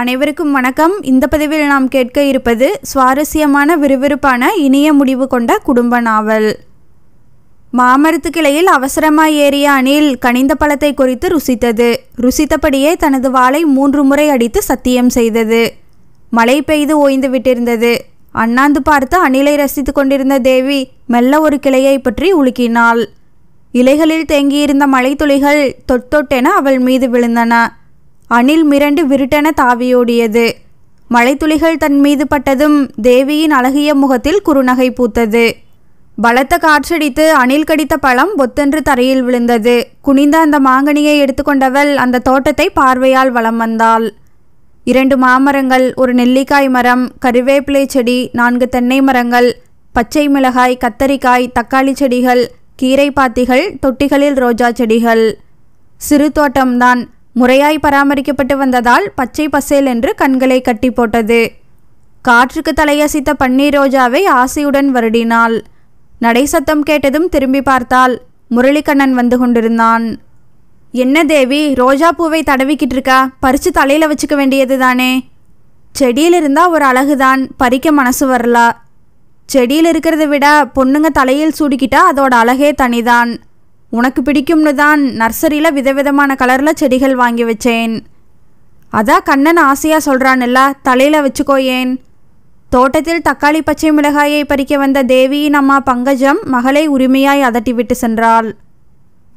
அனைவருக்கும் வணக்கம் இந்த பதிவில் நாம் கேட்க இருப்பது சுவாரஸ்யமான விறுவிறுப்பான இனிய முடிவு கொண்ட குடும்ப நாவல் மாமரத்து கிளையில் அவசரமாய் ஏறிய அணில் கனிந்த பழத்தை குறித்து ருசித்தது ருசித்தபடியே தனது வாளை மூன்று முறை அடித்து சத்தியம் செய்தது மழை பெய்து ஓய்ந்து விட்டிருந்தது அண்ணாந்து பார்த்து அணிலை ரசித்து கொண்டிருந்த தேவி மெல்ல ஒரு கிளையை பற்றி உலுக்கினாள் இலைகளில் தேங்கியிருந்த மழை துளிகள் தொட்டொட்டென அவள் மீது விழுந்தன அணில் மிரண்டு விருட்டென தாவியோடியது மழைத்துளிகள் தன் மீது பட்டதும் தேவியின் அழகிய முகத்தில் குறுநகை பூத்தது பலத்த காற்றடித்து அணில் கடித்த பழம் பொத்தென்று தரையில் விழுந்தது குனிந்த அந்த மாங்கனியை எடுத்துக்கொண்டவள் அந்த தோட்டத்தை பார்வையால் வளம் வந்தாள் இரண்டு மாமரங்கள் ஒரு நெல்லிக்காய் மரம் கருவேப்பிலை செடி நான்கு தென்னை மரங்கள் பச்சை மிளகாய் கத்தரிக்காய் தக்காளி செடிகள் கீரை பாத்திகள் தொட்டிகளில் ரோஜா செடிகள் சிறு தோட்டம்தான் முறையாய் பராமரிக்கப்பட்டு வந்ததால் பச்சை பசேல் என்று கண்களை கட்டி போட்டது காற்றுக்கு தலையசித்த பன்னீர் ரோஜாவை ஆசையுடன் வருடினாள் நடை சத்தம் கேட்டதும் திரும்பி பார்த்தால் முரளிக்கண்ணன் வந்து கொண்டிருந்தான் என்ன தேவி ரோஜா பூவை தடவிக்கிட்டு இருக்கா பறித்து தலையில் வச்சுக்க வேண்டியது தானே செடியில் இருந்தால் ஒரு அழகுதான் பறிக்க மனசு வரலா செடியில் இருக்கிறத விட பொண்ணுங்க தலையில் சூடிக்கிட்டா அதோட அழகே தனிதான் உனக்கு பிடிக்கும்னு தான் நர்சரியில் விதவிதமான கலரில் செடிகள் வாங்கி வச்சேன் அதான் கண்ணன் ஆசையாக சொல்கிறான்ல தலையில் வச்சுக்கோ ஏன் தோட்டத்தில் தக்காளி பச்சை மிளகாயை பறிக்க வந்த தேவியின் அம்மா பங்கஜம் மகளை உரிமையாய் அதட்டிவிட்டு சென்றாள்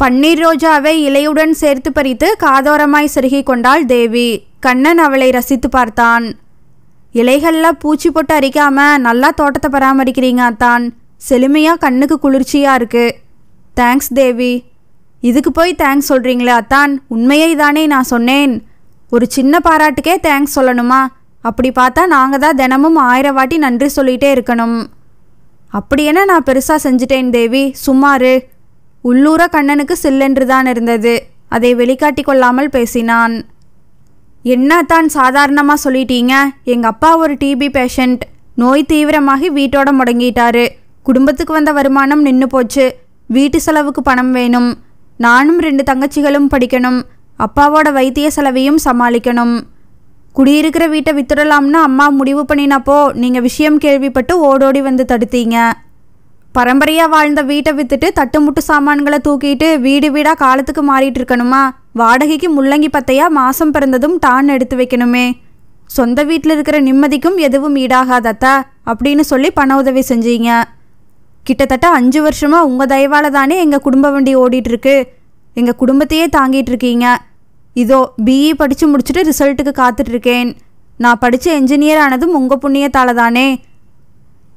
பன்னீர் ரோஜாவை இலையுடன் சேர்த்து பறித்து காதோரமாய் செருகி கொண்டாள் தேவி கண்ணன் அவளை ரசித்து பார்த்தான் இலைகளில் பூச்சி போட்டு அரிக்காமல் நல்லா தோட்டத்தை பராமரிக்கிறீங்க தான் செழுமையாக கண்ணுக்கு குளிர்ச்சியாக இருக்குது தேங்க்ஸ் தேவி இதுக்கு போய் தேங்க்ஸ் சொல்கிறீங்களே அத்தான் உண்மையை தானே நான் சொன்னேன் ஒரு சின்ன பாராட்டுக்கே தேங்க்ஸ் சொல்லணுமா அப்படி பார்த்தா நாங்கள் தான் தினமும் ஆயிரம் வாட்டி நன்றி சொல்லிகிட்டே இருக்கணும் அப்படி நான் பெருசாக செஞ்சிட்டேன் தேவி சுமாரு உள்ளூர கண்ணனுக்கு சில்லென்று தான் இருந்தது அதை வெளிக்காட்டி கொள்ளாமல் பேசினான் என்ன தான் சாதாரணமாக சொல்லிட்டீங்க எங்கள் அப்பா ஒரு டிபி பேஷண்ட் நோய் தீவிரமாகி வீட்டோட முடங்கிட்டாரு குடும்பத்துக்கு வந்த வருமானம் நின்று போச்சு வீட்டு செலவுக்கு பணம் வேணும் நானும் ரெண்டு தங்கச்சிகளும் படிக்கணும் அப்பாவோட வைத்திய செலவையும் சமாளிக்கணும் குடியிருக்கிற வீட்டை வித்துடலாம்னு அம்மா முடிவு பண்ணினப்போ நீங்கள் விஷயம் கேள்விப்பட்டு ஓடோடி வந்து தடுத்தீங்க பரம்பரையாக வாழ்ந்த வீட்டை வித்துட்டு தட்டுமுட்டு சாமான்களை தூக்கிட்டு வீடு வீடாக காலத்துக்கு மாறிட்டு இருக்கணுமா வாடகைக்கு முள்ளங்கி பத்தையாக மாசம் பிறந்ததும் டான் எடுத்து வைக்கணுமே சொந்த வீட்டில் இருக்கிற நிம்மதிக்கும் எதுவும் ஈடாகாதத்தா அப்படின்னு சொல்லி பண உதவி செஞ்சீங்க கிட்டத்தட்ட அஞ்சு வருஷமாக உங்கள் தயவால் தானே எங்கள் குடும்ப வண்டி ஓடிட்டுருக்கு எங்கள் குடும்பத்தையே தாங்கிட்டு இருக்கீங்க இதோ பிஇ e படித்து முடிச்சுட்டு ரிசல்ட்டுக்கு காத்துட்ருக்கேன் நான் படித்த என்ஜினியர் ஆனதும் உங்கள் புண்ணியத்தால் தானே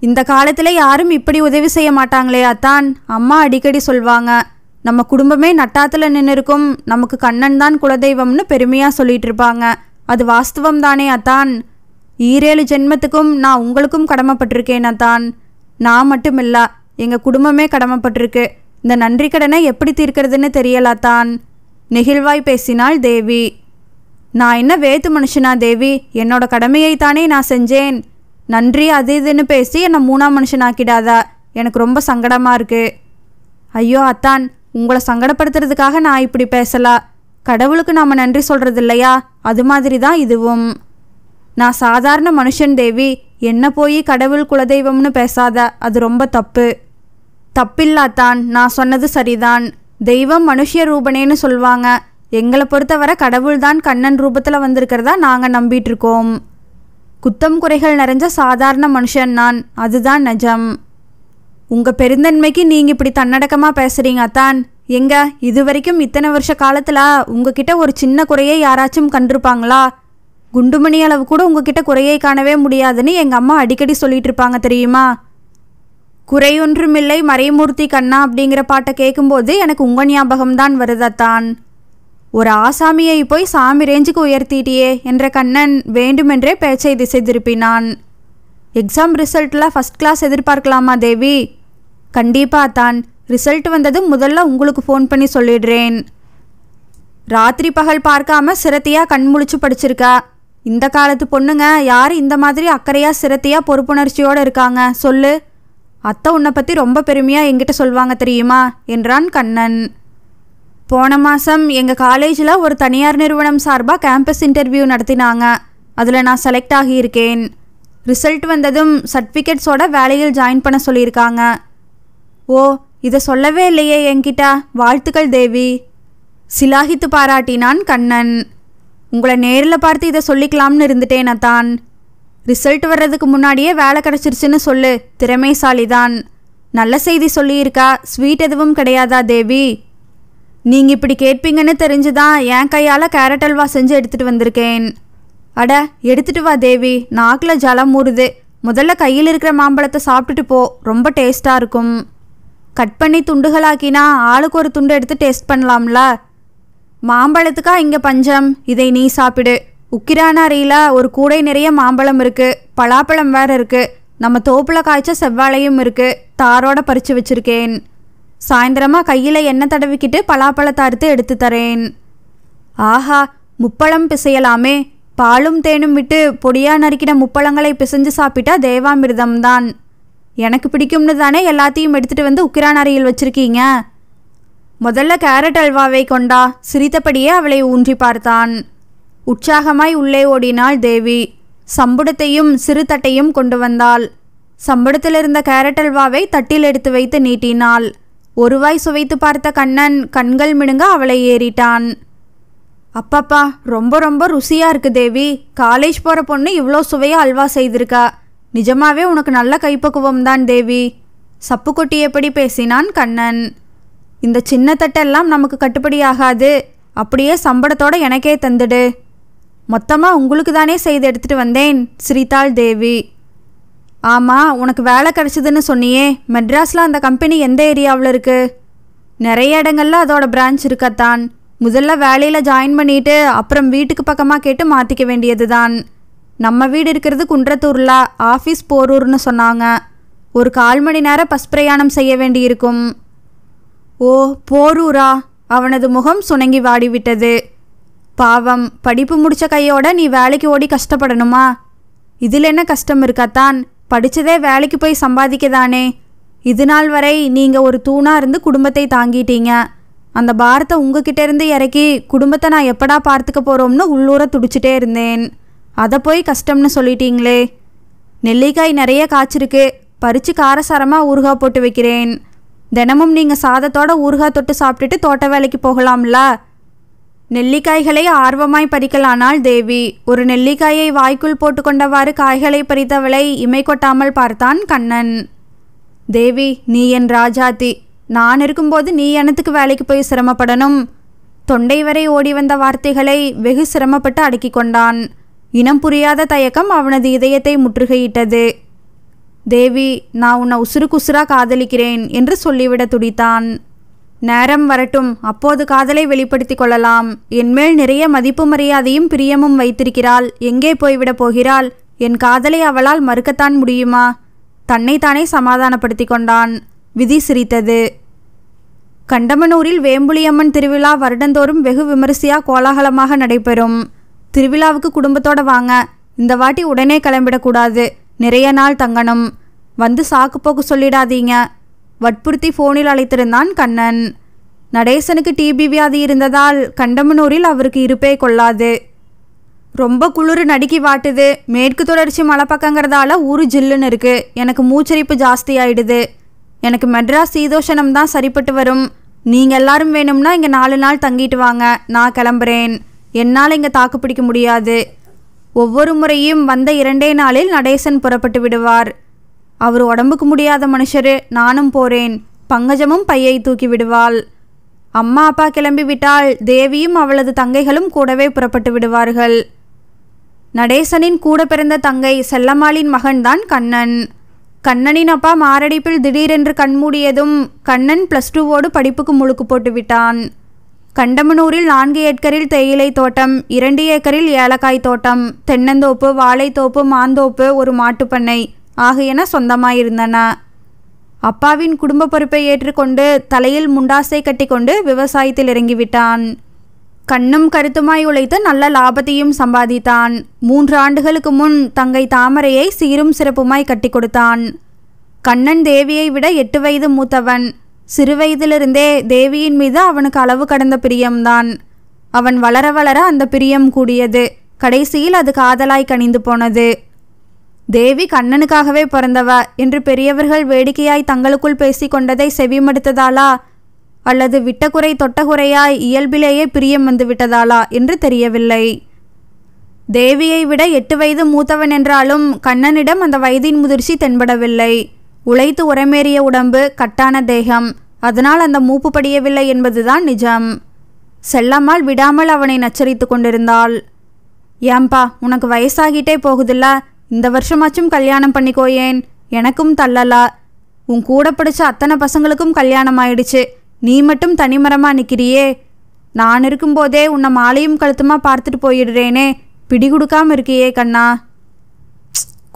இந்த காலத்தில் யாரும் இப்படி உதவி செய்ய மாட்டாங்களே அத்தான் அம்மா அடிக்கடி சொல்வாங்க நம்ம குடும்பமே நட்டாத்தில் நின்று இருக்கும் நமக்கு கண்ணன் தான் குலதெய்வம்னு பெருமையாக சொல்லிட்டு இருப்பாங்க அது வாஸ்தவம் தானே அத்தான் ஈரேழு ஜென்மத்துக்கும் நான் உங்களுக்கும் கடமைப்பட்டிருக்கேன் அத்தான் நான் மட்டும் இல்லா எங்கள் குடும்பமே கடமைப்பட்டிருக்கு இந்த நன்றி கடனை எப்படி தீர்க்கிறதுன்னு தெரியலாத்தான் நெகிழ்வாய் பேசினாள் தேவி நான் என்ன வேத்து மனுஷனா தேவி என்னோட கடமையை தானே நான் செஞ்சேன் நன்றி அது இதுன்னு பேசி என்னை மூணாம் மனுஷனாக்கிடாதா எனக்கு ரொம்ப சங்கடமாக இருக்குது ஐயோ அத்தான் உங்களை சங்கடப்படுத்துறதுக்காக நான் இப்படி பேசலா கடவுளுக்கு நாம் நன்றி சொல்கிறது இல்லையா அது மாதிரி தான் இதுவும் நான் சாதாரண மனுஷன் தேவி என்ன போய் கடவுள் குலதெய்வம்னு பேசாத அது ரொம்ப தப்பு தப்பில்லாதான் நான் சொன்னது சரிதான் தெய்வம் மனுஷிய ரூபனேன்னு சொல்லுவாங்க எங்களை பொறுத்தவரை கடவுள் தான் கண்ணன் ரூபத்தில் வந்திருக்கிறதா நாங்கள் நம்பிட்டுருக்கோம் குத்தம் குறைகள் நிறைஞ்ச சாதாரண மனுஷன் நான் அதுதான் நிஜம் உங்கள் பெருந்தன்மைக்கு நீங்கள் இப்படி தன்னடக்கமாக பேசுகிறீங்க அத்தான் எங்க இது வரைக்கும் இத்தனை வருஷ காலத்தில் உங்ககிட்ட ஒரு சின்ன குறையை யாராச்சும் கண்டிருப்பாங்களா குண்டுமணி அளவு கூட உங்ககிட்ட குறையை காணவே முடியாதுன்னு எங்கள் அம்மா அடிக்கடி சொல்லிட்டு இருப்பாங்க தெரியுமா குறையொன்றுமில்லை மறைமூர்த்தி கண்ணா அப்படிங்கிற பாட்டை கேட்கும்போது எனக்கு உங்கள் ஞாபகம்தான் வருதத்தான் ஒரு ஆசாமியை போய் சாமி ரேஞ்சுக்கு உயர்த்திட்டியே என்ற கண்ணன் வேண்டுமென்றே பேச்சை திசை திருப்பினான் எக்ஸாம் ரிசல்ட்டில் ஃபஸ்ட் கிளாஸ் எதிர்பார்க்கலாமா தேவி கண்டிப்பாக தான் ரிசல்ட் வந்ததும் முதல்ல உங்களுக்கு ஃபோன் பண்ணி சொல்லிடுறேன் ராத்திரி பகல் பார்க்காம சிரத்தியாக கண் முழிச்சு படிச்சிருக்கா இந்த காலத்து பொண்ணுங்க யார் இந்த மாதிரி அக்கறையாக சிரத்தையாக பொறுப்புணர்ச்சியோடு இருக்காங்க சொல்லு அத்தை உன்னை பற்றி ரொம்ப பெருமையாக எங்கிட்ட சொல்வாங்க தெரியுமா என்றான் கண்ணன் போன மாதம் எங்கள் காலேஜில் ஒரு தனியார் நிறுவனம் சார்பாக கேம்பஸ் இன்டர்வியூ நடத்தினாங்க அதில் நான் செலக்ட் ஆகியிருக்கேன் ரிசல்ட் வந்ததும் சர்டிஃபிகேட்ஸோட வேலையில் ஜாயின் பண்ண சொல்லியிருக்காங்க ஓ இதை சொல்லவே இல்லையே என்கிட்ட வாழ்த்துக்கள் தேவி சிலாகித்து பாராட்டினான் கண்ணன் உங்களை நேரில் பார்த்து இதை சொல்லிக்கலாம்னு இருந்துட்டேனா தான் ரிசல்ட் வர்றதுக்கு முன்னாடியே வேலை கிடச்சிருச்சுன்னு சொல்லு திறமைசாலி தான் நல்ல செய்தி சொல்லியிருக்கா ஸ்வீட் எதுவும் கிடையாதா தேவி நீங்கள் இப்படி கேட்பீங்கன்னு தெரிஞ்சுதான் என் கையால் கேரட் அல்வா செஞ்சு எடுத்துகிட்டு வந்திருக்கேன் அட எடுத்துட்டு வா தேவி நாக்கில் ஜலம் ஊறுது முதல்ல கையில் இருக்கிற மாம்பழத்தை சாப்பிட்டுட்டு போ ரொம்ப டேஸ்ட்டாக இருக்கும் கட் பண்ணி துண்டுகளாக்கினா ஆளுக்கு ஒரு துண்டு எடுத்து டேஸ்ட் பண்ணலாம்ல மாம்பழத்துக்கா இங்க பஞ்சம் இதை நீ சாப்பிடு உக்கிரானா ரீலா ஒரு கூடை நிறைய மாம்பழம் இருக்கு பலாப்பழம் வேற இருக்கு நம்ம தோப்புல காய்ச்ச செவ்வாழையும் இருக்கு தாரோட பறிச்சு வச்சிருக்கேன் சாயந்தரமா கையில எண்ணெய் தடவிக்கிட்டு பலாப்பழத்தை அறுத்து எடுத்து தரேன் ஆஹா முப்பழம் பிசையலாமே பாலும் தேனும் விட்டு பொடியா நறுக்கின முப்பழங்களை பிசைஞ்சு சாப்பிட்டா தேவாமிர்தம்தான் எனக்கு பிடிக்கும்னு தானே எல்லாத்தையும் எடுத்துட்டு வந்து உக்கிரான் அறையில் வச்சிருக்கீங்க முதல்ல கேரட் அல்வாவை கொண்டா சிரித்தபடியே அவளை ஊன்றி பார்த்தான் உற்சாகமாய் உள்ளே ஓடினாள் தேவி சம்புடத்தையும் சிறு தட்டையும் கொண்டு வந்தாள் சம்புடத்தில் இருந்த கேரட் அல்வாவை தட்டில் எடுத்து வைத்து நீட்டினாள் ஒருவாய் சுவைத்து பார்த்த கண்ணன் கண்கள் மினுங்க அவளை ஏறிட்டான் அப்பப்பா ரொம்ப ரொம்ப ருசியாக இருக்கு தேவி காலேஜ் போகிற பொண்ணு இவ்வளோ சுவையாக அல்வா செய்திருக்கா நிஜமாவே உனக்கு நல்ல கைப்பக்குவம் தான் தேவி சப்பு கொட்டியபடி பேசினான் கண்ணன் இந்த சின்ன தட்டெல்லாம் நமக்கு கட்டுப்படி ஆகாது அப்படியே சம்பளத்தோட எனக்கே தந்துடு மொத்தமாக உங்களுக்கு தானே செய்து எடுத்துகிட்டு வந்தேன் ஸ்ரீதாள் தேவி ஆமாம் உனக்கு வேலை கிடச்சிதுன்னு சொன்னியே மெட்ராஸில் அந்த கம்பெனி எந்த ஏரியாவில் இருக்குது நிறைய இடங்கள்ல அதோட பிரான்ச் இருக்கத்தான் முதல்ல வேலையில் ஜாயின் பண்ணிட்டு அப்புறம் வீட்டுக்கு பக்கமாக கேட்டு மாற்றிக்க வேண்டியது தான் நம்ம வீடு இருக்கிறது குன்றத்தூரில் ஆஃபீஸ் போரூர்னு சொன்னாங்க ஒரு கால் மணி நேரம் பஸ் பிரயாணம் செய்ய வேண்டியிருக்கும் ஓ போரூரா அவனது முகம் சுணங்கி வாடிவிட்டது பாவம் படிப்பு முடித்த கையோட நீ வேலைக்கு ஓடி கஷ்டப்படணுமா இதில் என்ன கஷ்டம் இருக்காத்தான் படித்ததே வேலைக்கு போய் சம்பாதிக்கதானே இது நாள் வரை நீங்கள் ஒரு தூணாக இருந்து குடும்பத்தை தாங்கிட்டீங்க அந்த பாரத்தை உங்ககிட்ட இருந்து இறக்கி குடும்பத்தை நான் எப்படா பார்த்துக்க போகிறோம்னு உள்ளூர துடிச்சிட்டே இருந்தேன் அதை போய் கஷ்டம்னு சொல்லிட்டீங்களே நெல்லிக்காய் நிறைய காய்ச்சிருக்கு பறித்து காரசாரமாக ஊறுகாய் போட்டு வைக்கிறேன் தினமும் நீங்கள் சாதத்தோட ஊறுகா தொட்டு சாப்பிட்டுட்டு தோட்ட வேலைக்கு போகலாம்ல நெல்லிக்காய்களை ஆர்வமாய் பறிக்கலானால் தேவி ஒரு நெல்லிக்காயை வாய்க்குள் போட்டுக்கொண்டவாறு காய்களை பறித்தவளை இமை கொட்டாமல் பார்த்தான் கண்ணன் தேவி நீ என் ராஜாத்தி நான் இருக்கும்போது நீ எனத்துக்கு வேலைக்கு போய் சிரமப்படணும் தொண்டை வரை ஓடி வந்த வார்த்தைகளை வெகு சிரமப்பட்டு அடக்கிக் கொண்டான் இனம் புரியாத தயக்கம் அவனது இதயத்தை முற்றுகையிட்டது தேவி நான் உன்னை உசுருக்குசுரா காதலிக்கிறேன் என்று சொல்லிவிட துடித்தான் நேரம் வரட்டும் அப்போது காதலை வெளிப்படுத்தி கொள்ளலாம் என்மேல் நிறைய மதிப்பு மரியாதையும் பிரியமும் வைத்திருக்கிறாள் எங்கே போய்விட போகிறாள் என் காதலை அவளால் மறுக்கத்தான் முடியுமா தன்னைத்தானே சமாதானப்படுத்தி கொண்டான் விதி சிரித்தது கண்டமனூரில் வேம்புலியம்மன் திருவிழா வருடந்தோறும் வெகு விமரிசையாக கோலாகலமாக நடைபெறும் திருவிழாவுக்கு குடும்பத்தோடு வாங்க இந்த வாட்டி உடனே கிளம்பிடக்கூடாது நிறைய நாள் தங்கணும் வந்து சாக்கு போக்கு சொல்லிடாதீங்க வற்புறுத்தி ஃபோனில் அழைத்திருந்தான் கண்ணன் நடேசனுக்கு டிபி வியாதி இருந்ததால் கண்டமனூரில் அவருக்கு இருப்பே கொள்ளாது ரொம்ப குளிர் நடுக்கி வாட்டுது மேற்கு தொடர்ச்சி மலை பக்கங்கிறதால ஊர் ஜில்லுன்னு இருக்குது எனக்கு மூச்சரிப்பு ஜாஸ்தி ஆயிடுது எனக்கு மெட்ராஸ் சீதோஷனம் தான் சரிப்பட்டு வரும் நீங்கள் எல்லாரும் வேணும்னா இங்கே நாலு நாள் தங்கிட்டு வாங்க நான் கிளம்புறேன் என்னால் இங்கே தாக்கு பிடிக்க முடியாது ஒவ்வொரு முறையும் வந்த இரண்டே நாளில் நடேசன் புறப்பட்டு விடுவார் அவர் உடம்புக்கு முடியாத மனுஷரு நானும் போறேன் பங்கஜமும் பையை தூக்கி விடுவாள் அம்மா அப்பா கிளம்பி விட்டால் தேவியும் அவளது தங்கைகளும் கூடவே புறப்பட்டு விடுவார்கள் நடேசனின் கூட பிறந்த தங்கை செல்லம்மாளின் மகன்தான் கண்ணன் கண்ணனின் அப்பா மாரடைப்பில் திடீரென்று கண்மூடியதும் கண்ணன் ப்ளஸ் டூவோடு படிப்புக்கு முழுக்கு போட்டு விட்டான் கண்டமனூரில் நான்கு ஏக்கரில் தேயிலை தோட்டம் இரண்டு ஏக்கரில் ஏலக்காய் தோட்டம் தென்னந்தோப்பு வாழைத்தோப்பு மாந்தோப்பு ஒரு மாட்டுப்பண்ணை ஆகியன சொந்தமாயிருந்தன அப்பாவின் குடும்ப பொறுப்பை ஏற்றுக்கொண்டு தலையில் முண்டாசை கட்டிக்கொண்டு விவசாயத்தில் இறங்கிவிட்டான் கண்ணும் கருத்துமாய் உழைத்து நல்ல லாபத்தையும் சம்பாதித்தான் மூன்று ஆண்டுகளுக்கு முன் தங்கை தாமரையை சீரும் சிறப்புமாய் கட்டி கொடுத்தான் கண்ணன் தேவியை விட எட்டு வயது மூத்தவன் சிறுவயதிலிருந்தே தேவியின் மீது அவனுக்கு அளவு கடந்த பிரியம்தான் அவன் வளர வளர அந்த பிரியம் கூடியது கடைசியில் அது காதலாய் கனிந்து போனது தேவி கண்ணனுக்காகவே பிறந்தவ என்று பெரியவர்கள் வேடிக்கையாய் தங்களுக்குள் பேசிக்கொண்டதை செவிமடுத்ததாலா அல்லது விட்டக்குறை தொட்டகுறையாய் இயல்பிலேயே பிரியம் வந்து விட்டதாலா என்று தெரியவில்லை தேவியை விட எட்டு வயது மூத்தவன் என்றாலும் கண்ணனிடம் அந்த வயதின் முதிர்ச்சி தென்படவில்லை உழைத்து உரமேறிய உடம்பு கட்டான தேகம் அதனால் அந்த மூப்பு படியவில்லை என்பதுதான் நிஜம் செல்லம்மாள் விடாமல் அவனை நச்சரித்து கொண்டிருந்தாள் ஏம்பா உனக்கு வயசாகிட்டே போகுதுல்ல இந்த வருஷமாச்சும் கல்யாணம் பண்ணிக்கோயேன் எனக்கும் தள்ளலா உன் கூட பிடிச்ச அத்தனை பசங்களுக்கும் கல்யாணம் ஆயிடுச்சு நீ மட்டும் தனிமரமாக நிற்கிறியே நான் இருக்கும்போதே உன்னை மாலையும் கழுத்துமா பார்த்துட்டு போயிடுறேனே பிடி கொடுக்காம இருக்கியே கண்ணா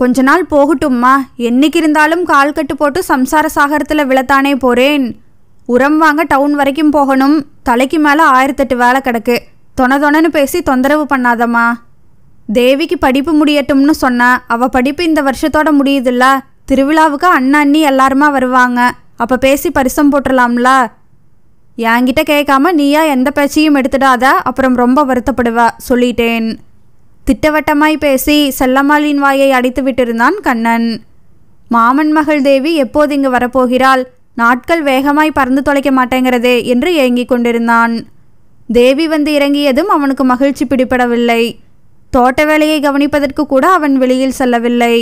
கொஞ்ச நாள் போகட்டும்மா என்னைக்கு இருந்தாலும் கால் கட்டு போட்டு சம்சார சாகரத்தில் விழத்தானே போகிறேன் உரம் வாங்க டவுன் வரைக்கும் போகணும் தலைக்கு மேலே ஆயிரத்தெட்டு வேலை கிடக்கு தொணதொணன்னு பேசி தொந்தரவு பண்ணாதம்மா தேவிக்கு படிப்பு முடியட்டும்னு சொன்னா அவள் படிப்பு இந்த வருஷத்தோட முடியுதுல்ல திருவிழாவுக்கு அண்ணா அண்ணி எல்லாருமா வருவாங்க அப்போ பேசி பரிசம் போட்டுடலாம்ல என்கிட்ட கேட்காம நீயா எந்த பேச்சையும் எடுத்துடாத அப்புறம் ரொம்ப வருத்தப்படுவ சொல்லிட்டேன் திட்டவட்டமாய் பேசி செல்லம்மாளின் வாயை அடைத்து விட்டிருந்தான் கண்ணன் மாமன் மகள் தேவி எப்போது இங்கு வரப்போகிறாள் நாட்கள் வேகமாய் பறந்து தொலைக்க மாட்டேங்கிறதே என்று ஏங்கிக் கொண்டிருந்தான் தேவி வந்து இறங்கியதும் அவனுக்கு மகிழ்ச்சி பிடிபடவில்லை தோட்ட வேலையை கவனிப்பதற்கு கூட அவன் வெளியில் செல்லவில்லை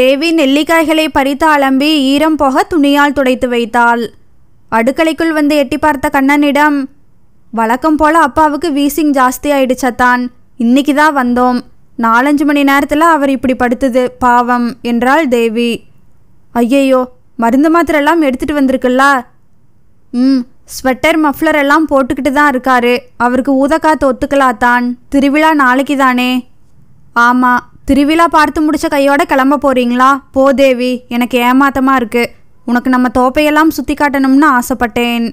தேவி நெல்லிக்காய்களை பறித்து அலம்பி ஈரம் போக துணியால் துடைத்து வைத்தாள் அடுக்கலைக்குள் வந்து எட்டி பார்த்த கண்ணனிடம் வழக்கம் போல அப்பாவுக்கு வீசிங் ஜாஸ்தி ஆயிடுச்சத்தான் இன்னைக்கு தான் வந்தோம் நாலஞ்சு மணி நேரத்தில் அவர் இப்படி படுத்தது பாவம் என்றாள் தேவி ஐயையோ மருந்து மாத்திரெல்லாம் எடுத்துகிட்டு வந்திருக்குல்ல ம் ஸ்வெட்டர் மஃப்ளர் எல்லாம் போட்டுக்கிட்டு தான் இருக்காரு அவருக்கு ஊதக்காத்து ஒத்துக்கலாத்தான் திருவிழா நாளைக்கு தானே ஆமாம் திருவிழா பார்த்து முடிச்ச கையோட கிளம்ப போறீங்களா போ தேவி எனக்கு ஏமாத்தமாக இருக்குது உனக்கு நம்ம தோப்பையெல்லாம் சுற்றி காட்டணும்னு ஆசைப்பட்டேன்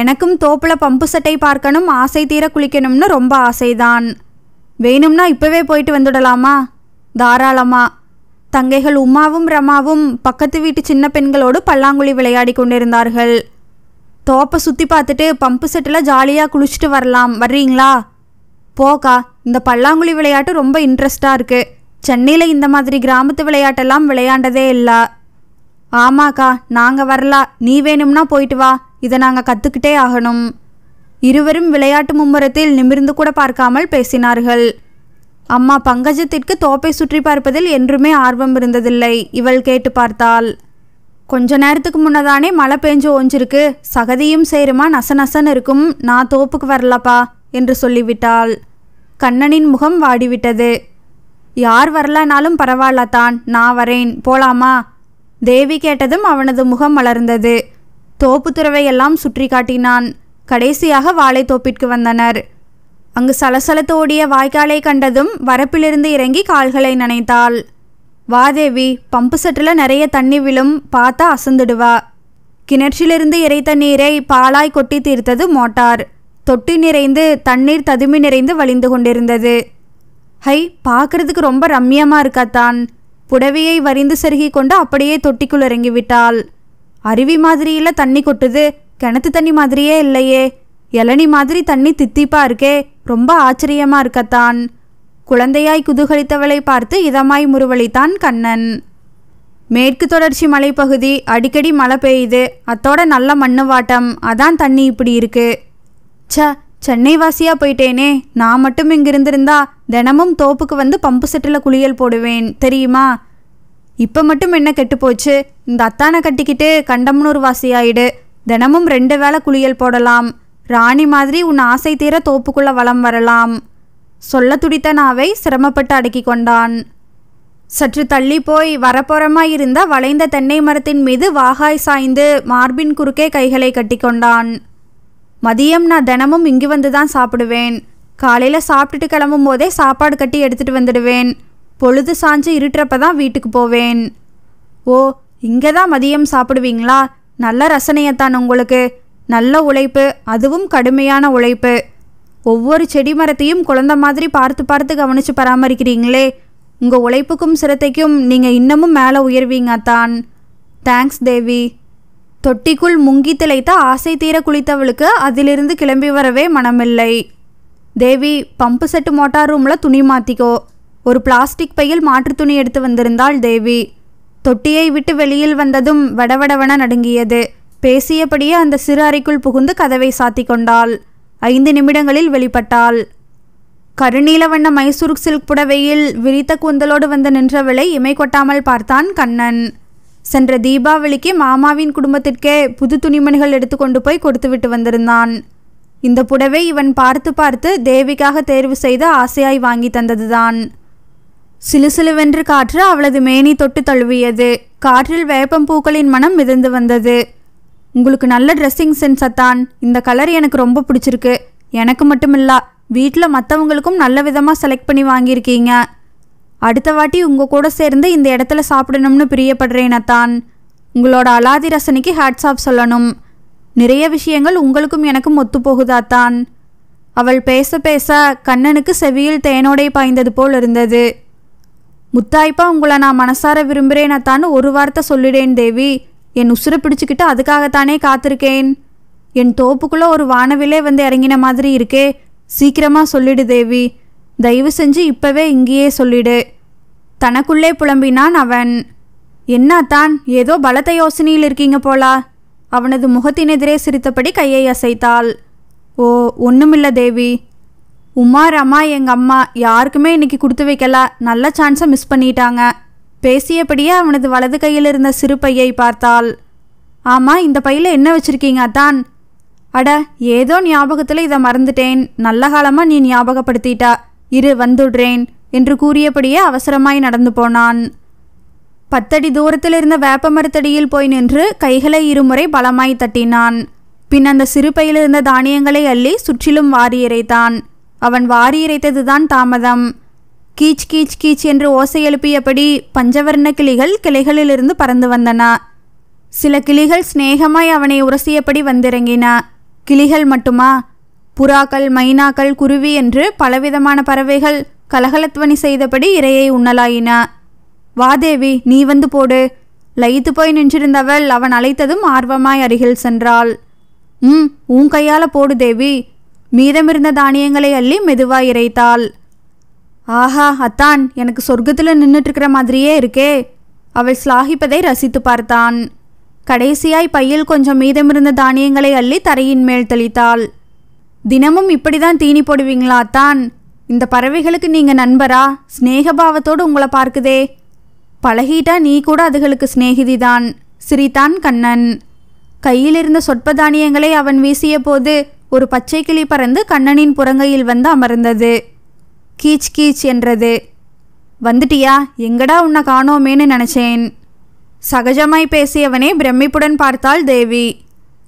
எனக்கும் தோப்பில் பம்பு சட்டை பார்க்கணும் ஆசை தீர குளிக்கணும்னு ரொம்ப ஆசைதான் வேணும்னா இப்போவே போயிட்டு வந்துடலாமா தாராளமா தங்கைகள் உமாவும் ரமாவும் பக்கத்து வீட்டு சின்ன பெண்களோடு பல்லாங்குழி விளையாடி கொண்டிருந்தார்கள் தோப்பை சுற்றி பார்த்துட்டு பம்பு செட்டில் ஜாலியாக குளிச்சுட்டு வரலாம் வர்றீங்களா போக்கா இந்த பல்லாங்குழி விளையாட்டு ரொம்ப இன்ட்ரெஸ்டாக இருக்குது சென்னையில் இந்த மாதிரி கிராமத்து விளையாட்டெல்லாம் விளையாண்டதே இல்லை ஆமாக்கா நாங்கள் வரலா நீ வேணும்னா போயிட்டு வா இதை நாங்கள் கற்றுக்கிட்டே ஆகணும் இருவரும் விளையாட்டு மும்முரத்தில் நிமிர்ந்து கூட பார்க்காமல் பேசினார்கள் அம்மா பங்கஜத்திற்கு தோப்பை சுற்றி பார்ப்பதில் என்றுமே ஆர்வம் இருந்ததில்லை இவள் கேட்டு பார்த்தாள் கொஞ்ச நேரத்துக்கு முன்னதானே மழை பெஞ்சு ஓஞ்சிருக்கு சகதியும் சேருமா நசநசன்னு இருக்கும் நான் தோப்புக்கு வரலப்பா என்று சொல்லிவிட்டாள் கண்ணனின் முகம் வாடிவிட்டது யார் வரலானாலும் பரவாயில்ல தான் நான் வரேன் போலாமா தேவி கேட்டதும் அவனது முகம் மலர்ந்தது தோப்புத்துறவையெல்லாம் சுற்றி காட்டினான் கடைசியாக வாழைத்தோப்பிற்கு வந்தனர் அங்கு சலசலத்து ஓடிய வாய்க்காலை கண்டதும் வரப்பிலிருந்து இறங்கி கால்களை நனைத்தாள் வாதேவி பம்பு செட்டில் நிறைய தண்ணி விழும் பார்த்தா அசந்துடுவா கிணற்றிலிருந்து இறைத்த நீரை பாலாய் கொட்டி தீர்த்தது மோட்டார் தொட்டி நிறைந்து தண்ணீர் ததுமி நிறைந்து வழிந்து கொண்டிருந்தது ஹை பார்க்கறதுக்கு ரொம்ப ரம்யமாக இருக்காத்தான் புடவையை வரிந்து செருகி கொண்டு அப்படியே தொட்டிக்குள் இறங்கிவிட்டாள் அருவி மாதிரியில் தண்ணி கொட்டுது கிணத்து தண்ணி மாதிரியே இல்லையே இளநி மாதிரி தண்ணி தித்திப்பா இருக்கே ரொம்ப ஆச்சரியமா இருக்கத்தான் குழந்தையாய் குதூகலித்தவளை பார்த்து இதமாய் முறுவலித்தான் கண்ணன் மேற்கு தொடர்ச்சி மலைப்பகுதி அடிக்கடி மழை பெய்யுது அத்தோட நல்ல மண்ணு வாட்டம் அதான் தண்ணி இப்படி இருக்கு ச சென்னை வாசியாக போயிட்டேனே நான் மட்டும் இங்கே இருந்திருந்தா தினமும் தோப்புக்கு வந்து பம்பு செட்டில் குளியல் போடுவேன் தெரியுமா இப்போ மட்டும் என்ன கெட்டுப்போச்சு இந்த அத்தானை கட்டிக்கிட்டு கண்டம்னூர் வாசியாயிடு தினமும் ரெண்டு வேளை குளியல் போடலாம் ராணி மாதிரி உன் ஆசை தீர தோப்புக்குள்ள வளம் வரலாம் சொல்ல துடித்த நாவை சிரமப்பட்டு அடக்கி கொண்டான் சற்று தள்ளி போய் வரப்புறமாய் இருந்த வளைந்த தென்னை மரத்தின் மீது வாகாய் சாய்ந்து மார்பின் குறுக்கே கைகளை கட்டிக்கொண்டான் மதியம் நான் தினமும் இங்கு வந்து தான் சாப்பிடுவேன் காலையில் சாப்பிட்டுட்டு கிளம்பும் போதே சாப்பாடு கட்டி எடுத்துகிட்டு வந்துடுவேன் பொழுது சாஞ்சு இருட்டுறப்ப தான் வீட்டுக்கு போவேன் ஓ இங்கே தான் மதியம் சாப்பிடுவீங்களா நல்ல ரசனையத்தான் உங்களுக்கு நல்ல உழைப்பு அதுவும் கடுமையான உழைப்பு ஒவ்வொரு செடி மரத்தையும் குழந்த மாதிரி பார்த்து பார்த்து கவனித்து பராமரிக்கிறீங்களே உங்கள் உழைப்புக்கும் சிரத்தைக்கும் நீங்கள் இன்னமும் மேலே உயர்வீங்க தான் தேங்க்ஸ் தேவி தொட்டிக்குள் முங்கி திளைத்த ஆசை தீர குளித்தவளுக்கு அதிலிருந்து கிளம்பி வரவே மனமில்லை தேவி பம்பு செட்டு மோட்டார் ரூமில் துணி மாற்றிக்கோ ஒரு பிளாஸ்டிக் பையில் மாற்று துணி எடுத்து வந்திருந்தாள் தேவி தொட்டியை விட்டு வெளியில் வந்ததும் வடவடவன நடுங்கியது பேசியபடியே அந்த சிறு அறைக்குள் புகுந்து கதவை சாத்தி கொண்டாள் ஐந்து நிமிடங்களில் வெளிப்பட்டாள் கருநீல வண்ண மைசூர் சில்க் புடவையில் விரித்த கூந்தலோடு வந்து நின்றவளை இமை கொட்டாமல் பார்த்தான் கண்ணன் சென்ற தீபாவளிக்கு மாமாவின் குடும்பத்திற்கே புது துணிமணிகள் எடுத்துக்கொண்டு போய் கொடுத்துவிட்டு வந்திருந்தான் இந்த புடவை இவன் பார்த்து பார்த்து தேவிக்காக தேர்வு செய்து ஆசையாய் வாங்கி தந்ததுதான் சிலுசிலுவென்று காற்று அவளது மேனி தொட்டு தழுவியது காற்றில் வேப்பம் பூக்களின் மனம் மிதந்து வந்தது உங்களுக்கு நல்ல ட்ரெஸ்ஸிங் சென்ஸ் அத்தான் இந்த கலர் எனக்கு ரொம்ப பிடிச்சிருக்கு எனக்கு மட்டுமில்ல வீட்டில் மற்றவங்களுக்கும் நல்ல விதமாக செலக்ட் பண்ணி வாங்கியிருக்கீங்க அடுத்த வாட்டி உங்கள் கூட சேர்ந்து இந்த இடத்துல சாப்பிடணும்னு பிரியப்படுறேன் அத்தான் உங்களோட அலாதி ரசனைக்கு ஹேட்ஸ் ஆஃப் சொல்லணும் நிறைய விஷயங்கள் உங்களுக்கும் எனக்கும் தான் அவள் பேச பேச கண்ணனுக்கு செவியில் தேனோடை பாய்ந்தது போல் இருந்தது முத்தாய்ப்பா உங்களை நான் மனசார விரும்புகிறேன் அத்தான் ஒரு வார்த்தை சொல்லிடேன் தேவி என் உசுரை பிடிச்சிக்கிட்டு அதுக்காகத்தானே காத்திருக்கேன் என் தோப்புக்குள்ளே ஒரு வானவிலே வந்து இறங்கின மாதிரி இருக்கே சீக்கிரமாக சொல்லிடு தேவி தயவு செஞ்சு இப்பவே இங்கேயே சொல்லிடு தனக்குள்ளே புலம்பினான் அவன் என்னத்தான் ஏதோ பலத்த யோசனையில் இருக்கீங்க போலா அவனது முகத்தினெதிரே சிரித்தபடி கையை அசைத்தாள் ஓ ஒன்றுமில்ல தேவி உமார் அம்மா எங்கள் அம்மா யாருக்குமே இன்னைக்கு கொடுத்து வைக்கல நல்ல சான்ஸை மிஸ் பண்ணிட்டாங்க பேசியபடியே அவனது வலது கையில் இருந்த சிறு பையை பார்த்தாள் ஆமாம் இந்த பையில் என்ன வச்சுருக்கீங்க அத்தான் அட ஏதோ ஞாபகத்தில் இதை மறந்துட்டேன் நல்ல காலமாக நீ ஞாபகப்படுத்திட்டா இரு வந்துடுறேன் என்று கூறியபடியே அவசரமாய் நடந்து போனான் பத்தடி தூரத்தில் இருந்த வேப்ப மரத்தடியில் போய் நின்று கைகளை இருமுறை பலமாய் தட்டினான் பின் அந்த சிறுபையில் இருந்த தானியங்களை அள்ளி சுற்றிலும் வாரி இறைத்தான் அவன் வாரி இறைத்ததுதான் தாமதம் கீச் கீச் கீச் என்று ஓசை எழுப்பியபடி பஞ்சவர்ண கிளிகள் கிளைகளிலிருந்து பறந்து வந்தன சில கிளிகள் சிநேகமாய் அவனை உரசியபடி வந்திறங்கின கிளிகள் மட்டுமா புறாக்கள் மைனாக்கள் குருவி என்று பலவிதமான பறவைகள் கலகலத்வனி செய்தபடி இரையை உண்ணலாயின வாதேவி நீ வந்து போடு லயித்து போய் நின்றிருந்தவள் அவன் அழைத்ததும் ஆர்வமாய் அருகில் சென்றாள் ம் உன் கையால போடு தேவி மீதமிருந்த தானியங்களை அள்ளி மெதுவாய் இறைத்தாள் ஆஹா அத்தான் எனக்கு சொர்க்கத்தில் நின்றுட்டுருக்கிற மாதிரியே இருக்கே அவள் ஸ்லாகிப்பதை ரசித்து பார்த்தான் கடைசியாய் பையில் கொஞ்சம் மீதமிருந்த தானியங்களை அள்ளி தரையின் மேல் தெளித்தாள் தினமும் இப்படி தான் தீனி போடுவீங்களா தான் இந்த பறவைகளுக்கு நீங்கள் நண்பரா ஸ்நேகபாவத்தோடு உங்களை பார்க்குதே பழகிட்டா நீ கூட அதுகளுக்கு சிநேகிதி தான் சிரித்தான் கண்ணன் கையிலிருந்த சொற்ப தானியங்களை அவன் வீசிய போது ஒரு பச்சை கிளி பறந்து கண்ணனின் புறங்கையில் வந்து அமர்ந்தது கீச் கீச் என்றது வந்துட்டியா எங்கடா உன்னை காணோமேன்னு நினச்சேன் சகஜமாய் பேசியவனே பிரமிப்புடன் பார்த்தாள் தேவி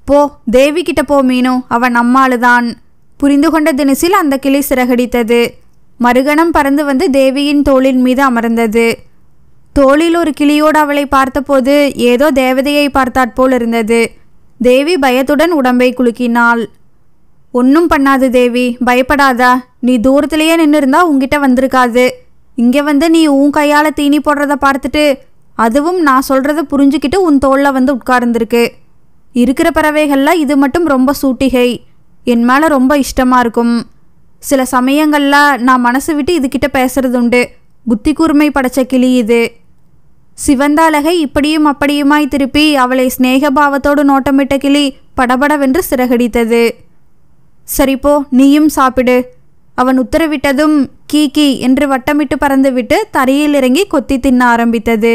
போ தேவி கிட்ட போ மீனு அவன் அம்மாளுதான் புரிந்து கொண்ட தினசில் அந்த கிளி சிறகடித்தது மறுகணம் பறந்து வந்து தேவியின் தோளின் மீது அமர்ந்தது தோளில் ஒரு கிளியோடு அவளை பார்த்தபோது ஏதோ தேவதையை பார்த்தாற்போல் இருந்தது தேவி பயத்துடன் உடம்பை குலுக்கினாள் ஒன்றும் பண்ணாது தேவி பயப்படாதா நீ தூரத்திலேயே நின்று இருந்தால் உங்ககிட்ட வந்திருக்காது இங்கே வந்து நீ உன் கையால் தீனி போடுறத பார்த்துட்டு அதுவும் நான் சொல்கிறத புரிஞ்சுக்கிட்டு உன் தோளில் வந்து உட்கார்ந்துருக்கு இருக்கிற பறவைகள்லாம் இது மட்டும் ரொம்ப சூட்டிகை என் மேலே ரொம்ப இஷ்டமாக இருக்கும் சில சமயங்களில் நான் மனசு விட்டு இதுகிட்ட பேசுறது உண்டு புத்தி கூர்மை படைச்ச கிளி இது சிவந்தாலகை இப்படியும் அப்படியுமாய் திருப்பி அவளை ஸ்நேகபாவத்தோடு நோட்டமிட்ட கிளி படபடவென்று சிறகடித்தது சரிப்போ நீயும் சாப்பிடு அவன் உத்தரவிட்டதும் கீ கீ என்று வட்டமிட்டு பறந்துவிட்டு தரையில் இறங்கி கொத்தி தின்ன ஆரம்பித்தது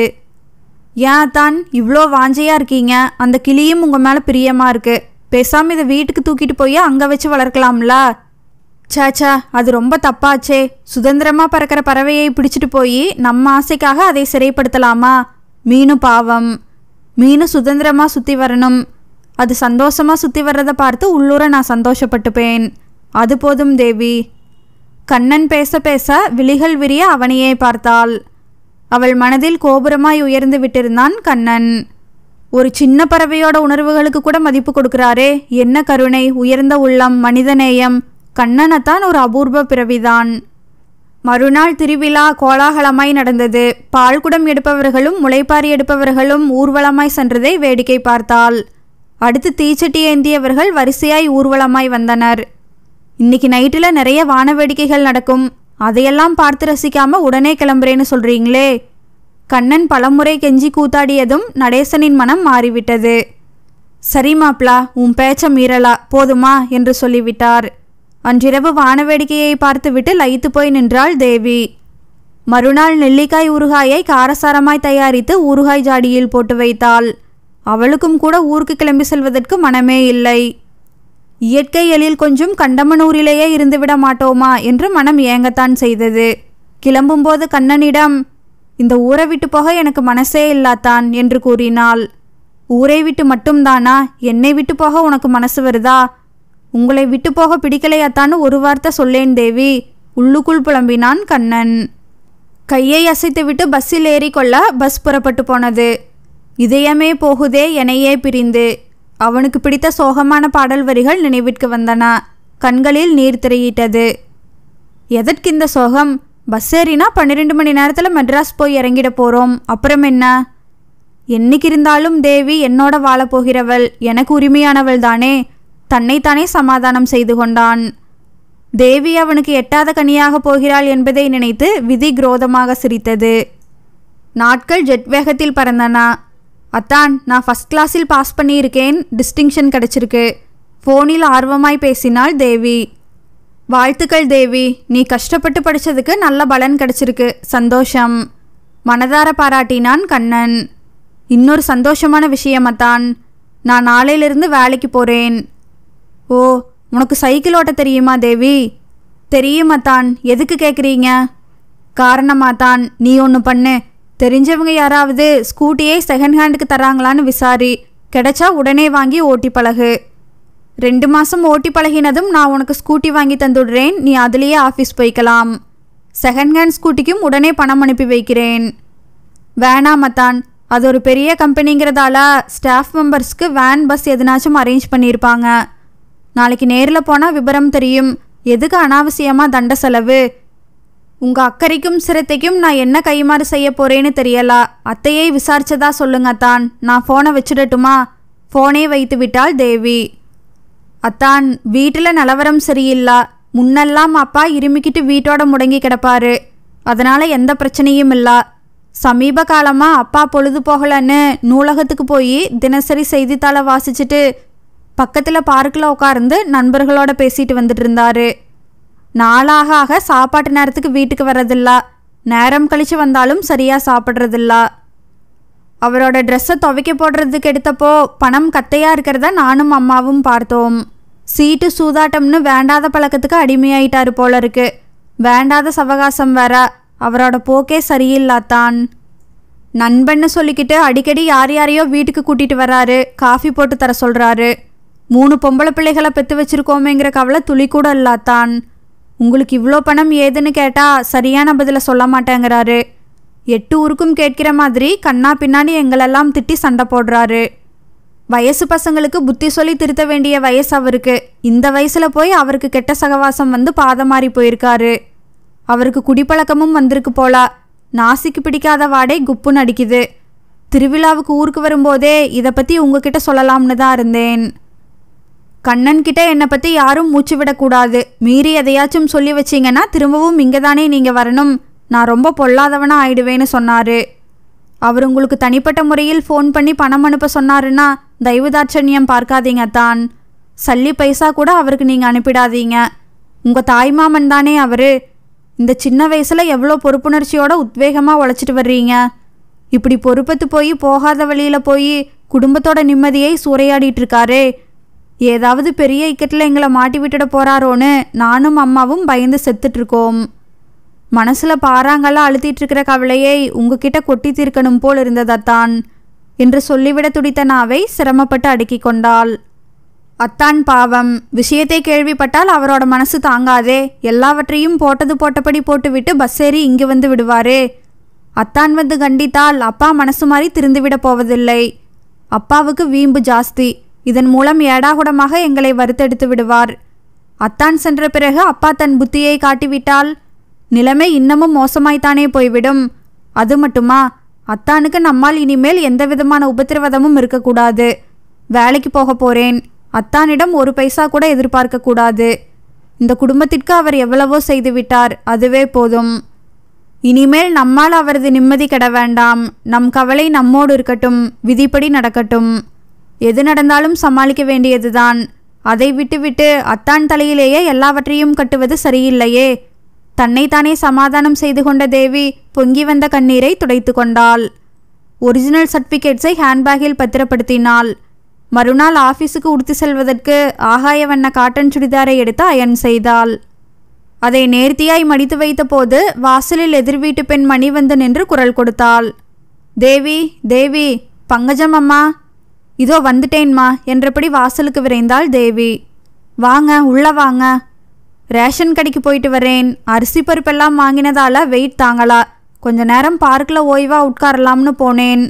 ஏன் தான் இவ்வளோ வாஞ்சையாக இருக்கீங்க அந்த கிளியும் உங்கள் மேலே பிரியமாக இருக்குது பேசாமல் இதை வீட்டுக்கு தூக்கிட்டு போய் அங்கே வச்சு வளர்க்கலாம்ல சாச்சா அது ரொம்ப தப்பாச்சே சுதந்திரமாக பறக்கிற பறவையை பிடிச்சிட்டு போய் நம்ம ஆசைக்காக அதை சிறைப்படுத்தலாமா மீனு பாவம் மீனு சுதந்திரமாக சுற்றி வரணும் அது சந்தோஷமாக சுற்றி வர்றதை பார்த்து உள்ளூர நான் சந்தோஷப்பட்டுப்பேன் அது போதும் தேவி கண்ணன் பேச பேச விழிகள் விரிய அவனையே பார்த்தாள் அவள் மனதில் கோபுரமாய் உயர்ந்து விட்டிருந்தான் கண்ணன் ஒரு சின்ன பறவையோட உணர்வுகளுக்கு கூட மதிப்பு கொடுக்கிறாரே என்ன கருணை உயர்ந்த உள்ளம் மனிதநேயம் கண்ணனைத்தான் ஒரு அபூர்வ பிறவிதான் மறுநாள் திருவிழா கோலாகலமாய் நடந்தது பால்குடம் எடுப்பவர்களும் முளைப்பாரி எடுப்பவர்களும் ஊர்வலமாய் சென்றதை வேடிக்கை பார்த்தாள் அடுத்து தீச்சட்டி ஏந்தியவர்கள் வரிசையாய் ஊர்வலமாய் வந்தனர் இன்னைக்கு நைட்டில் நிறைய வான வேடிக்கைகள் நடக்கும் அதையெல்லாம் பார்த்து ரசிக்காம உடனே கிளம்புறேன்னு சொல்கிறீங்களே கண்ணன் பலமுறை கெஞ்சி கூத்தாடியதும் நடேசனின் மனம் மாறிவிட்டது சரி மாப்ளா உன் பேச்ச மீறலா போதுமா என்று சொல்லிவிட்டார் அன்றிரவு வானவேடிக்கையை பார்த்துவிட்டு லயித்து போய் நின்றாள் தேவி மறுநாள் நெல்லிக்காய் ஊறுகாயை காரசாரமாய் தயாரித்து ஊறுகாய் ஜாடியில் போட்டு வைத்தாள் அவளுக்கும் கூட ஊருக்கு கிளம்பி செல்வதற்கு மனமே இல்லை இயற்கை எழில் கொஞ்சம் கண்டமனூரிலேயே இருந்துவிட மாட்டோமா என்று மனம் ஏங்கத்தான் செய்தது கிளம்பும்போது கண்ணனிடம் இந்த ஊரை விட்டு போக எனக்கு மனசே இல்லாதான் என்று கூறினாள் ஊரை விட்டு மட்டும்தானா என்னை விட்டு போக உனக்கு மனசு வருதா உங்களை விட்டு போக பிடிக்கலையாத்தான்னு ஒரு வார்த்தை சொல்லேன் தேவி உள்ளுக்குள் புலம்பினான் கண்ணன் கையை அசைத்து விட்டு பஸ்ஸில் ஏறிக்கொள்ள பஸ் புறப்பட்டு போனது இதயமே போகுதே எனையே பிரிந்து அவனுக்கு பிடித்த சோகமான பாடல் வரிகள் நினைவிற்கு வந்தன கண்களில் நீர் திரையிட்டது எதற்கு இந்த சோகம் பஸ் ஏறினா பன்னிரெண்டு மணி நேரத்தில் மெட்ராஸ் போய் இறங்கிட போகிறோம் அப்புறம் என்ன என்னைக்கு இருந்தாலும் தேவி என்னோட வாழப்போகிறவள் எனக்கு உரிமையானவள் தானே தன்னைத்தானே சமாதானம் செய்து கொண்டான் தேவி அவனுக்கு எட்டாத கனியாக போகிறாள் என்பதை நினைத்து விதி குரோதமாக சிரித்தது நாட்கள் ஜெட் வேகத்தில் பறந்தனா அத்தான் நான் ஃபஸ்ட் கிளாஸில் பாஸ் பண்ணியிருக்கேன் டிஸ்டிங்ஷன் கிடச்சிருக்கு ஃபோனில் ஆர்வமாய் பேசினாள் தேவி வாழ்த்துக்கள் தேவி நீ கஷ்டப்பட்டு படித்ததுக்கு நல்ல பலன் கிடச்சிருக்கு சந்தோஷம் மனதார பாராட்டினான் கண்ணன் இன்னொரு சந்தோஷமான விஷயமத்தான் நான் நாளையிலிருந்து வேலைக்கு போகிறேன் ஓ உனக்கு சைக்கிள் ஓட்ட தெரியுமா தேவி தெரியுமாத்தான் எதுக்கு கேட்குறீங்க காரணமாத்தான் நீ ஒன்று பண்ணு தெரிஞ்சவங்க யாராவது ஸ்கூட்டியே செகண்ட் ஹேண்டுக்கு தராங்களான்னு விசாரி கிடைச்சா உடனே வாங்கி ஓட்டி பழகு ரெண்டு மாதம் ஓட்டி பழகினதும் நான் உனக்கு ஸ்கூட்டி வாங்கி தந்துடுறேன் நீ அதுலேயே ஆஃபீஸ் போய்க்கலாம் செகண்ட் ஹேண்ட் ஸ்கூட்டிக்கும் உடனே பணம் அனுப்பி வைக்கிறேன் வேணா மத்தான் அது ஒரு பெரிய கம்பெனிங்கிறதால ஸ்டாஃப் மெம்பர்ஸ்க்கு வேன் பஸ் எதுனாச்சும் அரேஞ்ச் பண்ணியிருப்பாங்க நாளைக்கு நேரில் போனால் விபரம் தெரியும் எதுக்கு அனாவசியமாக தண்ட செலவு உங்கள் அக்கறைக்கும் சிரத்தைக்கும் நான் என்ன கைமாறு செய்ய போகிறேன்னு தெரியலா அத்தையை விசாரிச்சதா சொல்லுங்க தான் நான் ஃபோனை வச்சிடட்டுமா ஃபோனே வைத்து விட்டால் தேவி அத்தான் வீட்டில் நிலவரம் சரியில்லை முன்னெல்லாம் அப்பா இருமிக்கிட்டு வீட்டோட முடங்கி கிடப்பாரு அதனால் எந்த பிரச்சனையும் இல்லை சமீப காலமாக அப்பா பொழுது போகலன்னு நூலகத்துக்கு போய் தினசரி செய்தித்தாளை வாசிச்சுட்டு பக்கத்தில் பார்க்கில் உட்கார்ந்து நண்பர்களோட பேசிட்டு வந்துட்டு இருந்தாரு நாளாக ஆக சாப்பாட்டு நேரத்துக்கு வீட்டுக்கு வர்றதில்ல நேரம் கழித்து வந்தாலும் சரியாக சாப்பிட்றதில்ல அவரோட ட்ரெஸ்ஸை துவைக்க போடுறதுக்கு எடுத்தப்போ பணம் கத்தையாக இருக்கிறத நானும் அம்மாவும் பார்த்தோம் சீட்டு சூதாட்டம்னு வேண்டாத பழக்கத்துக்கு அடிமையாயிட்டாரு போல இருக்கு வேண்டாத சவகாசம் வேற அவரோட போக்கே சரியில்லாதான் நண்பன்னு சொல்லிக்கிட்டு அடிக்கடி யார் யாரையோ வீட்டுக்கு கூட்டிகிட்டு வராரு காஃபி போட்டு தர சொல்கிறாரு மூணு பொம்பளை பிள்ளைகளை பெற்று வச்சுருக்கோமேங்கிற கவலை துளி கூட இல்லாதான் உங்களுக்கு இவ்வளோ பணம் ஏதுன்னு கேட்டால் சரியான பதிலை சொல்ல மாட்டேங்கிறாரு எட்டு ஊருக்கும் கேட்கிற மாதிரி கண்ணா பின்னாடி எங்களெல்லாம் திட்டி சண்டை போடுறாரு வயசு பசங்களுக்கு புத்தி சொல்லி திருத்த வேண்டிய வயசு அவருக்கு இந்த வயசில் போய் அவருக்கு கெட்ட சகவாசம் வந்து பாத மாறி போயிருக்காரு அவருக்கு குடிப்பழக்கமும் வந்திருக்கு போலா நாசிக்கு பிடிக்காத வாடை குப்பு நடிக்குது திருவிழாவுக்கு ஊருக்கு வரும்போதே இதை பற்றி உங்ககிட்ட சொல்லலாம்னு தான் இருந்தேன் கண்ணன் கிட்ட என்னை பற்றி யாரும் மூச்சு விடக்கூடாது மீறி எதையாச்சும் சொல்லி வச்சிங்கன்னா திரும்பவும் இங்கே தானே நீங்கள் வரணும் நான் ரொம்ப பொல்லாதவனாக ஆயிடுவேன்னு சொன்னார் அவர் உங்களுக்கு தனிப்பட்ட முறையில் ஃபோன் பண்ணி பணம் அனுப்ப சொன்னாருன்னா தெய்வதாட்சண்யம் பார்க்காதீங்க தான் சல்லி பைசா கூட அவருக்கு நீங்கள் அனுப்பிடாதீங்க உங்கள் தாய்மாமன் தானே அவர் இந்த சின்ன வயசில் எவ்வளோ பொறுப்புணர்ச்சியோட உத்வேகமாக உழைச்சிட்டு வர்றீங்க இப்படி பொறுப்பத்து போய் போகாத வழியில் போய் குடும்பத்தோட நிம்மதியை சூறையாடிட்டு இருக்காரு ஏதாவது பெரிய இக்கட்டில் எங்களை மாட்டி விட்டுட போகிறாரோன்னு நானும் அம்மாவும் பயந்து செத்துட்ருக்கோம் மனசில் பாறாங்கல்லாம் அழுத்திட்டு இருக்கிற கவலையை உங்ககிட்ட கொட்டி தீர்க்கணும் போல் இருந்ததத்தான் என்று சொல்லிவிட துடித்த நாவை சிரமப்பட்டு அடுக்கி கொண்டாள் அத்தான் பாவம் விஷயத்தை கேள்விப்பட்டால் அவரோட மனசு தாங்காதே எல்லாவற்றையும் போட்டது போட்டபடி போட்டுவிட்டு பஸ் ஏறி இங்கு வந்து விடுவாரே அத்தான் வந்து கண்டித்தால் அப்பா மனசு மாதிரி திருந்துவிட போவதில்லை அப்பாவுக்கு வீம்பு ஜாஸ்தி இதன் மூலம் ஏடாகுடமாக எங்களை வறுத்தெடுத்து விடுவார் அத்தான் சென்ற பிறகு அப்பா தன் புத்தியை காட்டிவிட்டால் நிலைமை இன்னமும் மோசமாய்த்தானே போய்விடும் அது மட்டுமா அத்தானுக்கு நம்மால் இனிமேல் எந்த விதமான உபத்திரவதமும் இருக்கக்கூடாது வேலைக்கு போக போறேன் அத்தானிடம் ஒரு பைசா கூட எதிர்பார்க்கக்கூடாது இந்த குடும்பத்திற்கு அவர் எவ்வளவோ செய்துவிட்டார் அதுவே போதும் இனிமேல் நம்மால் அவரது நிம்மதி கெட வேண்டாம் நம் கவலை நம்மோடு இருக்கட்டும் விதிப்படி நடக்கட்டும் எது நடந்தாலும் சமாளிக்க வேண்டியதுதான் அதை விட்டுவிட்டு அத்தான் தலையிலேயே எல்லாவற்றையும் கட்டுவது சரியில்லையே தன்னைத்தானே சமாதானம் செய்து கொண்ட தேவி பொங்கி வந்த கண்ணீரை துடைத்து கொண்டாள் ஒரிஜினல் சர்டிஃபிகேட்ஸை ஹேண்ட்பேக்கில் பத்திரப்படுத்தினாள் மறுநாள் ஆஃபீஸுக்கு உடுத்தி செல்வதற்கு ஆகாய வண்ண காட்டன் சுடிதாரை எடுத்து அயன் செய்தாள் அதை நேர்த்தியாய் மடித்து வைத்தபோது வாசலில் எதிர் வீட்டு பெண் மணி வந்து நின்று குரல் கொடுத்தாள் தேவி தேவி பங்கஜம் அம்மா இதோ வந்துட்டேன்மா என்றபடி வாசலுக்கு விரைந்தாள் தேவி வாங்க உள்ள வாங்க ரேஷன் கடைக்கு போயிட்டு வரேன் அரிசி பருப்பெல்லாம் வாங்கினதால வெயிட் தாங்களா கொஞ்ச நேரம் பார்க்கில் ஓய்வாக உட்காரலாம்னு போனேன்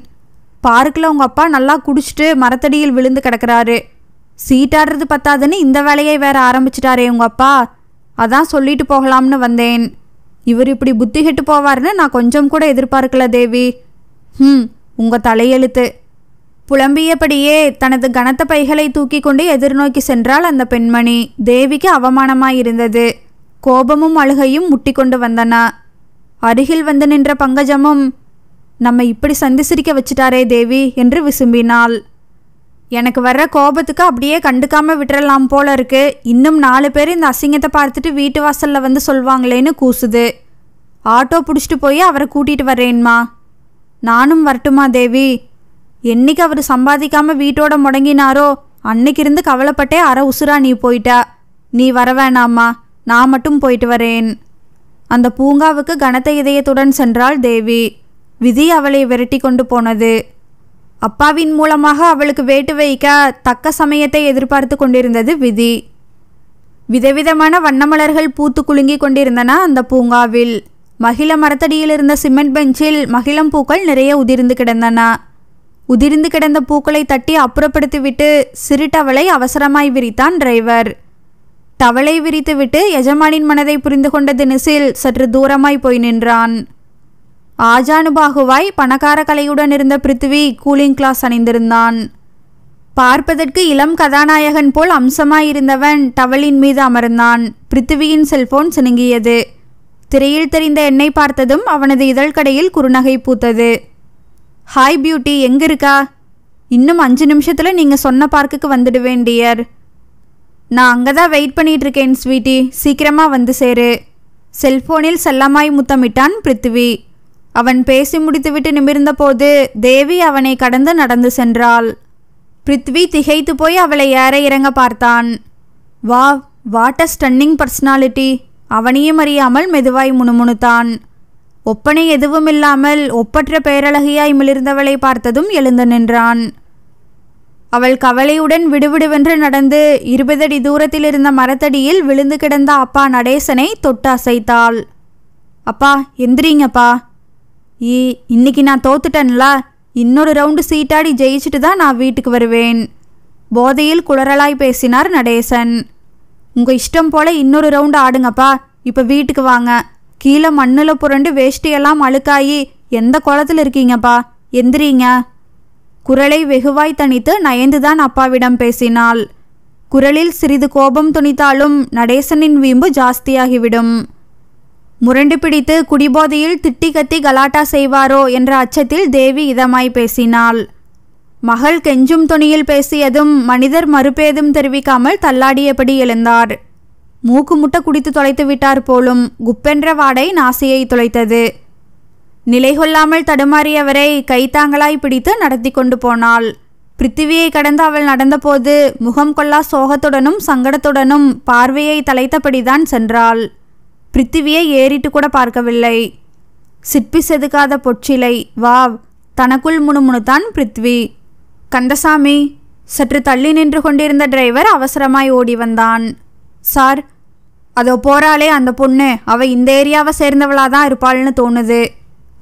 பார்க்கில் உங்கள் அப்பா நல்லா குடிச்சிட்டு மரத்தடியில் விழுந்து கிடக்கிறாரு சீட்டாடுறது பத்தாதுன்னு இந்த வேலையை வேற ஆரம்பிச்சிட்டாரே உங்கள் அப்பா அதான் சொல்லிட்டு போகலாம்னு வந்தேன் இவர் இப்படி புத்தி கெட்டு போவார்னு நான் கொஞ்சம் கூட எதிர்பார்க்கல தேவி ம் உங்கள் தலையெழுத்து புலம்பியபடியே தனது கனத்த பைகளை தூக்கி கொண்டு எதிர்நோக்கி சென்றாள் அந்த பெண்மணி தேவிக்கு அவமானமாயிருந்தது கோபமும் அழுகையும் முட்டி கொண்டு வந்தன அருகில் வந்து நின்ற பங்கஜமும் நம்ம இப்படி சந்தி சிரிக்க வச்சிட்டாரே தேவி என்று விசும்பினாள் எனக்கு வர்ற கோபத்துக்கு அப்படியே கண்டுக்காம விட்டுறலாம் போல இருக்கு இன்னும் நாலு பேர் இந்த அசிங்கத்தை பார்த்துட்டு வீட்டு வாசல்ல வந்து சொல்வாங்களேன்னு கூசுது ஆட்டோ பிடிச்சிட்டு போய் அவரை கூட்டிகிட்டு வரேன்மா நானும் வரட்டுமா தேவி என்னைக்கு அவர் சம்பாதிக்காம வீட்டோட முடங்கினாரோ அன்னைக்கு இருந்து கவலைப்பட்டே அற உசுரா நீ போயிட்டா நீ வர வேணாமா நான் மட்டும் போயிட்டு வரேன் அந்த பூங்காவுக்கு கனத்த இதயத்துடன் சென்றாள் தேவி விதி அவளை விரட்டி கொண்டு போனது அப்பாவின் மூலமாக அவளுக்கு வேட்டு வைக்க தக்க சமயத்தை எதிர்பார்த்து கொண்டிருந்தது விதி விதவிதமான வண்ணமலர்கள் பூத்து குலுங்கி கொண்டிருந்தன அந்த பூங்காவில் மகிழ மரத்தடியில் இருந்த சிமெண்ட் பெஞ்சில் மகிழம் பூக்கள் நிறைய உதிர்ந்து கிடந்தன உதிர்ந்து கிடந்த பூக்களை தட்டி அப்புறப்படுத்திவிட்டு சிறு டவளை அவசரமாய் விரித்தான் டிரைவர் டவளை விரித்துவிட்டு எஜமானின் மனதை புரிந்து கொண்ட தினசில் சற்று தூரமாய் போய் நின்றான் ஆஜானுபாகுவாய் பணக்கார கலையுடன் இருந்த பிருத்வி கூலிங் கிளாஸ் அணிந்திருந்தான் பார்ப்பதற்கு இளம் கதாநாயகன் போல் அம்சமாயிருந்தவன் டவலின் மீது அமர்ந்தான் பிருத்திவியின் செல்போன் சினுங்கியது திரையில் தெரிந்த எண்ணெய் பார்த்ததும் அவனது இதழ்கடையில் குறுநகை பூத்தது ஹாய் பியூட்டி எங்கே இருக்கா இன்னும் அஞ்சு நிமிஷத்தில் நீங்கள் சொன்ன பார்க்குக்கு வந்துடுவேன் டியர் நான் அங்கே தான் வெயிட் பண்ணிகிட்ருக்கேன் ஸ்வீட்டி சீக்கிரமாக வந்து சேரு செல்ஃபோனில் செல்லமாய் முத்தமிட்டான் பிருத்திவி அவன் பேசி முடித்துவிட்டு நிமிர்ந்தபோது தேவி அவனை கடந்து நடந்து சென்றாள் பிருத்வி திகைத்து போய் அவளை ஏற இறங்க பார்த்தான் வா வாட் அ ஸ்டன்னிங் பர்சனாலிட்டி அவனையும் அறியாமல் மெதுவாய் முணுமுணுத்தான் ஒப்பனை எதுவுமில்லாமல் ஒப்பற்ற பேரழகியாய் மிளிர்ந்தவளை பார்த்ததும் எழுந்து நின்றான் அவள் கவலையுடன் விடுவிடுவென்று நடந்து இருபதடி தூரத்தில் இருந்த மரத்தடியில் விழுந்து கிடந்த அப்பா நடேசனை தொட்டு அசைத்தாள் அப்பா எந்திரிங்கப்பா ஈ இன்னைக்கு நான் தோத்துட்டேன்ல இன்னொரு ரவுண்டு சீட்டாடி ஜெயிச்சுட்டு தான் நான் வீட்டுக்கு வருவேன் போதையில் குளறலாய் பேசினார் நடேசன் உங்கள் இஷ்டம் போல இன்னொரு ரவுண்டு ஆடுங்கப்பா இப்போ வீட்டுக்கு வாங்க கீழே மண்ணில் புரண்டு வேஷ்டியெல்லாம் அழுக்காயி எந்த குளத்தில் இருக்கீங்கப்பா எந்திரீங்க குரலை வெகுவாய் தணித்து நயந்துதான் அப்பாவிடம் பேசினாள் குரலில் சிறிது கோபம் துணித்தாலும் நடேசனின் வீம்பு ஜாஸ்தியாகிவிடும் முரண்டு பிடித்து குடிபோதையில் திட்டி கத்தி கலாட்டா செய்வாரோ என்ற அச்சத்தில் தேவி இதமாய் பேசினாள் மகள் கெஞ்சும் துணியில் பேசியதும் மனிதர் மறுபேதும் தெரிவிக்காமல் தள்ளாடியபடி எழுந்தார் மூக்கு முட்டை குடித்து தொலைத்து விட்டார் போலும் குப்பென்ற வாடை நாசியை தொலைத்தது நிலை கொள்ளாமல் தடுமாறியவரை கைத்தாங்களாய் பிடித்து நடத்தி கொண்டு போனாள் பிருத்திவியை கடந்து அவள் நடந்தபோது முகம் கொள்ளா சோகத்துடனும் சங்கடத்துடனும் பார்வையை தலைத்தபடிதான் சென்றாள் பிருத்திவியை ஏறிட்டு கூட பார்க்கவில்லை சிற்பி செதுக்காத பொற்சிலை வாவ் தனக்குள் முணுமுணுத்தான் பிருத்வி கந்தசாமி சற்று தள்ளி நின்று கொண்டிருந்த டிரைவர் அவசரமாய் ஓடி வந்தான் சார் அதோ போறாளே அந்த பொண்ணு அவ இந்த ஏரியாவை சேர்ந்தவளாக தான் இருப்பாள்னு தோணுது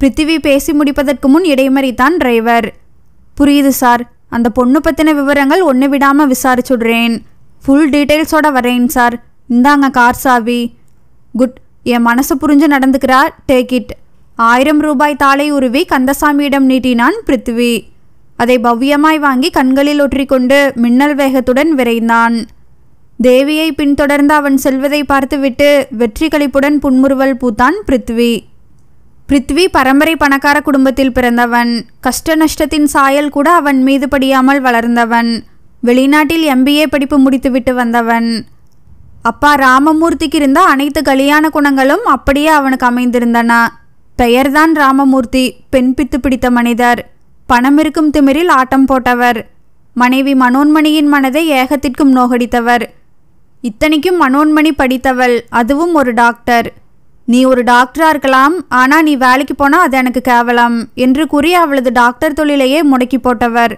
பிருத்திவி பேசி முடிப்பதற்கு முன் இடைமறித்தான் டிரைவர் புரியுது சார் அந்த பொண்ணு பற்றின விவரங்கள் ஒன்று விடாமல் விசாரிச்சுடுறேன் ஃபுல் டீட்டெயில்ஸோடு வரேன் சார் இந்தாங்க கார் சாவி குட் என் மனசு புரிஞ்சு நடந்துக்கிறா டேக் இட் ஆயிரம் ரூபாய் தாளை உருவி கந்தசாமியிடம் நீட்டினான் பிருத்வி அதை பவ்யமாய் வாங்கி கண்களில் ஒற்றிக்கொண்டு மின்னல் வேகத்துடன் விரைந்தான் தேவியை பின்தொடர்ந்து அவன் செல்வதை பார்த்துவிட்டு வெற்றி கழிப்புடன் புன்முறுவல் பூத்தான் பிருத்வி பிருத்வி பரம்பரை பணக்கார குடும்பத்தில் பிறந்தவன் கஷ்ட நஷ்டத்தின் சாயல் கூட அவன் மீது படியாமல் வளர்ந்தவன் வெளிநாட்டில் எம்பிஏ படிப்பு முடித்துவிட்டு வந்தவன் அப்பா ராமமூர்த்திக்கு இருந்த அனைத்து கலியான குணங்களும் அப்படியே அவனுக்கு அமைந்திருந்தன பெயர்தான் ராமமூர்த்தி பெண் பித்து பிடித்த மனிதர் பணம் இருக்கும் திமிரில் ஆட்டம் போட்டவர் மனைவி மனோன்மணியின் மனதை ஏகத்திற்கும் நோகடித்தவர் இத்தனைக்கும் மனோன்மணி படித்தவள் அதுவும் ஒரு டாக்டர் நீ ஒரு டாக்டராக இருக்கலாம் ஆனால் நீ வேலைக்கு போனால் அது எனக்கு கேவலம் என்று கூறி அவளது டாக்டர் தொழிலையே முடக்கி போட்டவர்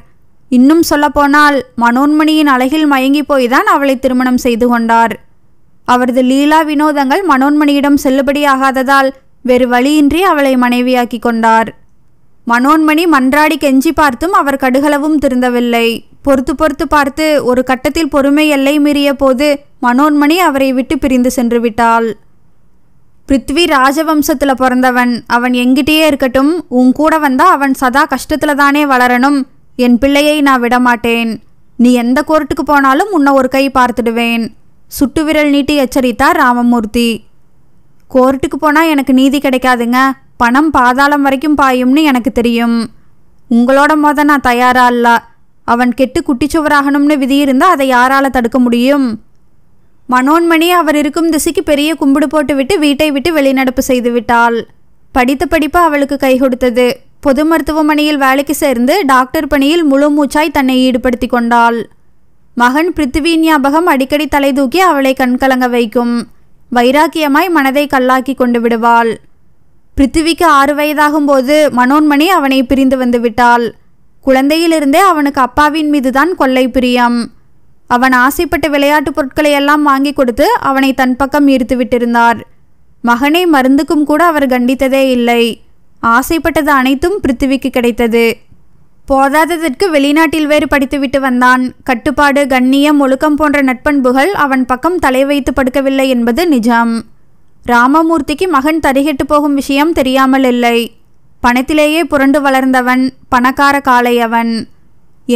இன்னும் சொல்லப்போனால் மனோன்மணியின் அழகில் மயங்கி போய் தான் அவளை திருமணம் செய்து கொண்டார் அவரது லீலா வினோதங்கள் மனோன்மணியிடம் செல்லுபடியாகாததால் வேறு வழியின்றி அவளை மனைவியாக்கி கொண்டார் மனோன்மணி மன்றாடி கெஞ்சி பார்த்தும் அவர் கடுகளவும் திருந்தவில்லை பொறுத்து பொறுத்து பார்த்து ஒரு கட்டத்தில் பொறுமை எல்லை மீறிய போது மனோன்மணி அவரை விட்டு பிரிந்து சென்று விட்டாள் பிருத்வி ராஜவம்சத்தில் பிறந்தவன் அவன் எங்கிட்டேயே இருக்கட்டும் உன் கூட வந்தால் அவன் சதா கஷ்டத்தில் தானே வளரணும் என் பிள்ளையை நான் விடமாட்டேன் நீ எந்த கோர்ட்டுக்கு போனாலும் உன்னை ஒரு கை பார்த்துடுவேன் சுட்டு விரல் நீட்டி எச்சரித்தார் ராமமூர்த்தி கோர்ட்டுக்கு போனால் எனக்கு நீதி கிடைக்காதுங்க பணம் பாதாளம் வரைக்கும் பாயும்னு எனக்கு தெரியும் உங்களோட மோத நான் தயாரா இல்ல அவன் கெட்டு குட்டிச்சுவராகணும்னு விதி இருந்தால் அதை யாரால தடுக்க முடியும் மனோன்மணி அவர் இருக்கும் திசைக்கு பெரிய கும்பிடு போட்டுவிட்டு வீட்டை விட்டு வெளிநடப்பு செய்துவிட்டாள் படித்த படிப்பு அவளுக்கு கை கொடுத்தது பொது மருத்துவமனையில் வேலைக்கு சேர்ந்து டாக்டர் பணியில் முழு மூச்சாய் தன்னை ஈடுபடுத்தி கொண்டாள் மகன் பிருத்திவி ஞாபகம் அடிக்கடி தலை தூக்கி அவளை கண்கலங்க வைக்கும் வைராக்கியமாய் மனதை கல்லாக்கி கொண்டு விடுவாள் பிருத்திவிக்கு ஆறு வயதாகும் போது மனோன்மணி அவனை பிரிந்து வந்து விட்டாள் குழந்தையிலிருந்தே அவனுக்கு அப்பாவின் மீதுதான் கொள்ளை பிரியம் அவன் ஆசைப்பட்ட விளையாட்டு பொருட்களை எல்லாம் வாங்கி கொடுத்து அவனை தன் பக்கம் ஈர்த்து விட்டிருந்தார் மகனை மருந்துக்கும் கூட அவர் கண்டித்ததே இல்லை ஆசைப்பட்டது அனைத்தும் பிருத்திவிக்கு கிடைத்தது போதாததற்கு வெளிநாட்டில் வேறு படித்துவிட்டு வந்தான் கட்டுப்பாடு கண்ணியம் ஒழுக்கம் போன்ற நட்பண்புகள் அவன் பக்கம் தலை வைத்து படுக்கவில்லை என்பது நிஜம் ராமமூர்த்திக்கு மகன் தரிகிட்டு போகும் விஷயம் தெரியாமல் இல்லை பணத்திலேயே புரண்டு வளர்ந்தவன் பணக்கார காலை அவன்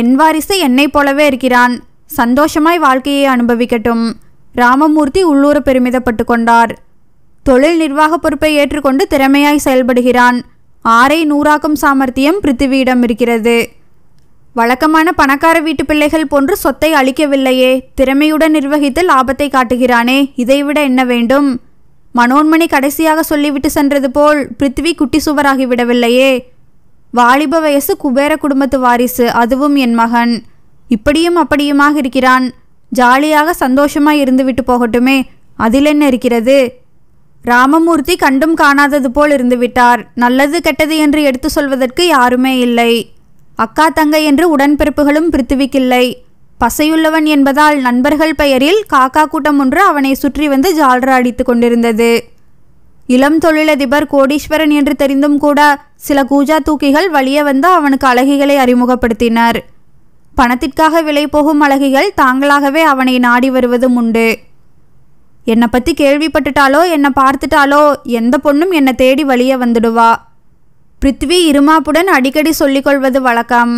என் வாரிசு என்னைப் போலவே இருக்கிறான் சந்தோஷமாய் வாழ்க்கையை அனுபவிக்கட்டும் ராமமூர்த்தி உள்ளூர பெருமிதப்பட்டு கொண்டார் தொழில் நிர்வாக பொறுப்பை ஏற்றுக்கொண்டு திறமையாய் செயல்படுகிறான் ஆரை நூறாக்கும் சாமர்த்தியம் பிருத்திவியிடம் இருக்கிறது வழக்கமான பணக்கார வீட்டு பிள்ளைகள் போன்று சொத்தை அளிக்கவில்லையே திறமையுடன் நிர்வகித்து லாபத்தை காட்டுகிறானே இதைவிட என்ன வேண்டும் மனோன்மணி கடைசியாக சொல்லிவிட்டு சென்றது போல் பிருத்வி குட்டி சுவராகிவிடவில்லையே வாலிப வயசு குபேர குடும்பத்து வாரிசு அதுவும் என் மகன் இப்படியும் அப்படியுமாக இருக்கிறான் ஜாலியாக சந்தோஷமாக இருந்துவிட்டு போகட்டுமே அதில் என்ன இருக்கிறது ராமமூர்த்தி கண்டும் காணாதது போல் இருந்துவிட்டார் நல்லது கெட்டது என்று எடுத்து சொல்வதற்கு யாருமே இல்லை அக்கா தங்கை என்று உடன்பிறப்புகளும் பிரித்துவிக்கில்லை பசையுள்ளவன் என்பதால் நண்பர்கள் பெயரில் காக்கா கூட்டம் ஒன்று அவனை சுற்றி வந்து ஜால்ரா அடித்து கொண்டிருந்தது இளம் தொழிலதிபர் கோடீஸ்வரன் என்று தெரிந்தும் கூட சில கூஜா தூக்கிகள் வழியே வந்து அவனுக்கு அழகிகளை அறிமுகப்படுத்தினர் பணத்திற்காக விலை போகும் அழகிகள் தாங்களாகவே அவனை நாடி வருவதும் உண்டு என்னை பற்றி கேள்விப்பட்டுட்டாலோ என்னை பார்த்துட்டாலோ எந்த பொண்ணும் என்னை தேடி வழிய வந்துடுவா பிருத்வி இருமாப்புடன் அடிக்கடி சொல்லிக்கொள்வது வழக்கம்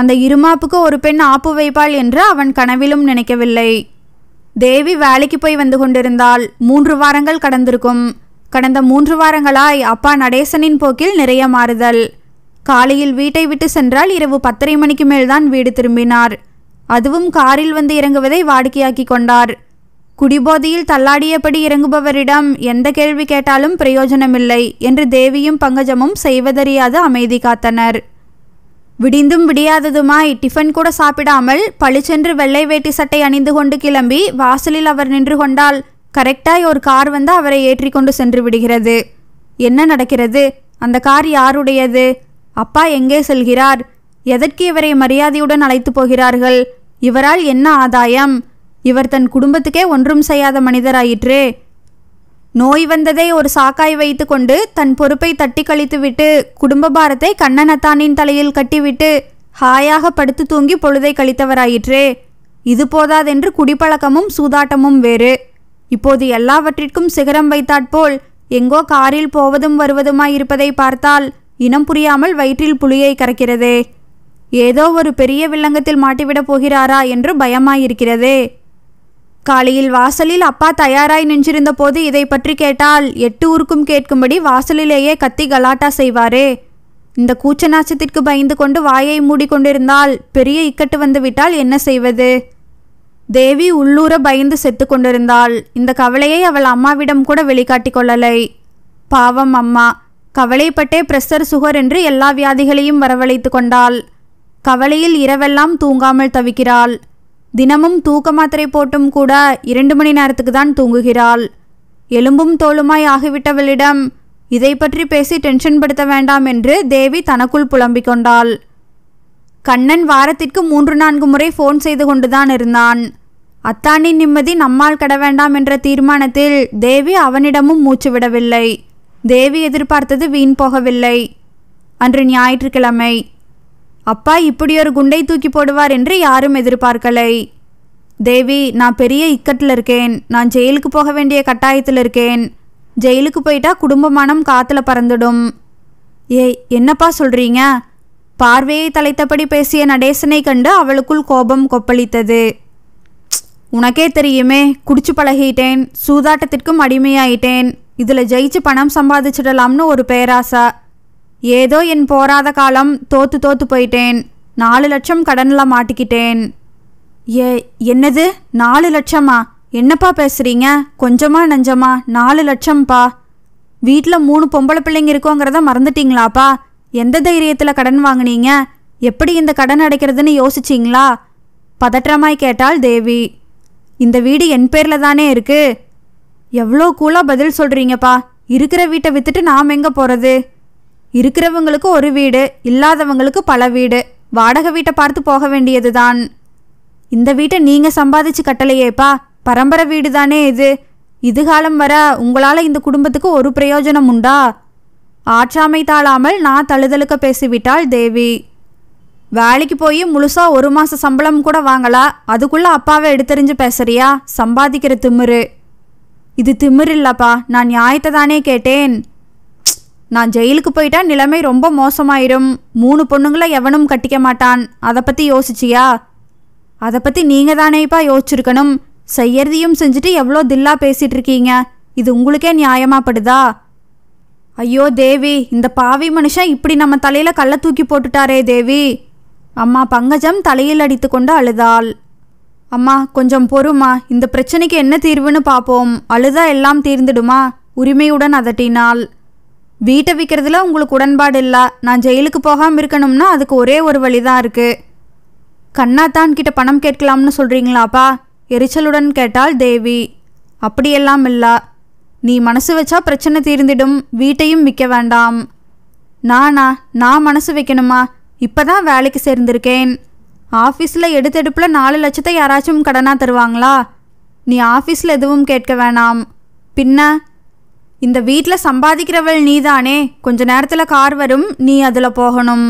அந்த இருமாப்புக்கு ஒரு பெண் ஆப்பு வைப்பாள் என்று அவன் கனவிலும் நினைக்கவில்லை தேவி வேலைக்கு போய் வந்து கொண்டிருந்தால் மூன்று வாரங்கள் கடந்திருக்கும் கடந்த மூன்று வாரங்களாய் அப்பா நடேசனின் போக்கில் நிறைய மாறுதல் காலையில் வீட்டை விட்டு சென்றால் இரவு பத்தரை மணிக்கு மேல்தான் வீடு திரும்பினார் அதுவும் காரில் வந்து இறங்குவதை வாடிக்கையாக்கி கொண்டார் குடிபோதையில் தள்ளாடியபடி இறங்குபவரிடம் எந்த கேள்வி கேட்டாலும் பிரயோஜனமில்லை என்று தேவியும் பங்கஜமும் செய்வதறியாது அமைதி காத்தனர் விடிந்தும் விடியாததுமாய் டிஃபன் கூட சாப்பிடாமல் பளிச்சென்று வெள்ளை வேட்டி சட்டை அணிந்து கொண்டு கிளம்பி வாசலில் அவர் நின்று கொண்டால் கரெக்டாய் ஒரு கார் வந்து அவரை ஏற்றி கொண்டு சென்று விடுகிறது என்ன நடக்கிறது அந்த கார் யாருடையது அப்பா எங்கே செல்கிறார் எதற்கு இவரை மரியாதையுடன் அழைத்து போகிறார்கள் இவரால் என்ன ஆதாயம் இவர் தன் குடும்பத்துக்கே ஒன்றும் செய்யாத மனிதராயிற்று நோய் வந்ததை ஒரு சாக்காய் வைத்து கொண்டு தன் பொறுப்பை தட்டி கழித்துவிட்டு குடும்ப பாரத்தை கண்ணனத்தானின் தலையில் கட்டிவிட்டு ஹாயாக படுத்து தூங்கி பொழுதை கழித்தவராயிற்று இது போதாதென்று குடிப்பழக்கமும் சூதாட்டமும் வேறு இப்போது எல்லாவற்றிற்கும் சிகரம் வைத்தாற்போல் எங்கோ காரில் போவதும் வருவதுமாய் இருப்பதை பார்த்தால் இனம் புரியாமல் வயிற்றில் புளியை கறக்கிறது ஏதோ ஒரு பெரிய வில்லங்கத்தில் மாட்டிவிடப் போகிறாரா என்று பயமாயிருக்கிறதே காலையில் வாசலில் அப்பா தயாராய் நின்றிருந்த போது இதை பற்றி கேட்டால் எட்டு ஊருக்கும் கேட்கும்படி வாசலிலேயே கத்தி கலாட்டா செய்வாரே இந்த கூச்ச நாச்சத்திற்கு பயந்து கொண்டு வாயை மூடிக்கொண்டிருந்தால் பெரிய இக்கட்டு வந்துவிட்டால் என்ன செய்வது தேவி உள்ளூர பயந்து செத்து கொண்டிருந்தாள் இந்த கவலையை அவள் அம்மாவிடம் கூட வெளிக்காட்டி கொள்ளலை பாவம் அம்மா கவலைப்பட்டே பிரஷர் சுகர் என்று எல்லா வியாதிகளையும் வரவழைத்து கொண்டாள் கவலையில் இரவெல்லாம் தூங்காமல் தவிக்கிறாள் தினமும் தூக்க மாத்திரை போட்டும் கூட இரண்டு மணி நேரத்துக்கு தான் தூங்குகிறாள் எலும்பும் தோளுமாய் ஆகிவிட்டவளிடம் இதை பற்றி பேசி டென்ஷன் படுத்த வேண்டாம் என்று தேவி தனக்குள் புலம்பிக் கொண்டாள் கண்ணன் வாரத்திற்கு மூன்று நான்கு முறை ஃபோன் செய்து கொண்டுதான் இருந்தான் அத்தானின் நிம்மதி நம்மால் கட வேண்டாம் என்ற தீர்மானத்தில் தேவி அவனிடமும் மூச்சு விடவில்லை தேவி எதிர்பார்த்தது வீண் போகவில்லை அன்று ஞாயிற்றுக்கிழமை அப்பா இப்படி ஒரு குண்டை தூக்கி போடுவார் என்று யாரும் எதிர்பார்க்கலை தேவி நான் பெரிய இக்கட்டில் இருக்கேன் நான் ஜெயிலுக்கு போக வேண்டிய கட்டாயத்தில் இருக்கேன் ஜெயிலுக்கு போயிட்டா குடும்பமானம் காத்துல பறந்துடும் ஏய் என்னப்பா சொல்றீங்க பார்வையை தலைத்தபடி பேசிய நடேசனை கண்டு அவளுக்குள் கோபம் கொப்பளித்தது உனக்கே தெரியுமே குடிச்சு பழகிட்டேன் சூதாட்டத்திற்கும் அடிமையாயிட்டேன் இதில் ஜெயிச்சு பணம் சம்பாதிச்சிடலாம்னு ஒரு பேராசை ஏதோ என் போராத காலம் தோத்து தோத்து போயிட்டேன் நாலு லட்சம் கடனில் மாட்டிக்கிட்டேன் ஏ என்னது நாலு லட்சமா என்னப்பா பேசுகிறீங்க கொஞ்சமா நஞ்சமா நாலு லட்சம்ப்பா வீட்டில் மூணு பொம்பளை பிள்ளைங்க இருக்கோங்கிறத மறந்துட்டீங்களாப்பா எந்த தைரியத்தில் கடன் வாங்கினீங்க எப்படி இந்த கடன் அடைக்கிறதுன்னு யோசிச்சிங்களா பதற்றமாய் கேட்டாள் தேவி இந்த வீடு என் பேரில் தானே இருக்குது எவ்வளோ கூலாக பதில் சொல்கிறீங்கப்பா இருக்கிற வீட்டை விற்றுட்டு நாம் எங்கே போகிறது இருக்கிறவங்களுக்கு ஒரு வீடு இல்லாதவங்களுக்கு பல வீடு வாடகை வீட்டை பார்த்து போக வேண்டியது தான் இந்த வீட்டை நீங்கள் சம்பாதிச்சு கட்டலையேப்பா பரம்பரை வீடு தானே இது இது காலம் வர உங்களால் இந்த குடும்பத்துக்கு ஒரு பிரயோஜனம் உண்டா ஆற்றாமை தாழாமல் நான் தழுதழுக்க பேசிவிட்டாள் தேவி வேலைக்கு போய் முழுசாக ஒரு மாத சம்பளம் கூட வாங்கலாம் அதுக்குள்ளே அப்பாவை எடுத்தறிஞ்சு பேசுறியா சம்பாதிக்கிற திமுரு இது திமிரில்லப்பா நான் நியாயத்தை தானே கேட்டேன் நான் ஜெயிலுக்கு போயிட்டா நிலைமை ரொம்ப மோசமாயிரும் மூணு பொண்ணுங்களை எவனும் கட்டிக்க மாட்டான் அதை பற்றி யோசிச்சியா அதை பற்றி நீங்கள் தானேப்பா யோசிச்சிருக்கணும் செய்யறதையும் செஞ்சுட்டு எவ்வளோ தில்லா பேசிகிட்டு இருக்கீங்க இது உங்களுக்கே நியாயமாப்படுதா ஐயோ தேவி இந்த பாவி மனுஷன் இப்படி நம்ம தலையில் கள்ள தூக்கி போட்டுட்டாரே தேவி அம்மா பங்கஜம் தலையில் அடித்து கொண்டு அழுதாள் அம்மா கொஞ்சம் பொறுமா இந்த பிரச்சனைக்கு என்ன தீர்வுன்னு பார்ப்போம் அழுதா எல்லாம் தீர்ந்துடுமா உரிமையுடன் அதட்டினாள் வீட்டை விற்கிறதுல உங்களுக்கு உடன்பாடு இல்லை நான் ஜெயிலுக்கு போகாமல் இருக்கணும்னா அதுக்கு ஒரே ஒரு வழிதான் இருக்குது கண்ணாத்தான் கிட்ட பணம் கேட்கலாம்னு சொல்கிறீங்களாப்பா எரிச்சலுடன் கேட்டாள் தேவி அப்படியெல்லாம் இல்லை நீ மனசு வச்சா பிரச்சனை தீர்ந்திடும் வீட்டையும் விற்க வேண்டாம் நானா நான் மனசு வைக்கணுமா இப்போ தான் வேலைக்கு சேர்ந்திருக்கேன் ஆஃபீஸில் எடுத்தெடுப்பில் நாலு லட்சத்தை யாராச்சும் கடனாக தருவாங்களா நீ ஆஃபீஸில் எதுவும் கேட்க வேணாம் பின்ன இந்த வீட்டில் சம்பாதிக்கிறவள் நீதானே கொஞ்ச நேரத்தில் கார் வரும் நீ அதில் போகணும்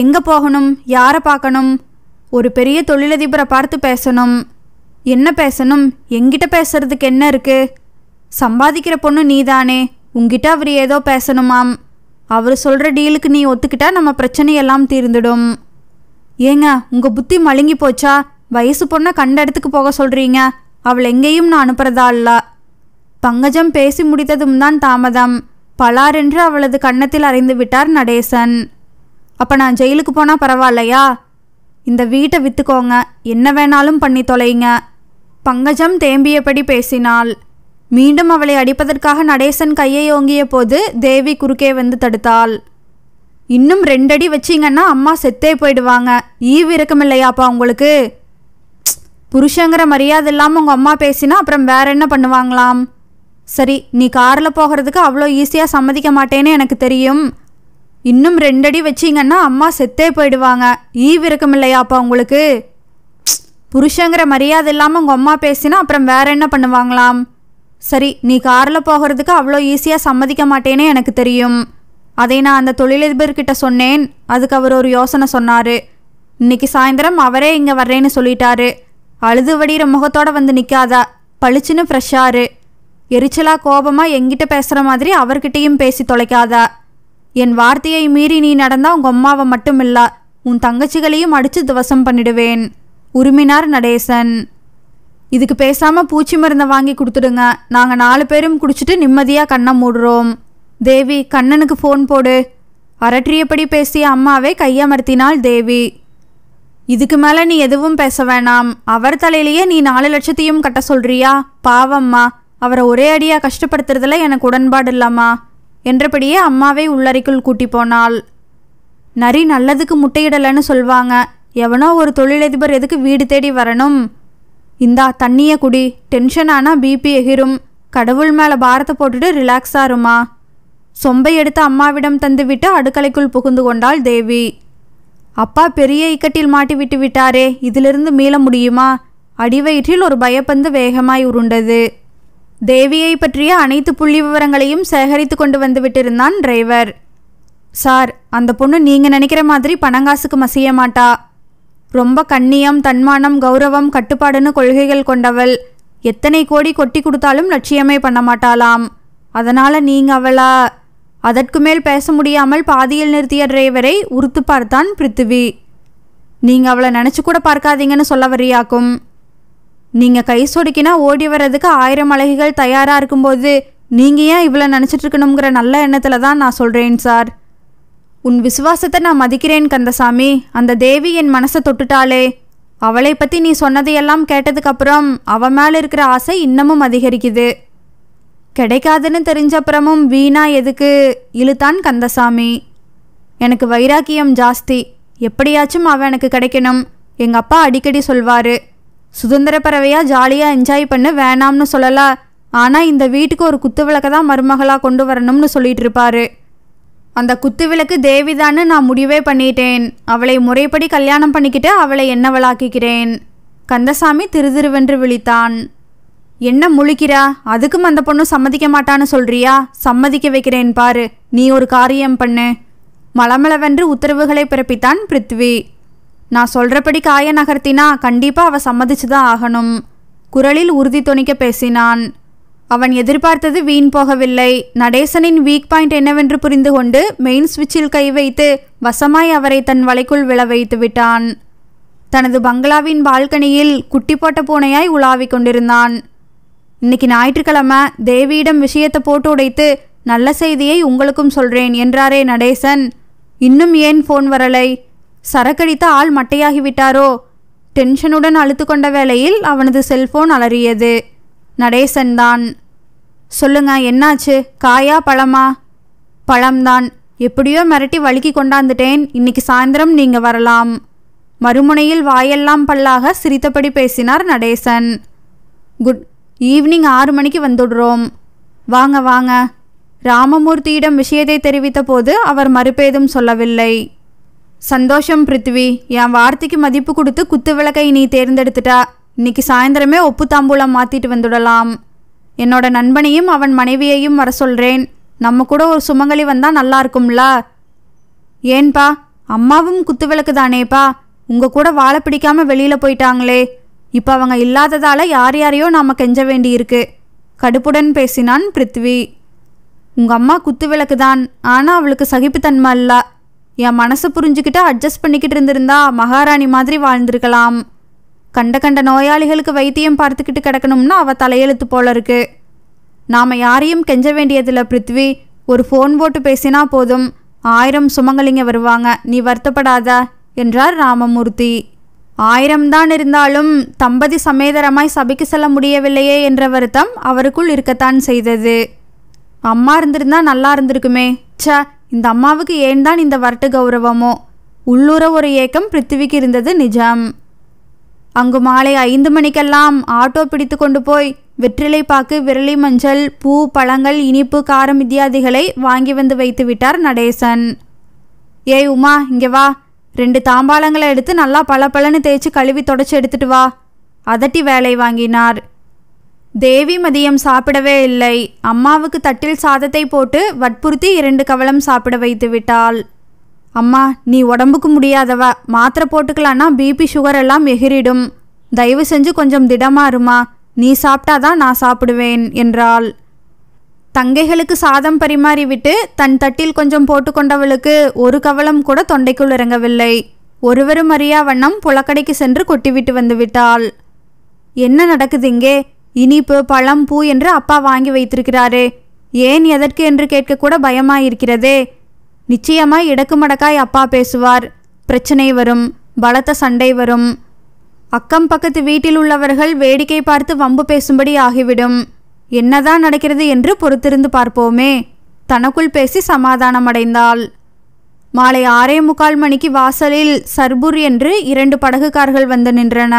எங்கே போகணும் யாரை பார்க்கணும் ஒரு பெரிய தொழிலதிபரை பார்த்து பேசணும் என்ன பேசணும் எங்கிட்ட பேசுறதுக்கு என்ன இருக்குது சம்பாதிக்கிற பொண்ணு நீதானே உங்ககிட்ட அவர் ஏதோ பேசணுமாம் அவர் சொல்கிற டீலுக்கு நீ ஒத்துக்கிட்டா நம்ம பிரச்சனையெல்லாம் தீர்ந்துடும் ஏங்க உங்க புத்தி மழுங்கி போச்சா வயசு பொண்ணை கண்ட இடத்துக்கு போக சொல்றீங்க அவள் எங்கேயும் நான் அனுப்புறதா இல்ல பங்கஜம் பேசி முடித்ததும் தான் தாமதம் பலாரென்று அவளது கன்னத்தில் அறைந்து விட்டார் நடேசன் அப்ப நான் ஜெயிலுக்கு போனா பரவாயில்லையா இந்த வீட்டை வித்துக்கோங்க என்ன வேணாலும் பண்ணி தொலைங்க பங்கஜம் தேம்பியபடி பேசினாள் மீண்டும் அவளை அடிப்பதற்காக நடேசன் கையை ஓங்கிய போது தேவி குறுக்கே வந்து தடுத்தாள் இன்னும் ரெண்டடி வச்சிங்கன்னா அம்மா செத்தே போயிடுவாங்க ஈவு இருக்கும் இல்லையாப்பா உங்களுக்கு புருஷங்கிற மரியாதை இல்லாமல் உங்கள் அம்மா பேசினா அப்புறம் வேற என்ன பண்ணுவாங்களாம் சரி நீ காரில் போகிறதுக்கு அவ்வளோ ஈஸியாக சம்மதிக்க மாட்டேன்னு எனக்கு தெரியும் இன்னும் ரெண்டடி வச்சிங்கன்னா அம்மா செத்தே போயிடுவாங்க ஈவு இருக்கும் இல்லையாப்பா உங்களுக்கு புருஷங்கிற மரியாதை இல்லாமல் உங்கள் அம்மா பேசினா அப்புறம் வேற என்ன பண்ணுவாங்களாம் சரி நீ காரில் போகிறதுக்கு அவ்வளோ ஈஸியாக சம்மதிக்க மாட்டேன்னு எனக்கு தெரியும் அதை நான் அந்த தொழிலதிபர்கிட்ட சொன்னேன் அதுக்கு அவர் ஒரு யோசனை சொன்னார் இன்னைக்கு சாயந்தரம் அவரே இங்கே வர்றேன்னு சொல்லிட்டாரு அழுது வடிகிற முகத்தோட வந்து நிற்காதா பளிச்சுன்னு ஃப்ரெஷ்ஷாரு எரிச்சலாக கோபமாக எங்கிட்ட பேசுகிற மாதிரி அவர்கிட்டையும் பேசி தொலைக்காதா என் வார்த்தையை மீறி நீ நடந்தால் உங்கள் அம்மாவை மட்டும் இல்லை உன் தங்கச்சிகளையும் அடித்து துவசம் பண்ணிடுவேன் உரிமினார் நடேசன் இதுக்கு பேசாமல் பூச்சி மருந்தை வாங்கி கொடுத்துடுங்க நாங்கள் நாலு பேரும் குடிச்சிட்டு நிம்மதியாக கண்ணை மூடுறோம் தேவி கண்ணனுக்கு ஃபோன் போடு அரற்றியபடி பேசிய அம்மாவை கையமர்த்தினாள் தேவி இதுக்கு மேலே நீ எதுவும் பேச வேணாம் அவர் தலையிலேயே நீ நாலு லட்சத்தையும் கட்ட சொல்றியா பாவம்மா அவரை ஒரே அடியாக கஷ்டப்படுத்துறதுல எனக்கு உடன்பாடு இல்லம்மா என்றபடியே அம்மாவை உள்ளறைக்குள் கூட்டி போனாள் நரி நல்லதுக்கு முட்டையிடலைன்னு சொல்வாங்க எவனோ ஒரு தொழிலதிபர் எதுக்கு வீடு தேடி வரணும் இந்தா தண்ணியை குடி டென்ஷன் ஆனால் பிபி எகிரும் கடவுள் மேலே பாரத்தை போட்டுட்டு ரிலாக்ஸாருமா சொம்பை எடுத்து அம்மாவிடம் தந்துவிட்டு அடுக்கலைக்குள் புகுந்து கொண்டாள் தேவி அப்பா பெரிய இக்கட்டில் மாட்டி விட்டு விட்டாரே இதிலிருந்து மீள முடியுமா அடிவயிற்றில் ஒரு பயப்பந்து வேகமாய் உருண்டது தேவியை பற்றிய அனைத்து புள்ளி விவரங்களையும் சேகரித்து கொண்டு வந்துவிட்டிருந்தான் டிரைவர் சார் அந்த பொண்ணு நீங்கள் நினைக்கிற மாதிரி பணங்காசுக்கு மசிய மாட்டா ரொம்ப கண்ணியம் தன்மானம் கௌரவம் கட்டுப்பாடுன்னு கொள்கைகள் கொண்டவள் எத்தனை கோடி கொட்டி கொடுத்தாலும் லட்சியமே பண்ண மாட்டாளாம் அதனால் நீங்கள் அவளா அதற்கு மேல் பேச முடியாமல் பாதியில் நிறுத்திய டிரைவரை உறுத்து பார்த்தான் பிருத்திவி நீங்கள் அவளை நினைச்சு கூட பார்க்காதீங்கன்னு சொல்ல வரியாக்கும் நீங்கள் கை சொடுக்கினா ஓடி வர்றதுக்கு ஆயிரம் அழகிகள் தயாராக இருக்கும்போது நீங்கள் ஏன் இவ்வளோ நினச்சிட்ருக்கணுங்கிற நல்ல எண்ணத்தில் தான் நான் சொல்கிறேன் சார் உன் விசுவாசத்தை நான் மதிக்கிறேன் கந்தசாமி அந்த தேவி என் மனசை தொட்டுட்டாளே அவளை பற்றி நீ சொன்னதையெல்லாம் கேட்டதுக்கப்புறம் அவன் மேலே இருக்கிற ஆசை இன்னமும் அதிகரிக்குது கிடைக்காதுன்னு தெரிஞ்ச அப்புறமும் வீணா எதுக்கு இழுத்தான் கந்தசாமி எனக்கு வைராக்கியம் ஜாஸ்தி எப்படியாச்சும் அவன் எனக்கு கிடைக்கணும் எங்கள் அப்பா அடிக்கடி சொல்வார் சுதந்திர பறவையாக ஜாலியாக என்ஜாய் பண்ணு வேணாம்னு சொல்லலாம் ஆனால் இந்த வீட்டுக்கு ஒரு குத்து விளக்கை தான் மருமகளாக கொண்டு வரணும்னு சொல்லிட்டு இருப்பாரு அந்த குத்து விளக்கு தேவிதான்னு நான் முடிவே பண்ணிட்டேன் அவளை முறைப்படி கல்யாணம் பண்ணிக்கிட்டு அவளை என்னவளாக்கிக்கிறேன் கந்தசாமி திருதிருவென்று விழித்தான் என்ன முழிக்கிறா அதுக்கும் அந்த பொண்ணு சம்மதிக்க மாட்டான்னு சொல்றியா சம்மதிக்க வைக்கிறேன் பாரு நீ ஒரு காரியம் பண்ணு மலமளவென்று உத்தரவுகளை பிறப்பித்தான் பிருத்வி நான் சொல்கிறபடி காய நகர்த்தினா கண்டிப்பாக அவள் சம்மதிச்சு தான் ஆகணும் குரலில் உறுதி துணிக்க பேசினான் அவன் எதிர்பார்த்தது வீண் போகவில்லை நடேசனின் வீக் பாயிண்ட் என்னவென்று புரிந்து கொண்டு மெயின் சுவிட்சில் கை வைத்து வசமாய் அவரை தன் வலைக்குள் விழ வைத்து விட்டான் தனது பங்களாவின் பால்கனியில் குட்டி போட்ட பூனையாய் உலாவிக் கொண்டிருந்தான் இன்னைக்கு ஞாயிற்றுக்கிழமை தேவியிடம் விஷயத்தை போட்டு உடைத்து நல்ல செய்தியை உங்களுக்கும் சொல்றேன் என்றாரே நடேசன் இன்னும் ஏன் ஃபோன் வரலை சரக்கடித்த ஆள் மட்டையாகிவிட்டாரோ டென்ஷனுடன் அழுத்து கொண்ட வேளையில் அவனது செல்போன் அலறியது நடேசன் தான் சொல்லுங்க என்னாச்சு காயா பழமா பழம்தான் எப்படியோ மிரட்டி வழுக்கி கொண்டாந்துட்டேன் இன்னைக்கு சாயந்தரம் நீங்க வரலாம் மறுமுனையில் வாயெல்லாம் பல்லாக சிரித்தபடி பேசினார் நடேசன் குட் ஈவினிங் ஆறு மணிக்கு வந்துடுறோம் வாங்க வாங்க ராமமூர்த்தியிடம் விஷயத்தை தெரிவித்த போது அவர் மறுப்பேதும் சொல்லவில்லை சந்தோஷம் பிருத்வி என் வார்த்தைக்கு மதிப்பு கொடுத்து குத்து விளக்கை நீ தேர்ந்தெடுத்துட்டா இன்னைக்கு சாயந்தரமே ஒப்பு தாம்பூலம் மாற்றிட்டு வந்துடலாம் என்னோட நண்பனையும் அவன் மனைவியையும் வர சொல்கிறேன் நம்ம கூட ஒரு சுமங்கலி வந்தால் நல்லா இருக்கும்ல ஏன்பா அம்மாவும் குத்து விளக்கு தானேப்பா உங்கள் கூட வாழை பிடிக்காம வெளியில் போயிட்டாங்களே இப்போ அவங்க இல்லாததால் யார் யாரையோ நாம் கெஞ்ச வேண்டியிருக்கு கடுப்புடன் பேசினான் பிருத்வி உங்கள் அம்மா குத்து விளக்கு தான் ஆனால் அவளுக்கு சகிப்புத்தன்மை இல்லை என் மனசு புரிஞ்சுக்கிட்டு அட்ஜஸ்ட் பண்ணிக்கிட்டு இருந்திருந்தா மகாராணி மாதிரி வாழ்ந்திருக்கலாம் கண்ட கண்ட நோயாளிகளுக்கு வைத்தியம் பார்த்துக்கிட்டு கிடக்கணும்னா அவள் தலையெழுத்து போல இருக்கு நாம் யாரையும் கெஞ்ச வேண்டியதில்லை பிருத்வி ஒரு ஃபோன் போட்டு பேசினா போதும் ஆயிரம் சுமங்கலிங்க வருவாங்க நீ வருத்தப்படாத என்றார் ராமமூர்த்தி ஆயிரம்தான் இருந்தாலும் தம்பதி சமேதரமாய் சபைக்கு செல்ல முடியவில்லையே என்ற வருத்தம் அவருக்குள் இருக்கத்தான் செய்தது அம்மா இருந்திருந்தா நல்லா இருந்திருக்குமே ச இந்த அம்மாவுக்கு ஏன் தான் இந்த வரட்டு கௌரவமோ உள்ளூர ஒரு ஏக்கம் பிருத்திவிக்கு இருந்தது நிஜம் அங்கு மாலை ஐந்து மணிக்கெல்லாம் ஆட்டோ பிடித்து கொண்டு போய் வெற்றிலை பாக்கு விரலி மஞ்சள் பூ பழங்கள் இனிப்பு காரம் இத்தியாதிகளை வாங்கி வந்து வைத்து விட்டார் நடேசன் ஏய் உமா இங்கே வா ரெண்டு தாம்பாளங்களை எடுத்து நல்லா பலன்னு தேய்ச்சி கழுவி தொடச்சி எடுத்துட்டு வா அதட்டி வேலை வாங்கினார் தேவி மதியம் சாப்பிடவே இல்லை அம்மாவுக்கு தட்டில் சாதத்தை போட்டு வற்புறுத்தி இரண்டு கவலம் சாப்பிட வைத்து விட்டாள் அம்மா நீ உடம்புக்கு முடியாதவ மாத்திரை போட்டுக்கலான்னா பிபி சுகர் எல்லாம் எகிரிடும் தயவு செஞ்சு கொஞ்சம் திடமாறுமா நீ சாப்பிட்டாதான் நான் சாப்பிடுவேன் என்றாள் தங்கைகளுக்கு சாதம் பரிமாறிவிட்டு தன் தட்டில் கொஞ்சம் போட்டுக்கொண்டவளுக்கு ஒரு கவலம் கூட தொண்டைக்குள் இறங்கவில்லை ஒருவரும் அறியா வண்ணம் புலக்கடைக்கு சென்று கொட்டிவிட்டு வந்து விட்டாள் என்ன நடக்குது இங்கே இனிப்பு பழம் பூ என்று அப்பா வாங்கி வைத்திருக்கிறாரே ஏன் எதற்கு என்று கேட்கக்கூட பயமாயிருக்கிறதே நிச்சயமாய் இடக்கு மடக்காய் அப்பா பேசுவார் பிரச்சனை வரும் பலத்த சண்டை வரும் அக்கம் பக்கத்து வீட்டில் உள்ளவர்கள் வேடிக்கை பார்த்து வம்பு பேசும்படி ஆகிவிடும் என்னதான் நடக்கிறது என்று பொறுத்திருந்து பார்ப்போமே தனக்குள் பேசி சமாதானமடைந்தாள் மாலை ஆறே முக்கால் மணிக்கு வாசலில் சர்பூர் என்று இரண்டு படகுக்கார்கள் வந்து நின்றன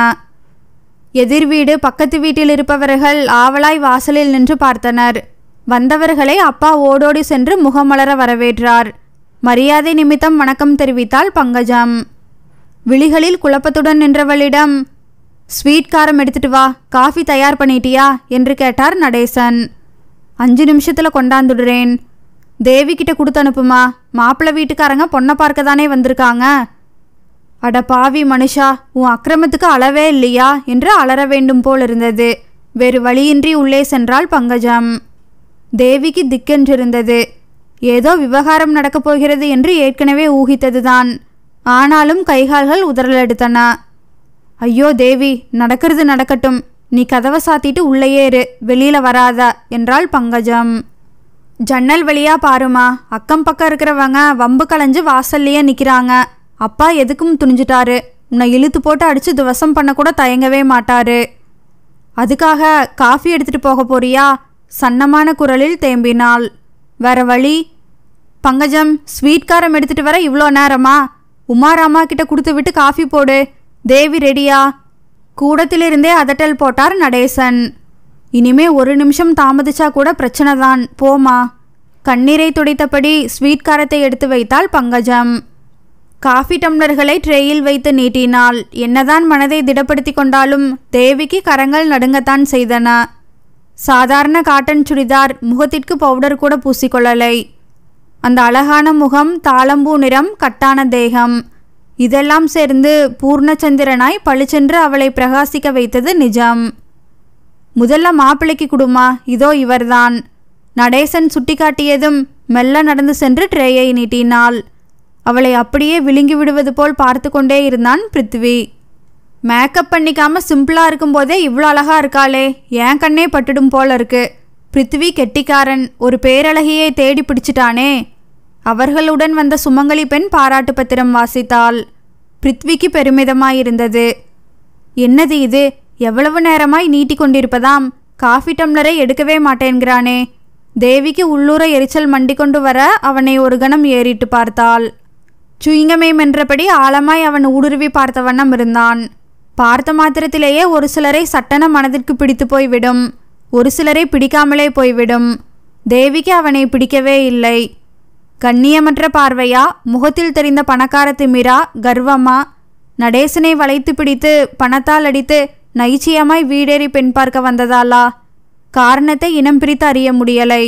எதிர் வீடு பக்கத்து வீட்டில் இருப்பவர்கள் ஆவலாய் வாசலில் நின்று பார்த்தனர் வந்தவர்களை அப்பா ஓடோடி சென்று முகமலர வரவேற்றார் மரியாதை நிமித்தம் வணக்கம் தெரிவித்தாள் பங்கஜம் விழிகளில் குழப்பத்துடன் நின்றவளிடம் ஸ்வீட் காரம் எடுத்துட்டு வா காஃபி தயார் பண்ணிட்டியா என்று கேட்டார் நடேசன் அஞ்சு நிமிஷத்தில் கொண்டாந்துடுறேன் தேவி கிட்ட கொடுத்து அனுப்புமா மாப்பிள்ளை வீட்டுக்காரங்க பொண்ணை பார்க்க தானே வந்திருக்காங்க அட பாவி மனுஷா உன் அக்கிரமத்துக்கு அளவே இல்லையா என்று அலற வேண்டும் போல் இருந்தது வேறு வழியின்றி உள்ளே சென்றாள் பங்கஜம் தேவிக்கு திக்கென்றிருந்தது ஏதோ விவகாரம் நடக்கப் போகிறது என்று ஏற்கனவே ஊகித்ததுதான் ஆனாலும் கைகால்கள் உதறலெடுத்தன ஐயோ தேவி நடக்கிறது நடக்கட்டும் நீ கதவை சாத்திட்டு உள்ளேயே இரு வெளியில வராத என்றாள் பங்கஜம் ஜன்னல் வழியா பாருமா அக்கம் பக்கம் இருக்கிறவங்க வம்பு களைஞ்சு வாசல்லையே நிற்கிறாங்க அப்பா எதுக்கும் துணிஞ்சிட்டாரு உன்னை இழுத்து போட்டு அடித்து துவசம் பண்ணக்கூட தயங்கவே மாட்டாரு அதுக்காக காஃபி எடுத்துட்டு போக போறியா சன்னமான குரலில் தேம்பினாள் வேற வழி பங்கஜம் ஸ்வீட்காரம் எடுத்துகிட்டு வர இவ்வளோ நேரமா உமாராமா கிட்ட கொடுத்து விட்டு காஃபி போடு தேவி ரெடியா கூடத்திலிருந்தே அதட்டல் போட்டார் நடேசன் இனிமே ஒரு நிமிஷம் தாமதிச்சா கூட பிரச்சனை தான் போமா கண்ணீரை துடைத்தபடி ஸ்வீட் காரத்தை எடுத்து வைத்தாள் பங்கஜம் காஃபி டம்ளர்களை ட்ரேயில் வைத்து நீட்டினாள் என்னதான் மனதை திடப்படுத்தி கொண்டாலும் தேவிக்கு கரங்கள் நடுங்கத்தான் செய்தன சாதாரண காட்டன் சுடிதார் முகத்திற்கு பவுடர் கூட பூசிக்கொள்ளலை அந்த அழகான முகம் தாளம்பூ நிறம் கட்டான தேகம் இதெல்லாம் சேர்ந்து பூர்ணச்சந்திரனாய் பளிச்சென்று அவளை பிரகாசிக்க வைத்தது நிஜம் முதல்ல மாப்பிள்ளைக்கு குடுமா இதோ இவர்தான் நடேசன் சுட்டிக்காட்டியதும் மெல்ல நடந்து சென்று ட்ரேயை நீட்டினாள் அவளை அப்படியே விழுங்கி விடுவது போல் பார்த்து கொண்டே இருந்தான் பிருத்வி மேக்கப் பண்ணிக்காம சிம்பிளாக இருக்கும்போதே இவ்வளோ அழகாக இருக்காளே ஏன் கண்ணே பட்டுடும் போல இருக்கு பிருத்வி கெட்டிக்காரன் ஒரு பேரழகியை தேடி பிடிச்சிட்டானே அவர்களுடன் வந்த சுமங்கலி பெண் பாராட்டு பத்திரம் வாசித்தாள் பிருத்விக்கு பெருமிதமாயிருந்தது என்னது இது எவ்வளவு நேரமாய் நீட்டி கொண்டிருப்பதாம் காஃபி டம்ளரை எடுக்கவே மாட்டேன்கிறானே தேவிக்கு உள்ளூர எரிச்சல் மண்டி கொண்டு வர அவனை ஒரு கணம் ஏறிட்டு பார்த்தாள் சுயிங்கமேம் என்றபடி ஆழமாய் அவன் ஊடுருவி பார்த்த வண்ணம் இருந்தான் பார்த்த மாத்திரத்திலேயே ஒரு சிலரை சட்டன மனதிற்கு பிடித்து போய்விடும் ஒரு சிலரை பிடிக்காமலே போய்விடும் தேவிக்கு அவனை பிடிக்கவே இல்லை கண்ணியமற்ற பார்வையா முகத்தில் தெரிந்த பணக்கார திமிரா கர்வமா நடேசனை வளைத்து பிடித்து பணத்தால் அடித்து நைச்சியமாய் வீடேறி பெண் பார்க்க வந்ததாலா காரணத்தை இனம் பிரித்து அறிய முடியலை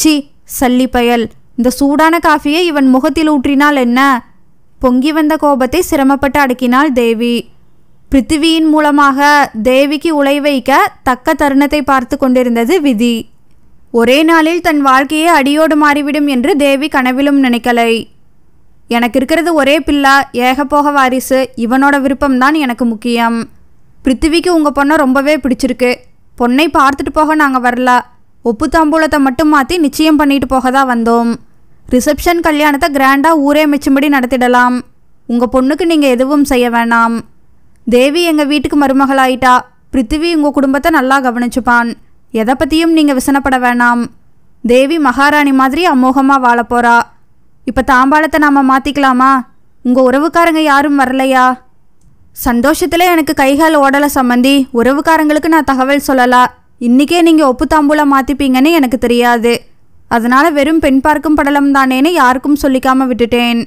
சி சல்லி பயல் இந்த சூடான காஃபியை இவன் முகத்தில் ஊற்றினால் என்ன பொங்கி வந்த கோபத்தை சிரமப்பட்டு அடக்கினாள் தேவி பிருத்திவியின் மூலமாக தேவிக்கு உழை வைக்க தக்க தருணத்தை பார்த்து கொண்டிருந்தது விதி ஒரே நாளில் தன் வாழ்க்கையே அடியோடு மாறிவிடும் என்று தேவி கனவிலும் நினைக்கலை எனக்கு இருக்கிறது ஒரே பிள்ளா ஏகப்போக வாரிசு இவனோட விருப்பம்தான் எனக்கு முக்கியம் பிருத்திவிக்கு உங்கள் பொண்ணை ரொம்பவே பிடிச்சிருக்கு பொண்ணை பார்த்துட்டு போக நாங்கள் வரல ஒப்பு தாம்பூலத்தை மட்டும் மாற்றி நிச்சயம் பண்ணிட்டு போக தான் வந்தோம் ரிசப்ஷன் கல்யாணத்தை கிராண்டாக ஊரே மிச்சம்படி நடத்திடலாம் உங்கள் பொண்ணுக்கு நீங்கள் எதுவும் செய்ய வேணாம் தேவி எங்கள் வீட்டுக்கு மருமகளாயிட்டா பிருத்திவி உங்கள் குடும்பத்தை நல்லா கவனிச்சுப்பான் எதை பற்றியும் நீங்கள் விசனப்பட வேணாம் தேவி மகாராணி மாதிரி அமோகமாக வாழ போகிறா இப்போ தாம்பாளத்தை நாம் மாற்றிக்கலாமா உங்கள் உறவுக்காரங்க யாரும் வரலையா சந்தோஷத்தில் எனக்கு கைகால் ஓடலை சம்மந்தி உறவுக்காரங்களுக்கு நான் தகவல் சொல்லலாம் இன்றைக்கே நீங்கள் ஒப்பு தாம்பூலம் மாற்றிப்பீங்கன்னு எனக்கு தெரியாது அதனால் வெறும் பெண் பார்க்கும் படலம் தானேன்னு யாருக்கும் சொல்லிக்காமல் விட்டுட்டேன்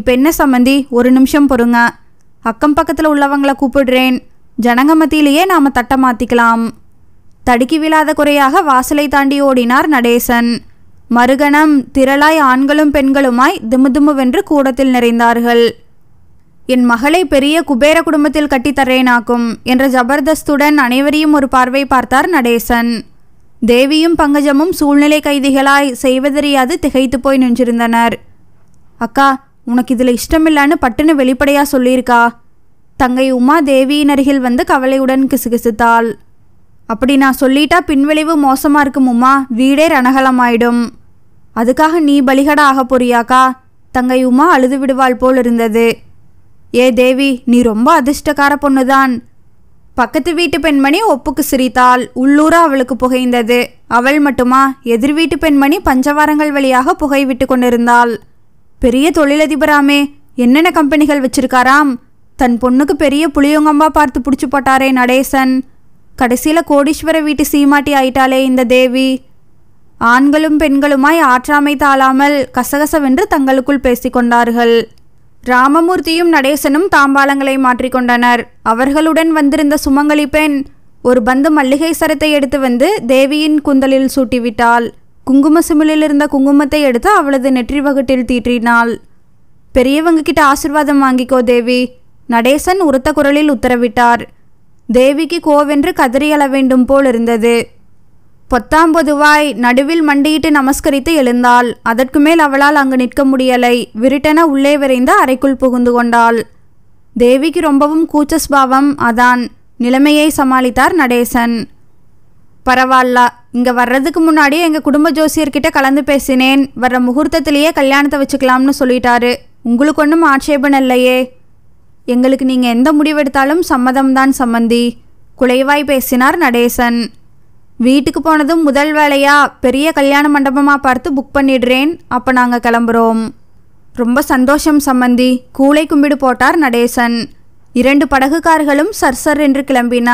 இப்போ என்ன சம்மந்தி ஒரு நிமிஷம் பொறுங்க அக்கம் பக்கத்தில் உள்ளவங்களை கூப்பிடுறேன் ஜனங்க மத்தியிலேயே நாம் தட்டை மாற்றிக்கலாம் தடுக்கி விழாத குறையாக வாசலை தாண்டி ஓடினார் நடேசன் மறுகணம் திரளாய் ஆண்களும் பெண்களுமாய் திமுதிமுவென்று கூடத்தில் நிறைந்தார்கள் என் மகளை பெரிய குபேர குடும்பத்தில் கட்டித்தரேனாக்கும் என்ற ஜபர்தஸ்துடன் அனைவரையும் ஒரு பார்வை பார்த்தார் நடேசன் தேவியும் பங்கஜமும் சூழ்நிலை கைதிகளாய் செய்வதறியாது திகைத்து போய் நின்றிருந்தனர் அக்கா உனக்கு இதில் இஷ்டமில்லான்னு பட்டுன்னு வெளிப்படையாக சொல்லியிருக்கா தங்கை உமா தேவியின் அருகில் வந்து கவலையுடன் கிசுகிசுத்தாள் அப்படி நான் சொல்லிட்டா பின்விளைவு மோசமாக இருக்குமுமா வீடே ரணகலமாயிடும் அதுக்காக நீ பலிகடா ஆக போறியாக்கா தங்கை உமா அழுது விடுவாள் போல் இருந்தது ஏ தேவி நீ ரொம்ப அதிர்ஷ்டக்கார பொண்ணுதான் பக்கத்து வீட்டு பெண்மணி ஒப்புக்கு சிரித்தாள் உள்ளூர அவளுக்கு புகைந்தது அவள் மட்டுமா எதிர் வீட்டு பெண்மணி பஞ்சவாரங்கள் வழியாக புகை விட்டு கொண்டிருந்தாள் பெரிய தொழிலதிபராமே என்னென்ன கம்பெனிகள் வச்சிருக்காராம் தன் பொண்ணுக்கு பெரிய புளியங்கம்பா பார்த்து பிடிச்சி போட்டாரே நடேசன் கடைசியில் கோடீஸ்வர வீட்டு சீமாட்டி ஆயிட்டாளே இந்த தேவி ஆண்களும் பெண்களுமாய் ஆற்றாமை தாழாமல் கசகசவென்று தங்களுக்குள் பேசிக்கொண்டார்கள் ராமமூர்த்தியும் நடேசனும் தாம்பாலங்களை மாற்றிக்கொண்டனர் அவர்களுடன் வந்திருந்த சுமங்கலி பெண் ஒரு பந்து மல்லிகை சரத்தை எடுத்து வந்து தேவியின் குந்தலில் சூட்டிவிட்டாள் குங்கும சிமிலில் இருந்த குங்குமத்தை எடுத்து அவளது நெற்றி வகுட்டில் தீற்றினாள் பெரியவங்க கிட்ட ஆசிர்வாதம் வாங்கிக்கோ தேவி நடேசன் உரத்த குரலில் உத்தரவிட்டார் தேவிக்கு கோவென்று அள வேண்டும் போல் இருந்தது பொத்தாம்பொதுவாய் நடுவில் மண்டியிட்டு நமஸ்கரித்து எழுந்தாள் அதற்கு மேல் அவளால் அங்கு நிற்க முடியலை விருட்டென உள்ளே விரைந்து அறைக்குள் புகுந்து கொண்டாள் தேவிக்கு ரொம்பவும் கூச்சஸ்பாவம் அதான் நிலைமையை சமாளித்தார் நடேசன் பரவாயில்ல இங்கே வர்றதுக்கு முன்னாடி எங்கள் குடும்ப ஜோசியர்கிட்ட கலந்து பேசினேன் வர்ற முகூர்த்தத்திலேயே கல்யாணத்தை வச்சுக்கலாம்னு சொல்லிட்டாரு உங்களுக்கு ஒன்றும் ஆட்சேபம் இல்லையே எங்களுக்கு நீங்கள் எந்த முடிவெடுத்தாலும் சம்மதம்தான் சம்மந்தி குலைவாய் பேசினார் நடேசன் வீட்டுக்கு போனதும் முதல் வேலையாக பெரிய கல்யாண மண்டபமாக பார்த்து புக் பண்ணிடுறேன் அப்போ நாங்கள் கிளம்புறோம் ரொம்ப சந்தோஷம் சம்மந்தி கூளை கும்பிடு போட்டார் நடேசன் இரண்டு படகுக்காரர்களும் சர் சர்சர் என்று கிளம்பின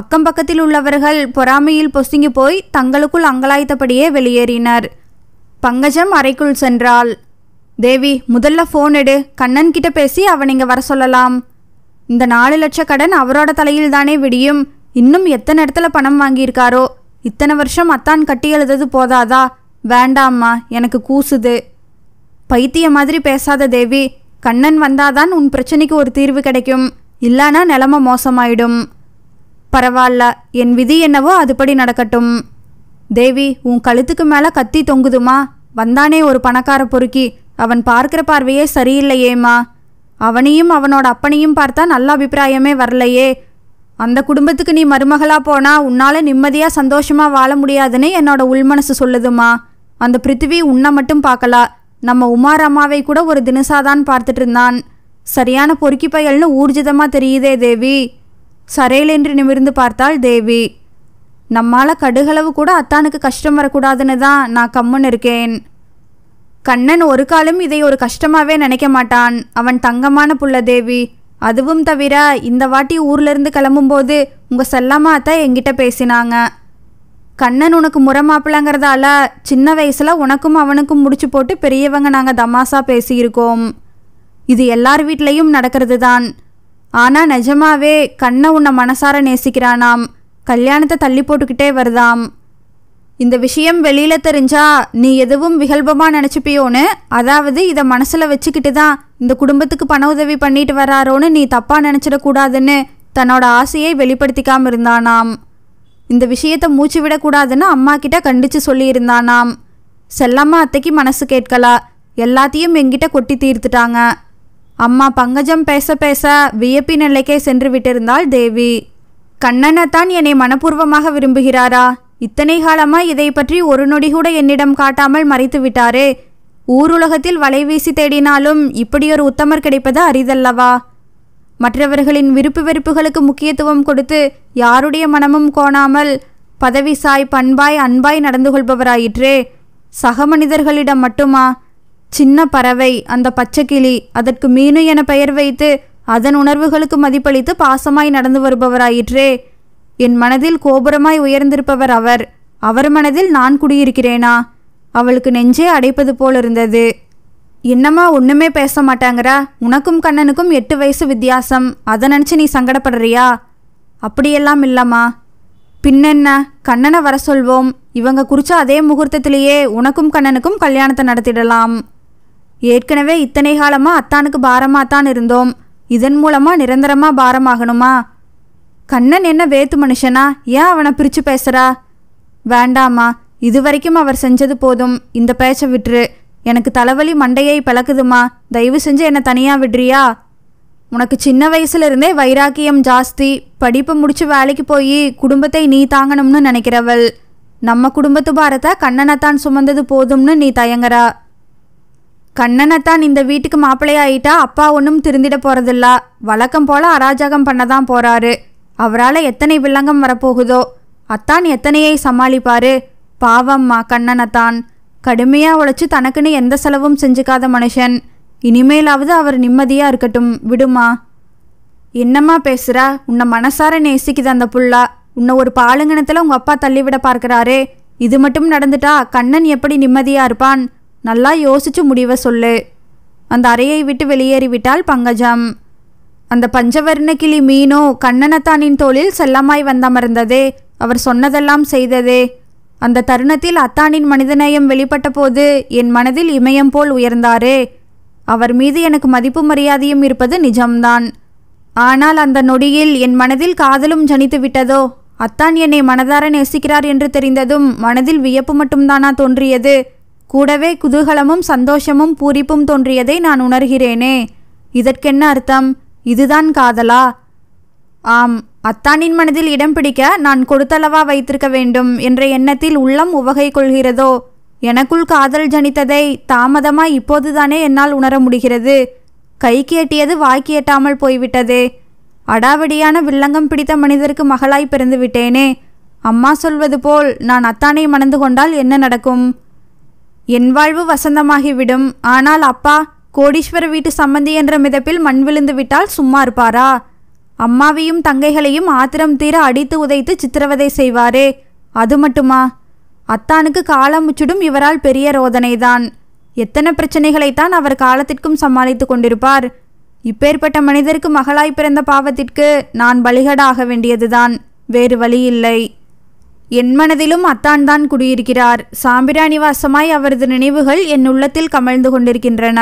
அக்கம் பக்கத்தில் உள்ளவர்கள் பொறாமையில் பொசுங்கி போய் தங்களுக்குள் அங்கலாய்த்தபடியே வெளியேறினர் பங்கஜம் அறைக்குள் சென்றாள் தேவி முதல்ல ஃபோன் எடு கண்ணன் கிட்ட பேசி அவன் இங்கே வர சொல்லலாம் இந்த நாலு லட்ச கடன் அவரோட தலையில் தானே விடியும் இன்னும் எத்தனை இடத்துல பணம் வாங்கியிருக்காரோ இத்தனை வருஷம் அத்தான் கட்டி எழுதது போதாதா வேண்டாம்மா எனக்கு கூசுது பைத்திய மாதிரி பேசாத தேவி கண்ணன் வந்தாதான் உன் பிரச்சனைக்கு ஒரு தீர்வு கிடைக்கும் இல்லைனா நிலம மோசமாயிடும் பரவாயில்ல என் விதி என்னவோ அதுபடி நடக்கட்டும் தேவி உன் கழுத்துக்கு மேலே கத்தி தொங்குதுமா வந்தானே ஒரு பணக்கார பொறுக்கி அவன் பார்க்கிற பார்வையே சரியில்லையேம்மா அவனையும் அவனோட அப்பனையும் பார்த்தா நல்ல அபிப்பிராயமே வரலையே அந்த குடும்பத்துக்கு நீ மருமகளாக போனால் உன்னால் நிம்மதியாக சந்தோஷமாக வாழ முடியாதுன்னு என்னோட உள்மனசு சொல்லுதுமா அந்த பிருத்திவி உன்னை மட்டும் பார்க்கலா நம்ம உமார் அம்மாவை கூட ஒரு தினசாதான் பார்த்துட்டு இருந்தான் சரியான பொறுக்கி பயல்னு ஊர்ஜிதமாக தெரியுதே தேவி சரையில் என்று நிமிர்ந்து பார்த்தாள் தேவி நம்மால் கடுகளவு கூட அத்தானுக்கு கஷ்டம் வரக்கூடாதுன்னு தான் நான் கம்முன்னு இருக்கேன் கண்ணன் ஒரு காலம் இதை ஒரு கஷ்டமாவே நினைக்க மாட்டான் அவன் தங்கமான புள்ளதேவி அதுவும் தவிர இந்த வாட்டி ஊர்லேருந்து கிளம்பும்போது உங்கள் செல்லம்மா தான் எங்கிட்ட பேசினாங்க கண்ணன் உனக்கு முறை சின்ன வயசில் உனக்கும் அவனுக்கும் முடிச்சு போட்டு பெரியவங்க நாங்கள் தமாசா பேசியிருக்கோம் இது எல்லார் வீட்லேயும் நடக்கிறது தான் ஆனால் நிஜமாவே கண்ணை உன்னை மனசார நேசிக்கிறானாம் கல்யாணத்தை தள்ளி போட்டுக்கிட்டே வருதாம் இந்த விஷயம் வெளியில் தெரிஞ்சா நீ எதுவும் விகல்பமாக நினச்சிப்பியோன்னு அதாவது இதை மனசில் வச்சுக்கிட்டு தான் இந்த குடும்பத்துக்கு பண உதவி பண்ணிட்டு வராரோன்னு நீ தப்பாக நினச்சிடக்கூடாதுன்னு தன்னோட ஆசையை வெளிப்படுத்திக்காமல் இருந்தானாம் இந்த விஷயத்தை மூச்சு விடக்கூடாதுன்னு அம்மா கிட்ட கண்டித்து சொல்லியிருந்தானாம் செல்லம்மா அத்தைக்கு மனசு கேட்கலா எல்லாத்தையும் எங்கிட்ட கொட்டி தீர்த்துட்டாங்க அம்மா பங்கஜம் பேச பேச வியப்பி நிலைக்கே சென்று விட்டிருந்தாள் தேவி கண்ணனை தான் என்னை மனப்பூர்வமாக விரும்புகிறாரா இத்தனை காலமா இதை பற்றி ஒரு நொடி கூட என்னிடம் காட்டாமல் மறைத்து விட்டாரே ஊருலகத்தில் வீசி தேடினாலும் இப்படியொரு உத்தமர் கிடைப்பது அரிதல்லவா மற்றவர்களின் விருப்பு வெறுப்புகளுக்கு முக்கியத்துவம் கொடுத்து யாருடைய மனமும் கோணாமல் பதவிசாய் பண்பாய் அன்பாய் நடந்து கொள்பவராயிற்றே சக மனிதர்களிடம் மட்டுமா சின்ன பறவை அந்த பச்சைக்கிளி அதற்கு மீனு என பெயர் வைத்து அதன் உணர்வுகளுக்கு மதிப்பளித்து பாசமாய் நடந்து வருபவராயிற்றே என் மனதில் கோபுரமாய் உயர்ந்திருப்பவர் அவர் அவர் மனதில் நான் குடியிருக்கிறேனா அவளுக்கு நெஞ்சே அடைப்பது இருந்தது என்னம்மா ஒன்றுமே பேச மாட்டாங்கறா உனக்கும் கண்ணனுக்கும் எட்டு வயசு வித்தியாசம் அதை நினச்சி நீ சங்கடப்படுறியா அப்படியெல்லாம் இல்லம்மா பின்னென்ன கண்ணனை வர சொல்வோம் இவங்க குறித்த அதே முகூர்த்தத்திலேயே உனக்கும் கண்ணனுக்கும் கல்யாணத்தை நடத்திடலாம் ஏற்கனவே இத்தனை காலமாக அத்தானுக்கு பாரமாக தான் இருந்தோம் இதன் மூலமாக நிரந்தரமாக பாரமாகணுமா கண்ணன் என்ன வேத்து மனுஷனா ஏன் அவனை பிரித்து பேசுகிறா வேண்டாமா இது வரைக்கும் அவர் செஞ்சது போதும் இந்த பேச்சை விட்டுரு எனக்கு தலைவலி மண்டையை பிளக்குதுமா தயவு செஞ்சு என்னை தனியாக விடுறியா உனக்கு சின்ன வயசுலேருந்தே வைராக்கியம் ஜாஸ்தி படிப்பு முடிச்சு வேலைக்கு போய் குடும்பத்தை நீ தாங்கணும்னு நினைக்கிறவள் நம்ம குடும்பத்து பாரத்தை கண்ணனைத்தான் சுமந்தது போதும்னு நீ தயங்குறா கண்ணனைத்தான் இந்த வீட்டுக்கு மாப்பிள்ளையாயிட்டா அப்பா ஒன்றும் திருந்திட போகிறதில்ல வழக்கம் போல் அராஜகம் பண்ண தான் போகிறாரு அவரால் எத்தனை வில்லங்கம் வரப்போகுதோ அத்தான் எத்தனையை சமாளிப்பாரு பாவம்மா கண்ணன் அத்தான் கடுமையாக உழைச்சி தனக்குன்னு எந்த செலவும் செஞ்சுக்காத மனுஷன் இனிமேலாவது அவர் நிம்மதியாக இருக்கட்டும் விடுமா என்னம்மா பேசுகிறா உன்னை மனசார நேசிக்குது அந்த புள்ளா உன்னை ஒரு பாலுங்கணத்தில் உங்கள் அப்பா தள்ளிவிட பார்க்குறாரே இது மட்டும் நடந்துட்டா கண்ணன் எப்படி நிம்மதியாக இருப்பான் நல்லா யோசிச்சு முடிவை சொல்லு அந்த அறையை விட்டு வெளியேறிவிட்டால் பங்கஜம் அந்த பஞ்சவர்ண கிளி மீனோ கண்ணனத்தானின் தோளில் செல்லமாய் வந்தமர்ந்ததே அவர் சொன்னதெல்லாம் செய்ததே அந்த தருணத்தில் அத்தானின் மனிதநேயம் வெளிப்பட்ட போது என் மனதில் இமயம் போல் உயர்ந்தாரே அவர் மீது எனக்கு மதிப்பு மரியாதையும் இருப்பது நிஜம்தான் ஆனால் அந்த நொடியில் என் மனதில் காதலும் ஜனித்து விட்டதோ அத்தான் என்னை மனதார நேசிக்கிறார் என்று தெரிந்ததும் மனதில் வியப்பு மட்டும்தானா தோன்றியது கூடவே குதூகலமும் சந்தோஷமும் பூரிப்பும் தோன்றியதை நான் உணர்கிறேனே இதற்கென்ன அர்த்தம் இதுதான் காதலா ஆம் அத்தானின் மனதில் இடம் பிடிக்க நான் கொடுத்தளவா வைத்திருக்க வேண்டும் என்ற எண்ணத்தில் உள்ளம் உவகை கொள்கிறதோ எனக்குள் காதல் ஜனித்ததை தாமதமாய் இப்போதுதானே என்னால் உணர முடிகிறது கை கேட்டியது வாய்க்கேட்டாமல் போய்விட்டதே அடாவடியான வில்லங்கம் பிடித்த மனிதருக்கு மகளாய் பிறந்து விட்டேனே அம்மா சொல்வது போல் நான் அத்தானை மணந்து கொண்டால் என்ன நடக்கும் என் வாழ்வு வசந்தமாகிவிடும் ஆனால் அப்பா கோடீஸ்வர வீட்டு சம்மந்தி என்ற மிதப்பில் மண் விழுந்து விட்டால் சும்மா இருப்பாரா அம்மாவையும் தங்கைகளையும் ஆத்திரம் தீர அடித்து உதைத்து சித்திரவதை செய்வாரே அது மட்டுமா அத்தானுக்கு காலமுச்சிடும் இவரால் பெரிய ரோதனைதான் எத்தனை பிரச்சனைகளைத்தான் அவர் காலத்திற்கும் சமாளித்து கொண்டிருப்பார் இப்பேற்பட்ட மனிதருக்கு மகளாய் பிறந்த பாவத்திற்கு நான் பலிகடாக வேண்டியதுதான் வேறு வழி இல்லை என் மனதிலும் அத்தான் தான் குடியிருக்கிறார் சாம்பிராணி வாசமாய் அவரது நினைவுகள் என் உள்ளத்தில் கமழ்ந்து கொண்டிருக்கின்றன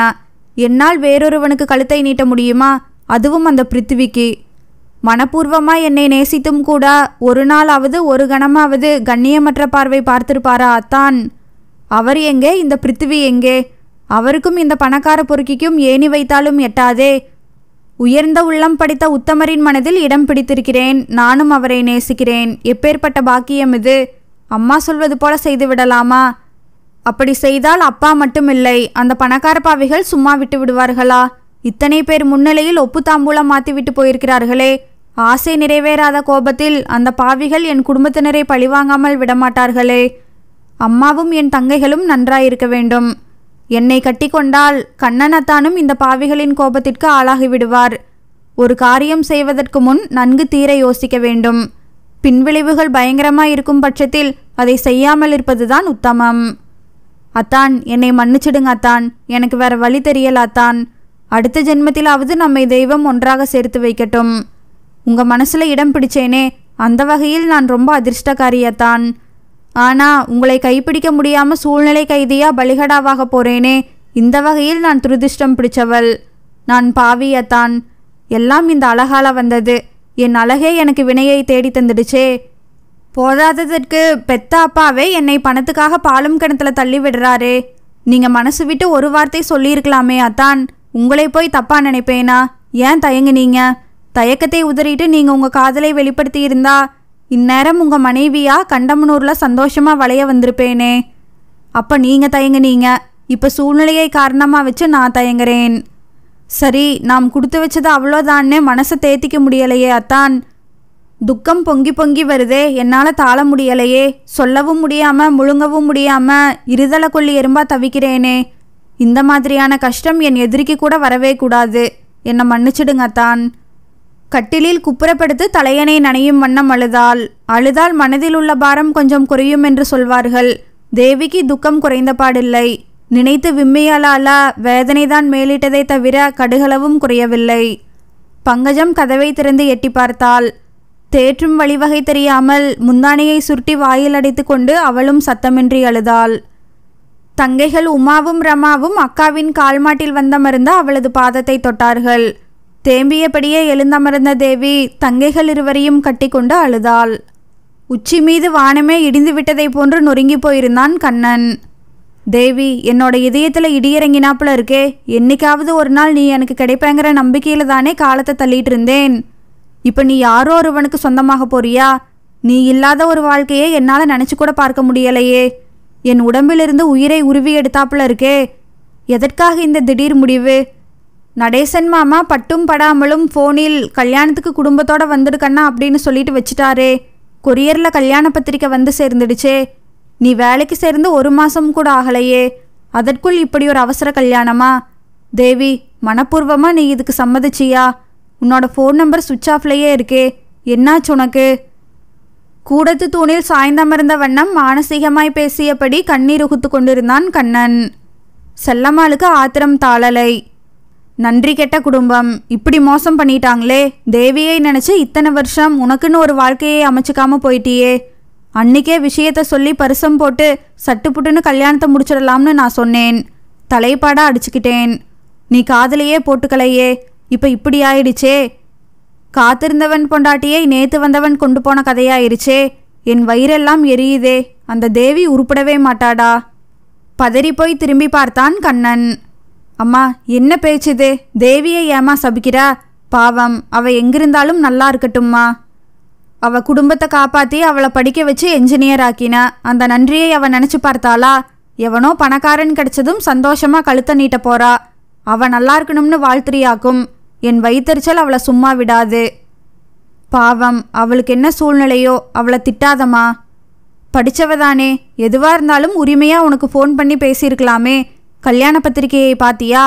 என்னால் வேறொருவனுக்கு கழுத்தை நீட்ட முடியுமா அதுவும் அந்த பிருத்திவிக்கு மனப்பூர்வமாக என்னை நேசித்தும் கூட ஒரு நாளாவது ஒரு கணமாவது கண்ணியமற்ற பார்வை பார்த்திருப்பாரா அத்தான் அவர் எங்கே இந்த பிருத்திவி எங்கே அவருக்கும் இந்த பணக்கார பொறுக்கிக்கும் ஏணி வைத்தாலும் எட்டாதே உயர்ந்த உள்ளம் படித்த உத்தமரின் மனதில் இடம் பிடித்திருக்கிறேன் நானும் அவரை நேசிக்கிறேன் எப்பேற்பட்ட பாக்கியம் இது அம்மா சொல்வது போல செய்து விடலாமா அப்படி செய்தால் அப்பா மட்டுமில்லை அந்த பணக்கார பாவிகள் சும்மா விட்டு விடுவார்களா இத்தனை பேர் முன்னிலையில் ஒப்பு தாம்பூலம் மாற்றிவிட்டு போயிருக்கிறார்களே ஆசை நிறைவேறாத கோபத்தில் அந்த பாவிகள் என் குடும்பத்தினரை பழிவாங்காமல் விடமாட்டார்களே அம்மாவும் என் தங்கைகளும் நன்றாயிருக்க வேண்டும் என்னை கட்டி கொண்டால் கண்ணனத்தானும் இந்த பாவிகளின் கோபத்திற்கு ஆளாகிவிடுவார் ஒரு காரியம் செய்வதற்கு முன் நன்கு தீர யோசிக்க வேண்டும் பின்விளைவுகள் பயங்கரமாக இருக்கும் பட்சத்தில் அதை செய்யாமல் இருப்பதுதான் உத்தமம் அத்தான் என்னை மன்னிச்சிடுங்க அத்தான் எனக்கு வேற வழி தெரியல அத்தான் அடுத்த ஜென்மத்திலாவது நம்மை தெய்வம் ஒன்றாக சேர்த்து வைக்கட்டும் உங்க மனசுல இடம் பிடிச்சேனே அந்த வகையில் நான் ரொம்ப அதிர்ஷ்டக்காரியத்தான் ஆனா உங்களை கைப்பிடிக்க முடியாம சூழ்நிலை கைதியா பலிகடாவாக போறேனே இந்த வகையில் நான் துரதிர்ஷ்டம் பிடிச்சவள் நான் பாவியத்தான் எல்லாம் இந்த அழகால வந்தது என் அழகே எனக்கு வினையை தேடி தந்துடுச்சே போதாததற்கு பெத்த அப்பாவே என்னை பணத்துக்காக பாலும் கிணத்துல தள்ளி விடுறாரே நீங்க மனசு விட்டு ஒரு வார்த்தை சொல்லியிருக்கலாமே அத்தான் உங்களை போய் தப்பா நினைப்பேனா ஏன் தயங்குனீங்க தயக்கத்தை உதறிட்டு நீங்க உங்க காதலை வெளிப்படுத்தி இருந்தா இந்நேரம் உங்க மனைவியா கண்டமனூர்ல சந்தோஷமா வளைய வந்திருப்பேனே அப்ப நீங்க தயங்குனீங்க இப்ப சூழ்நிலையை காரணமா வச்சு நான் தயங்குறேன் சரி நாம் கொடுத்து வச்சது அவ்வளோதான்னு மனசை தேத்திக்க முடியலையே அத்தான் துக்கம் பொங்கி பொங்கி வருதே என்னால் தாழ முடியலையே சொல்லவும் முடியாம முழுங்கவும் முடியாம இருதலை கொல்லி எறும்பா தவிக்கிறேனே இந்த மாதிரியான கஷ்டம் என் எதிரிக்கு கூட வரவே கூடாது என்னை மன்னிச்சிடுங்க தான் கட்டிலில் குப்புறப்படுத்து தலையணை நனையும் வண்ணம் அழுதாள் அழுதால் மனதில் உள்ள பாரம் கொஞ்சம் குறையும் என்று சொல்வார்கள் தேவிக்கு துக்கம் குறைந்த பாடில்லை நினைத்து விம்மியலால வேதனைதான் மேலிட்டதை தவிர கடுகளவும் குறையவில்லை பங்கஜம் கதவை திறந்து எட்டி பார்த்தாள் தேற்றும் வழிவகை தெரியாமல் முந்தானியை சுருட்டி வாயில் அடைத்து கொண்டு அவளும் சத்தமின்றி அழுதாள் தங்கைகள் உமாவும் ரமாவும் அக்காவின் கால்மாட்டில் வந்தமர்ந்து அவளது பாதத்தை தொட்டார்கள் தேம்பியபடியே எழுந்தமர்ந்த தேவி தங்கைகள் இருவரையும் கட்டிக்கொண்டு அழுதாள் உச்சி மீது வானமே இடிந்து விட்டதை போன்று நொறுங்கி போயிருந்தான் கண்ணன் தேவி என்னோட இதயத்தில் இடியிறங்கினாப்புல இருக்கே என்னைக்காவது ஒரு நாள் நீ எனக்கு கிடைப்பேங்கிற நம்பிக்கையில் தானே காலத்தை தள்ளிட்டு இருந்தேன் இப்போ நீ யாரோ ஒருவனுக்கு சொந்தமாக போறியா நீ இல்லாத ஒரு வாழ்க்கையை என்னால் நினச்சி கூட பார்க்க முடியலையே என் உடம்பிலிருந்து உயிரை உருவி எடுத்தாப்புல இருக்கே எதற்காக இந்த திடீர் முடிவு நடேசன் மாமா பட்டும் படாமலும் ஃபோனில் கல்யாணத்துக்கு குடும்பத்தோட வந்திருக்கண்ணா அப்படின்னு சொல்லிட்டு வச்சிட்டாரே கொரியரில் கல்யாண பத்திரிக்கை வந்து சேர்ந்துடுச்சே நீ வேலைக்கு சேர்ந்து ஒரு மாதம் கூட ஆகலையே அதற்குள் இப்படி ஒரு அவசர கல்யாணமா தேவி மனப்பூர்வமாக நீ இதுக்கு சம்மதிச்சியா உன்னோட ஃபோன் நம்பர் சுவிட்ச் ஆஃப்லையே இருக்கே என்னாச்சு உனக்கு கூடத்து தூணில் சாய்ந்தமர்ந்த வண்ணம் மானசீகமாய் பேசியபடி கண்ணீர் உகுத்து கொண்டிருந்தான் கண்ணன் செல்லம்மாளுக்கு ஆத்திரம் தாளலை நன்றி கெட்ட குடும்பம் இப்படி மோசம் பண்ணிட்டாங்களே தேவியை நினச்சி இத்தனை வருஷம் உனக்குன்னு ஒரு வாழ்க்கையை அமைச்சிக்காம போயிட்டியே அன்னிக்கே விஷயத்த சொல்லி பரிசம் போட்டு சட்டுப்புட்டுன்னு கல்யாணத்தை முடிச்சிடலாம்னு நான் சொன்னேன் தலைப்பாடாக அடிச்சுக்கிட்டேன் நீ காதலையே போட்டுக்கலையே இப்போ இப்படி ஆயிடுச்சே காத்திருந்தவன் பொண்டாட்டியை நேத்து வந்தவன் கொண்டு போன கதையாயிருச்சே என் வயிறெல்லாம் எரியுதே அந்த தேவி உருப்படவே மாட்டாடா பதறி போய் திரும்பி பார்த்தான் கண்ணன் அம்மா என்ன பேச்சுது தேவியை ஏமா சபிக்கிறா பாவம் அவ எங்கிருந்தாலும் நல்லா இருக்கட்டும்மா அவ குடும்பத்தை காப்பாற்றி அவளை படிக்க வச்சு என்ஜினியர் ஆக்கின அந்த நன்றியை அவ நினச்சி பார்த்தாளா எவனோ பணக்காரன் கிடைச்சதும் சந்தோஷமா கழுத்த நீட்ட போறா அவ நல்லா இருக்கணும்னு வாழ்த்துறியாக்கும் என் வயிற்றுச்சல் அவளை சும்மா விடாது பாவம் அவளுக்கு என்ன சூழ்நிலையோ அவளை திட்டாதம்மா படித்தவ தானே எதுவாக இருந்தாலும் உரிமையாக உனக்கு ஃபோன் பண்ணி பேசியிருக்கலாமே கல்யாண பத்திரிகையை பார்த்தியா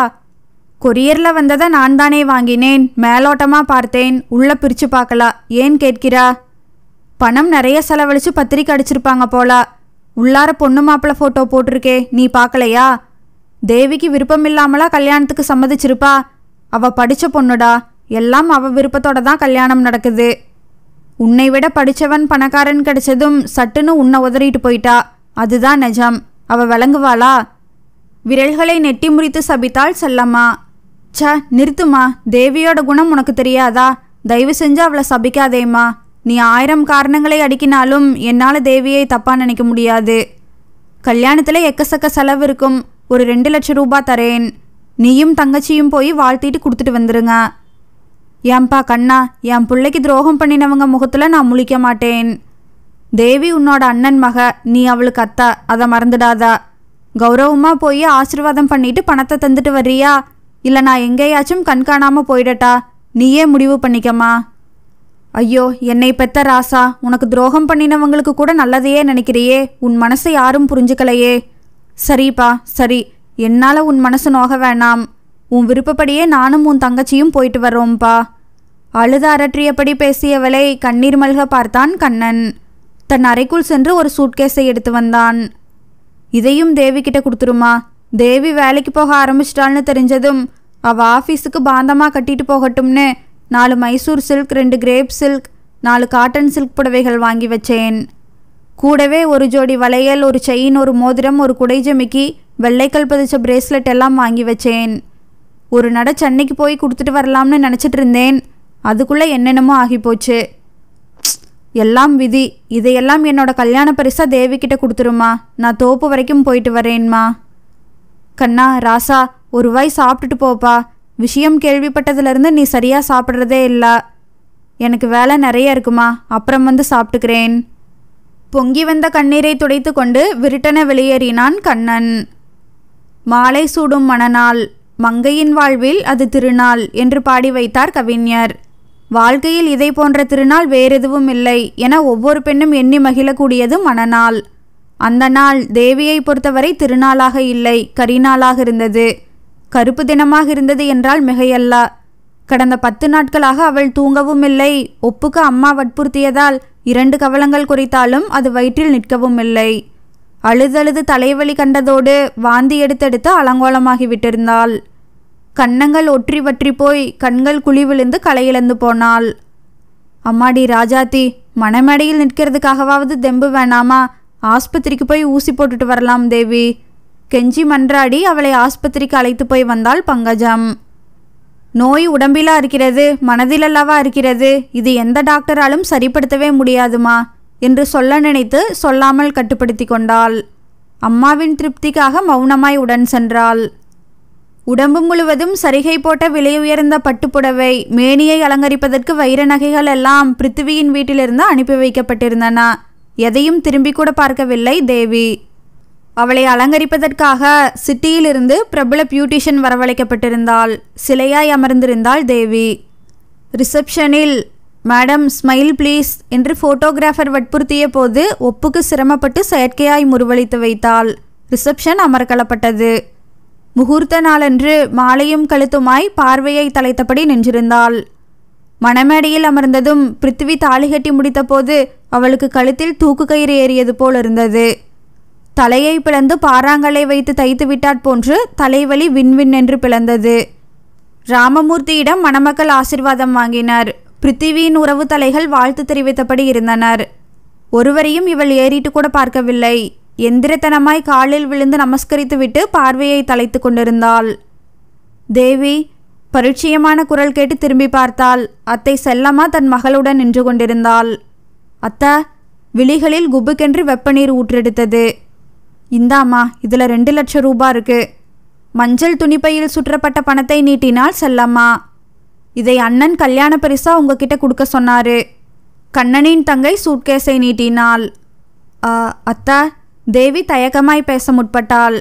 கொரியரில் வந்ததை நான் தானே வாங்கினேன் மேலோட்டமாக பார்த்தேன் உள்ளே பிரித்து பார்க்கலா ஏன் கேட்கிறா பணம் நிறைய செலவழித்து பத்திரிக்கை அடிச்சிருப்பாங்க போலா உள்ளார பொண்ணு மாப்பிள்ளை ஃபோட்டோ போட்டிருக்கே நீ பார்க்கலையா தேவிக்கு விருப்பம் இல்லாமலா கல்யாணத்துக்கு சம்மதிச்சிருப்பா அவ படித்த பொண்ணுடா எல்லாம் அவ விருப்பத்தோட தான் கல்யாணம் நடக்குது உன்னை விட படித்தவன் பணக்காரன் கிடைச்சதும் சட்டுன்னு உன்னை உதறிட்டு போயிட்டா அதுதான் நிஜம் அவ விளங்குவாளா விரல்களை நெட்டி முறித்து சபித்தாள் செல்லம்மா ச நிறுத்துமா தேவியோட குணம் உனக்கு தெரியாதா தயவு செஞ்சு அவளை சபிக்காதேம்மா நீ ஆயிரம் காரணங்களை அடுக்கினாலும் என்னால் தேவியை தப்பாக நினைக்க முடியாது கல்யாணத்தில் எக்கச்சக்க செலவு இருக்கும் ஒரு ரெண்டு லட்சம் ரூபா தரேன் நீயும் தங்கச்சியும் போய் வாழ்த்திட்டு கொடுத்துட்டு வந்துடுங்க ஏன்பா கண்ணா என் பிள்ளைக்கு துரோகம் பண்ணினவங்க முகத்தில் நான் முழிக்க மாட்டேன் தேவி உன்னோட அண்ணன் மக நீ அவளுக்கு அத்தா அதை மறந்துடாதா கௌரவமாக போய் ஆசிர்வாதம் பண்ணிட்டு பணத்தை தந்துட்டு வர்றியா இல்லை நான் எங்கேயாச்சும் கண்காணாமல் போயிடட்டா நீயே முடிவு பண்ணிக்கம்மா ஐயோ என்னை பெத்த ராசா உனக்கு துரோகம் பண்ணினவங்களுக்கு கூட நல்லதையே நினைக்கிறியே உன் மனசை யாரும் புரிஞ்சுக்கலையே சரிப்பா சரி என்னால் உன் மனசு நோக வேணாம் உன் விருப்பப்படியே நானும் உன் தங்கச்சியும் போயிட்டு வர்றோம்ப்பா அழுத அரற்றியபடி பேசியவளை கண்ணீர் மல்க பார்த்தான் கண்ணன் தன் அறைக்குள் சென்று ஒரு சூட்கேஸை எடுத்து வந்தான் இதையும் தேவி கிட்ட கொடுத்துருமா தேவி வேலைக்கு போக ஆரம்பிச்சிட்டாள்னு தெரிஞ்சதும் அவ ஆஃபீஸுக்கு பாந்தமாக கட்டிட்டு போகட்டும்னு நாலு மைசூர் சில்க் ரெண்டு கிரேப் சில்க் நாலு காட்டன் சில்க் புடவைகள் வாங்கி வச்சேன் கூடவே ஒரு ஜோடி வளையல் ஒரு செயின் ஒரு மோதிரம் ஒரு குடை ஜமிக்கி வெள்ளைக்கல் பதிச்ச பிரேஸ்லெட் எல்லாம் வாங்கி வச்சேன் ஒரு நட சென்னைக்கு போய் கொடுத்துட்டு வரலாம்னு நினச்சிட்டு இருந்தேன் அதுக்குள்ளே என்னென்னமோ ஆகிப்போச்சு எல்லாம் விதி இதையெல்லாம் என்னோட கல்யாண பரிசாக தேவிக்கிட்ட கொடுத்துருமா நான் தோப்பு வரைக்கும் போயிட்டு வரேன்மா கண்ணா ராசா ஒரு வாய் சாப்பிட்டுட்டு போப்பா விஷயம் கேள்விப்பட்டதுலேருந்து நீ சரியாக சாப்பிட்றதே இல்லை எனக்கு வேலை நிறைய இருக்குமா அப்புறம் வந்து சாப்பிட்டுக்கிறேன் பொங்கி வந்த கண்ணீரை துடைத்து கொண்டு விருட்டன வெளியேறினான் கண்ணன் மாலை சூடும் மணநாள் மங்கையின் வாழ்வில் அது திருநாள் என்று பாடி வைத்தார் கவிஞர் வாழ்க்கையில் இதை போன்ற திருநாள் வேறெதுவும் இல்லை என ஒவ்வொரு பெண்ணும் எண்ணி மகிழக்கூடியது மணநாள் அந்த நாள் தேவியை பொறுத்தவரை திருநாளாக இல்லை கரிநாளாக இருந்தது கருப்பு தினமாக இருந்தது என்றால் மிகையல்ல கடந்த பத்து நாட்களாக அவள் தூங்கவும் இல்லை ஒப்புக்கு அம்மா வற்புறுத்தியதால் இரண்டு கவலங்கள் குறித்தாலும் அது வயிற்றில் நிற்கவும் இல்லை அழுதழுது தலைவலி கண்டதோடு வாந்தி எடுத்தெடுத்து அலங்கோலமாகி விட்டிருந்தாள் கன்னங்கள் ஒற்றி வற்றி போய் கண்கள் குழி விழுந்து களையிழந்து போனாள் அம்மாடி ராஜாத்தி மணமேடையில் நிற்கிறதுக்காகவாவது தெம்பு வேணாமா ஆஸ்பத்திரிக்கு போய் ஊசி போட்டுட்டு வரலாம் தேவி கெஞ்சி மன்றாடி அவளை ஆஸ்பத்திரிக்கு அழைத்து போய் வந்தாள் பங்கஜம் நோய் உடம்பிலா இருக்கிறது மனதிலல்லவா இருக்கிறது இது எந்த டாக்டராலும் சரிப்படுத்தவே முடியாதுமா என்று சொல்ல நினைத்து சொல்லாமல் கட்டுப்படுத்தி கொண்டாள் அம்மாவின் திருப்திக்காக மௌனமாய் உடன் சென்றாள் உடம்பு முழுவதும் சரிகை போட்ட விலை உயர்ந்த பட்டுப்புடவை மேனியை அலங்கரிப்பதற்கு வைர நகைகள் எல்லாம் பிருத்திவியின் வீட்டிலிருந்து அனுப்பி வைக்கப்பட்டிருந்தன எதையும் திரும்பி கூட பார்க்கவில்லை தேவி அவளை அலங்கரிப்பதற்காக சிட்டியிலிருந்து பிரபல பியூட்டிஷியன் வரவழைக்கப்பட்டிருந்தாள் சிலையாய் அமர்ந்திருந்தாள் தேவி ரிசப்ஷனில் மேடம் ஸ்மைல் ப்ளீஸ் என்று ஃபோட்டோகிராஃபர் வற்புறுத்திய போது ஒப்புக்கு சிரமப்பட்டு செயற்கையாய் முருவளித்து வைத்தாள் ரிசப்ஷன் அமர்கலப்பட்டது முகூர்த்த நாளன்று மாலையும் கழுத்துமாய் பார்வையை தலைத்தபடி நின்றிருந்தாள் மணமேடையில் அமர்ந்ததும் பிருத்திவி தாலி கட்டி முடித்தபோது அவளுக்கு கழுத்தில் தூக்கு கயிறு ஏறியது போல் இருந்தது தலையை பிளந்து பாறாங்கலை வைத்து தைத்து விட்டாற் போன்று தலைவலி விண்வின் என்று பிளந்தது ராமமூர்த்தியிடம் மணமக்கள் ஆசிர்வாதம் வாங்கினார் பிருத்திவியின் உறவு தலைகள் வாழ்த்து தெரிவித்தபடி இருந்தனர் ஒருவரையும் இவள் ஏறிட்டு கூட பார்க்கவில்லை எந்திரத்தனமாய் காலில் விழுந்து நமஸ்கரித்துவிட்டு பார்வையை தலைத்து கொண்டிருந்தாள் தேவி பரிச்சயமான குரல் கேட்டு திரும்பி பார்த்தாள் அத்தை செல்லம்மா தன் மகளுடன் நின்று கொண்டிருந்தாள் அத்த விழிகளில் குபுக்கென்று வெப்பநீர் ஊற்றெடுத்தது இந்தாம்மா இதில் ரெண்டு லட்சம் ரூபா இருக்கு மஞ்சள் துணிப்பையில் சுற்றப்பட்ட பணத்தை நீட்டினால் செல்லம்மா இதை அண்ணன் கல்யாண பரிசா உங்ககிட்ட கொடுக்க சொன்னாரு கண்ணனின் தங்கை சூட்கேஸை நீட்டினாள் அத்தா தேவி தயக்கமாய் பேச முற்பட்டாள்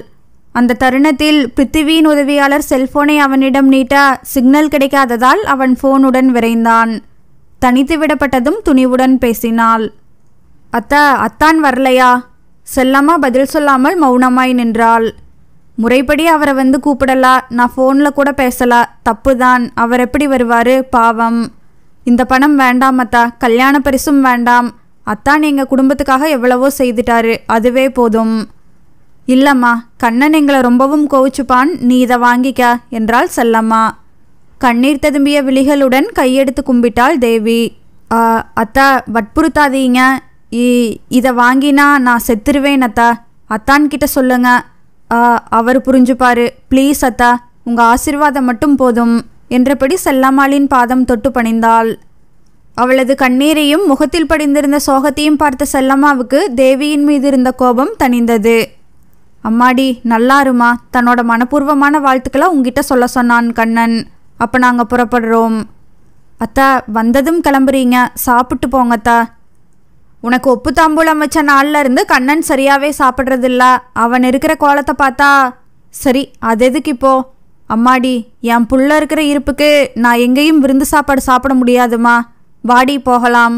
அந்த தருணத்தில் பிருத்திவியின் உதவியாளர் செல்போனை அவனிடம் நீட்ட சிக்னல் கிடைக்காததால் அவன் ஃபோனுடன் விரைந்தான் தனித்து விடப்பட்டதும் துணிவுடன் பேசினாள் அத்தா அத்தான் வரலையா செல்லமா பதில் சொல்லாமல் மௌனமாய் நின்றாள் முறைப்படி அவரை வந்து கூப்பிடலாம் நான் ஃபோனில் கூட பேசலாம் தப்பு தான் அவர் எப்படி வருவார் பாவம் இந்த பணம் வேண்டாம் அத்தா கல்யாண பரிசும் வேண்டாம் அத்தான் எங்கள் குடும்பத்துக்காக எவ்வளவோ செய்துட்டாரு அதுவே போதும் இல்லம்மா கண்ணன் எங்களை ரொம்பவும் கோவிச்சுப்பான் நீ இதை வாங்கிக்க என்றாள் செல்லம்மா கண்ணீர் ததும்பிய விழிகளுடன் கையெடுத்து கும்பிட்டாள் தேவி அத்தா வற்புறுத்தாதீங்க இ இதை வாங்கினா நான் செத்துருவேன் அத்தா அத்தான்கிட்ட சொல்லுங்கள் அவர் புரிஞ்சுப்பாரு ப்ளீஸ் அத்தா உங்கள் ஆசிர்வாதம் மட்டும் போதும் என்றபடி செல்லம்மாளின் பாதம் தொட்டு பணிந்தாள் அவளது கண்ணீரையும் முகத்தில் படிந்திருந்த சோகத்தையும் பார்த்த செல்லம்மாவுக்கு தேவியின் மீது இருந்த கோபம் தணிந்தது அம்மாடி நல்லாருமா தன்னோட மனப்பூர்வமான வாழ்த்துக்களை உங்ககிட்ட சொல்ல சொன்னான் கண்ணன் அப்போ நாங்கள் புறப்படுறோம் அத்தா வந்ததும் கிளம்புறீங்க சாப்பிட்டு போங்கத்தா உனக்கு ஒப்பு தாம்பூலம் வச்ச நாள்ல இருந்து கண்ணன் சரியாவே சாப்பிட்றதில்ல அவன் இருக்கிற கோலத்தை பார்த்தா சரி அது எதுக்கு இப்போ அம்மாடி என் புள்ள இருக்கிற இருப்புக்கு நான் எங்கேயும் விருந்து சாப்பாடு சாப்பிட முடியாதுமா வாடி போகலாம்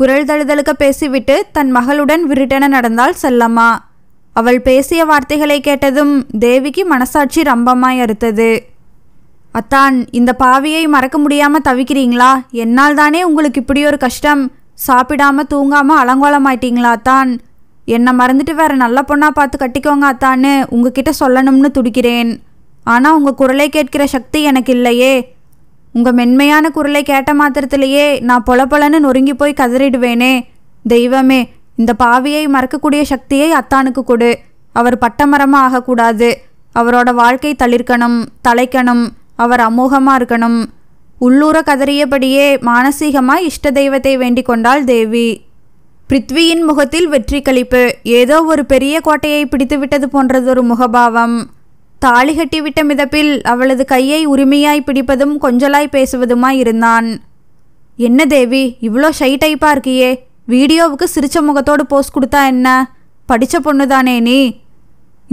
குரல் தழுதழுக்க பேசிவிட்டு தன் மகளுடன் விருட்டென நடந்தால் செல்லம்மா அவள் பேசிய வார்த்தைகளை கேட்டதும் தேவிக்கு மனசாட்சி ரம்பமாய் அறுத்தது அத்தான் இந்த பாவியை மறக்க முடியாம தவிக்கிறீங்களா என்னால் தானே உங்களுக்கு இப்படி ஒரு கஷ்டம் சாப்பிடாம தூங்காம அலங்கோலமாயிட்டீங்களா தான் என்னை மறந்துட்டு வேற நல்ல பொண்ணாக பார்த்து கட்டிக்கோங்க அத்தான்னு உங்ககிட்ட சொல்லணும்னு துடிக்கிறேன் ஆனால் உங்கள் குரலை கேட்கிற சக்தி எனக்கு இல்லையே உங்கள் மென்மையான குரலை கேட்ட மாத்திரத்திலேயே நான் பொல பொலன்னு நொறுங்கி போய் கதறிடுவேனே தெய்வமே இந்த பாவியை மறக்கக்கூடிய சக்தியை அத்தானுக்கு கொடு அவர் பட்டமரமா ஆகக்கூடாது அவரோட வாழ்க்கை தளிர்க்கணும் தலைக்கணும் அவர் அமோகமாக இருக்கணும் உள்ளூர கதறியபடியே மானசீகமாய் இஷ்ட தெய்வத்தை வேண்டிக் கொண்டாள் தேவி பிருத்வியின் முகத்தில் வெற்றி கழிப்பு ஏதோ ஒரு பெரிய கோட்டையை பிடித்துவிட்டது போன்றதொரு முகபாவம் தாலி கட்டிவிட்ட மிதப்பில் அவளது கையை உரிமையாய் பிடிப்பதும் கொஞ்சலாய் பேசுவதுமாய் இருந்தான் என்ன தேவி இவ்வளோ ஷை டைப்பாக இருக்கியே வீடியோவுக்கு சிரிச்ச முகத்தோடு போஸ் கொடுத்தா என்ன படித்த பொண்ணு தானே நீ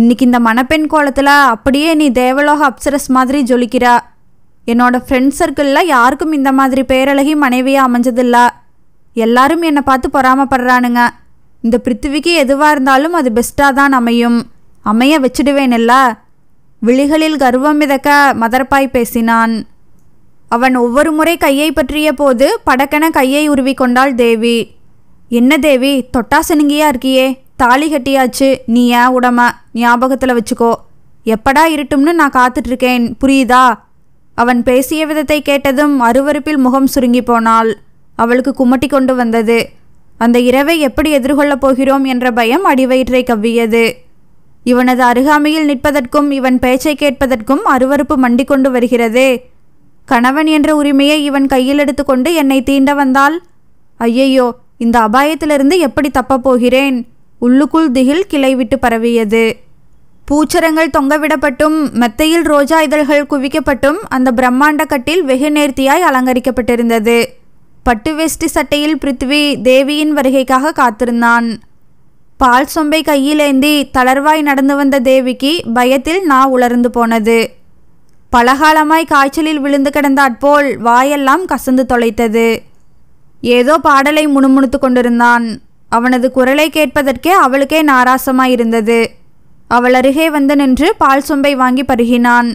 இன்னைக்கு இந்த மணப்பெண் கோலத்தில் அப்படியே நீ தேவலோக அப்சரஸ் மாதிரி ஜொலிக்கிறா என்னோடய ஃப்ரெண்ட் சர்க்கிளில் யாருக்கும் இந்த மாதிரி பேரழகி மனைவியாக அமைஞ்சதில்ல எல்லாரும் என்னை பார்த்து பொறாமப்படுறானுங்க இந்த பிருத்திவிக்கு எதுவாக இருந்தாலும் அது பெஸ்ட்டாக தான் அமையும் அமைய வச்சிடுவேன் விழிகளில் கர்வம் மிதக்க மதர்ப்பாய் பேசினான் அவன் ஒவ்வொரு முறை கையை பற்றிய போது படக்கென கையை உருவி கொண்டாள் தேவி என்ன தேவி தொட்டா இருக்கியே தாலி கட்டியாச்சு நீ ஏன் உடம ஞாபகத்தில் வச்சுக்கோ எப்படா இருட்டும்னு நான் காத்துட்ருக்கேன் புரியுதா அவன் பேசிய விதத்தை கேட்டதும் அருவறுப்பில் முகம் சுருங்கி போனாள் அவளுக்கு குமட்டி கொண்டு வந்தது அந்த இரவை எப்படி எதிர்கொள்ளப் போகிறோம் என்ற பயம் அடிவயிற்றை கவ்வியது இவனது அருகாமையில் நிற்பதற்கும் இவன் பேச்சை கேட்பதற்கும் அருவறுப்பு மண்டிக்கொண்டு வருகிறதே கணவன் என்ற உரிமையை இவன் கையில் எடுத்துக்கொண்டு என்னை தீண்ட வந்தால் ஐயையோ இந்த அபாயத்திலிருந்து எப்படி தப்பப் போகிறேன் உள்ளுக்குள் திகில் கிளை விட்டு பரவியது பூச்சரங்கள் தொங்கவிடப்பட்டும் மெத்தையில் ரோஜா இதழ்கள் குவிக்கப்பட்டும் அந்த பிரம்மாண்ட கட்டில் வெகு நேர்த்தியாய் அலங்கரிக்கப்பட்டிருந்தது பட்டு வேஷ்டி சட்டையில் பிருத்வி தேவியின் வருகைக்காக காத்திருந்தான் பால் சொம்பை கையிலேந்தி தளர்வாய் நடந்து வந்த தேவிக்கு பயத்தில் நா உலர்ந்து போனது பலகாலமாய் காய்ச்சலில் விழுந்து கிடந்தாற்போல் வாயெல்லாம் கசந்து தொலைத்தது ஏதோ பாடலை முணுமுணுத்து கொண்டிருந்தான் அவனது குரலை கேட்பதற்கே அவளுக்கே நாராசமாயிருந்தது அவள் அருகே வந்து நின்று பால் சொம்பை வாங்கி பருகினான்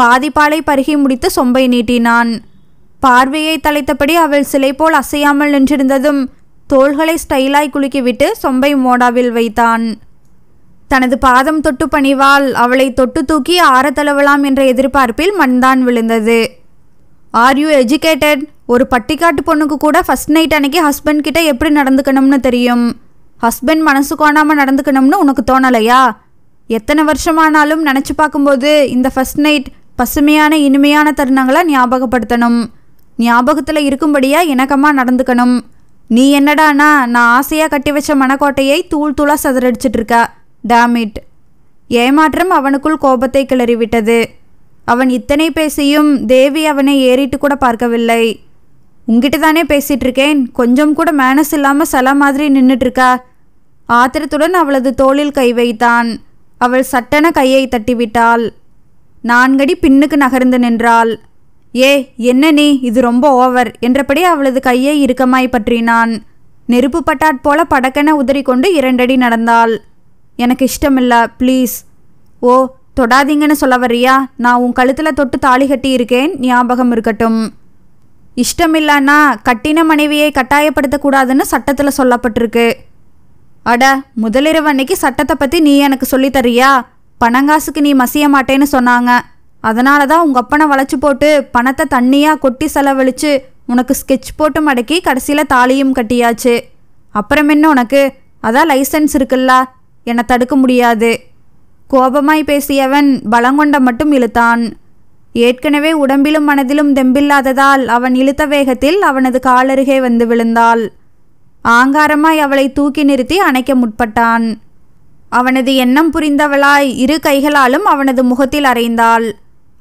பாதிப்பாலை பருகி முடித்து சொம்பை நீட்டினான் பார்வையை தலைத்தபடி அவள் சிலை போல் அசையாமல் நின்றிருந்ததும் தோள்களை ஸ்டைலாய் குலுக்கிவிட்டு சொம்பை மோடாவில் வைத்தான் தனது பாதம் தொட்டு பணிவால் அவளை தொட்டு தூக்கி தழுவலாம் என்ற எதிர்பார்ப்பில் மண்தான் விழுந்தது ஆர் யூ எஜுகேட்டட் ஒரு பட்டிக்காட்டு பொண்ணுக்கு கூட ஃபஸ்ட் நைட் அன்னைக்கு ஹஸ்பண்ட் கிட்ட எப்படி நடந்துக்கணும்னு தெரியும் ஹஸ்பண்ட் மனசு கோணாமல் நடந்துக்கணும்னு உனக்கு தோணலையா எத்தனை வருஷமானாலும் நினச்சி பார்க்கும்போது இந்த ஃபஸ்ட் நைட் பசுமையான இனிமையான தருணங்களை ஞாபகப்படுத்தணும் ஞாபகத்தில் இருக்கும்படியாக இணக்கமாக நடந்துக்கணும் நீ என்னடானா நான் ஆசையாக கட்டி வச்ச மனக்கோட்டையை தூள் தூளாக சதுரடிச்சிட்ருக்கா டேமிட் ஏமாற்றம் அவனுக்குள் கோபத்தை கிளறிவிட்டது அவன் இத்தனை பேசியும் தேவி அவனை ஏறிட்டு கூட பார்க்கவில்லை உங்ககிட்ட தானே பேசிகிட்ருக்கேன் கொஞ்சம் கூட மேனஸ் இல்லாமல் சலா மாதிரி நின்றுட்டுருக்கா ஆத்திரத்துடன் அவளது தோளில் கை வைத்தான் அவள் சட்டென கையை தட்டிவிட்டாள் நான்கடி பின்னுக்கு நகர்ந்து நின்றாள் ஏ என்ன நீ இது ரொம்ப ஓவர் என்றபடி அவளது கையை இறுக்கமாய் பற்றினான் நெருப்பு பட்டாட் போல படக்கென உதறிக்கொண்டு இரண்டடி நடந்தாள் எனக்கு இஷ்டமில்ல ப்ளீஸ் ஓ தொடாதீங்கன்னு சொல்ல வரியா நான் உன் கழுத்தில் தொட்டு தாலி கட்டி இருக்கேன் ஞாபகம் இருக்கட்டும் இஷ்டமில்லன்னா கட்டின மனைவியை கட்டாயப்படுத்தக்கூடாதுன்னு சட்டத்தில் சொல்லப்பட்டிருக்கு அட முதலிரவு அன்னைக்கு சட்டத்தை பற்றி நீ எனக்கு சொல்லித்தரியா பணங்காசுக்கு நீ மசிய மாட்டேன்னு சொன்னாங்க அதனால தான் உங்கள் அப்பனை வளைச்சி போட்டு பணத்தை தண்ணியாக கொட்டி செலவழித்து உனக்கு ஸ்கெட்ச் போட்டு மடக்கி கடைசியில் தாலியும் கட்டியாச்சு அப்புறம் என்ன உனக்கு அதான் லைசன்ஸ் இருக்குல்ல என்னை தடுக்க முடியாது கோபமாய் பேசியவன் பலங்கொண்ட மட்டும் இழுத்தான் ஏற்கனவே உடம்பிலும் மனதிலும் தெம்பில்லாததால் அவன் இழுத்த வேகத்தில் அவனது காலருகே வந்து விழுந்தாள் ஆங்காரமாய் அவளை தூக்கி நிறுத்தி அணைக்க முற்பட்டான் அவனது எண்ணம் புரிந்தவளாய் இரு கைகளாலும் அவனது முகத்தில் அறைந்தாள்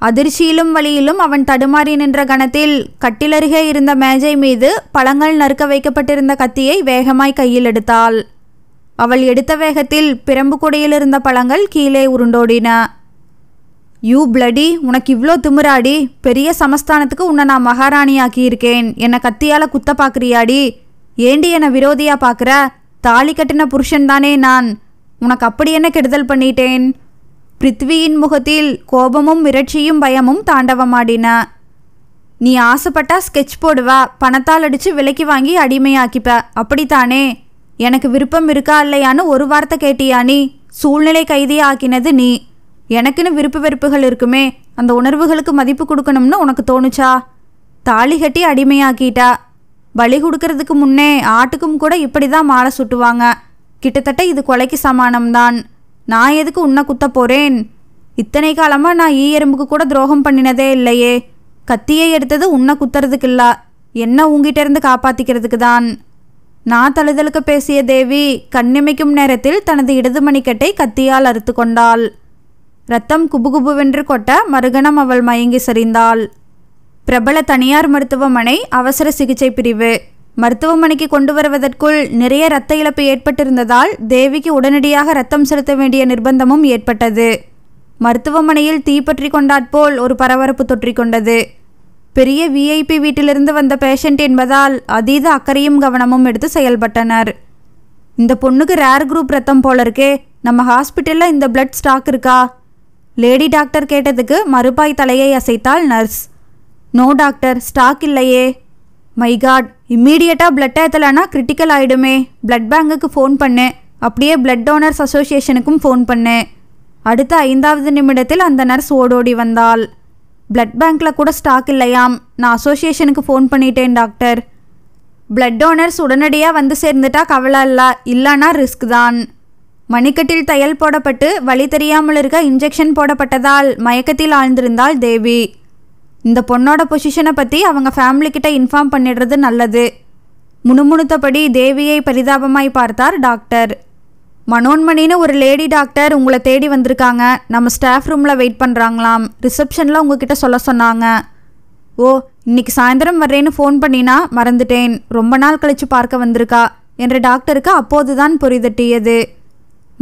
அதிர்ச்சியிலும் வழியிலும் அவன் தடுமாறி நின்ற கணத்தில் கட்டிலருகே இருந்த மேஜை மீது பழங்கள் நறுக்க வைக்கப்பட்டிருந்த கத்தியை வேகமாய் கையில் எடுத்தாள் அவள் எடுத்த வேகத்தில் பிரம்பு இருந்த பழங்கள் கீழே உருண்டோடின யூ பிளடி உனக்கு இவ்வளோ திமிராடி பெரிய சமஸ்தானத்துக்கு உன்னை நான் மகாராணியாக்கியிருக்கேன் என்னை கத்தியால் குத்த பார்க்குறியாடி ஏண்டி என்னை விரோதியா பார்க்குற தாலி கட்டின புருஷன் தானே நான் உனக்கு அப்படி என்ன கெடுதல் பண்ணிட்டேன் பிருத்வியின் முகத்தில் கோபமும் மிரட்சியும் பயமும் தாண்டவமாடின நீ ஆசைப்பட்டா ஸ்கெட்ச் போடுவ பணத்தால் அடித்து விலைக்கு வாங்கி அடிமையாக்கிப்ப அப்படித்தானே எனக்கு விருப்பம் இருக்கா இல்லையான்னு ஒரு வார்த்தை கேட்டியா நீ சூழ்நிலை கைதியாக ஆக்கினது நீ எனக்குன்னு விருப்ப வெறுப்புகள் இருக்குமே அந்த உணர்வுகளுக்கு மதிப்பு கொடுக்கணும்னு உனக்கு தோணுச்சா தாலி கட்டி அடிமையாக்கிட்டா பலி கொடுக்கறதுக்கு முன்னே ஆட்டுக்கும் கூட இப்படி தான் மாலை சுட்டுவாங்க கிட்டத்தட்ட இது கொலைக்கு சமானம்தான் நான் எதுக்கு உன்னை குத்த போகிறேன் இத்தனை காலமாக நான் ஈ எறும்புக்கு கூட துரோகம் பண்ணினதே இல்லையே கத்தியை எடுத்தது உன்னை குத்துறதுக்கு இல்ல என்ன இருந்து காப்பாற்றிக்கிறதுக்கு தான் நான் தழுதலுக்கு பேசிய தேவி கண்ணிமைக்கும் நேரத்தில் தனது இடது மணிக்கட்டை கத்தியால் அறுத்து கொண்டாள் ரத்தம் குபுகுபுவென்று கொட்ட மறுகணம் அவள் மயங்கி சரிந்தாள் பிரபல தனியார் மருத்துவமனை அவசர சிகிச்சை பிரிவு மருத்துவமனைக்கு கொண்டு வருவதற்குள் நிறைய இரத்த இழப்பு ஏற்பட்டிருந்ததால் தேவிக்கு உடனடியாக ரத்தம் செலுத்த வேண்டிய நிர்பந்தமும் ஏற்பட்டது மருத்துவமனையில் தீப்பற்றி கொண்டாற்போல் ஒரு பரபரப்பு தொற்றிக்கொண்டது பெரிய விஐபி வீட்டிலிருந்து வந்த பேஷண்ட் என்பதால் அதீத அக்கறையும் கவனமும் எடுத்து செயல்பட்டனர் இந்த பொண்ணுக்கு ரேர் குரூப் ரத்தம் போல இருக்கே நம்ம ஹாஸ்பிட்டலில் இந்த பிளட் ஸ்டாக் இருக்கா லேடி டாக்டர் கேட்டதுக்கு மறுபாய் தலையை அசைத்தாள் நர்ஸ் நோ டாக்டர் ஸ்டாக் இல்லையே மை காட் இம்மீடியட்டாக பிளட் ஏற்றலைன்னா கிரிட்டிக்கல் ஆகிடுமே பிளட் பேங்குக்கு ஃபோன் பண்ணேன் அப்படியே பிளட் டோனர்ஸ் அசோசியேஷனுக்கும் ஃபோன் பண்ணேன் அடுத்த ஐந்தாவது நிமிடத்தில் அந்த நர்ஸ் ஓடோடி வந்தால் பிளட் பேங்க்கில் கூட ஸ்டாக் இல்லையாம் நான் அசோசியேஷனுக்கு ஃபோன் பண்ணிட்டேன் டாக்டர் பிளட் டோனர்ஸ் உடனடியாக வந்து சேர்ந்துட்டா கவலை இல்லை இல்லைன்னா ரிஸ்க் தான் மணிக்கட்டில் தையல் போடப்பட்டு வழி தெரியாமல் இருக்க இன்ஜெக்ஷன் போடப்பட்டதால் மயக்கத்தில் ஆழ்ந்திருந்தாள் தேவி இந்த பொண்ணோட பொசிஷனை பற்றி அவங்க ஃபேமிலிக்கிட்ட இன்ஃபார்ம் பண்ணிடுறது நல்லது முணுமுணுத்தபடி தேவியை பரிதாபமாய் பார்த்தார் டாக்டர் மனோன்மணின்னு ஒரு லேடி டாக்டர் உங்களை தேடி வந்திருக்காங்க நம்ம ஸ்டாஃப் ரூமில் வெயிட் பண்ணுறாங்களாம் ரிசப்ஷனில் உங்ககிட்ட சொல்ல சொன்னாங்க ஓ இன்னைக்கு சாயந்தரம் வர்றேன்னு ஃபோன் பண்ணினா மறந்துட்டேன் ரொம்ப நாள் கழித்து பார்க்க வந்திருக்கா என்ற டாக்டருக்கு அப்போது தான் பொறிதட்டியது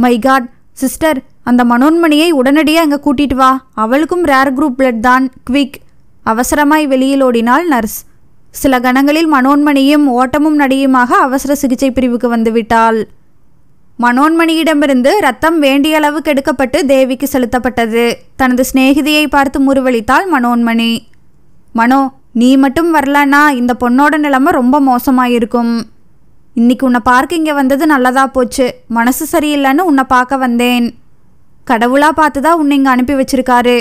மை காட் சிஸ்டர் அந்த மனோன்மணியை உடனடியாக அங்கே கூட்டிகிட்டு வா அவளுக்கும் ரேர் குரூப் பிளட் தான் குவிக் அவசரமாய் வெளியில் ஓடினாள் நர்ஸ் சில கணங்களில் மனோன்மணியும் ஓட்டமும் நடியுமாக அவசர சிகிச்சை பிரிவுக்கு வந்துவிட்டாள் மனோன்மணியிடமிருந்து ரத்தம் வேண்டிய அளவுக்கு எடுக்கப்பட்டு தேவிக்கு செலுத்தப்பட்டது தனது சிநேகிதியை பார்த்து முருவளித்தாள் மனோன்மணி மனோ நீ மட்டும் வரலன்னா இந்த பொண்ணோட நிலைமை ரொம்ப மோசமாயிருக்கும் இன்னைக்கு உன்னை பார்க்க இங்கே வந்தது நல்லதா போச்சு மனசு சரியில்லைன்னு உன்னை பார்க்க வந்தேன் கடவுளாக பார்த்து தான் உன்னை இங்கே அனுப்பி வச்சிருக்காரு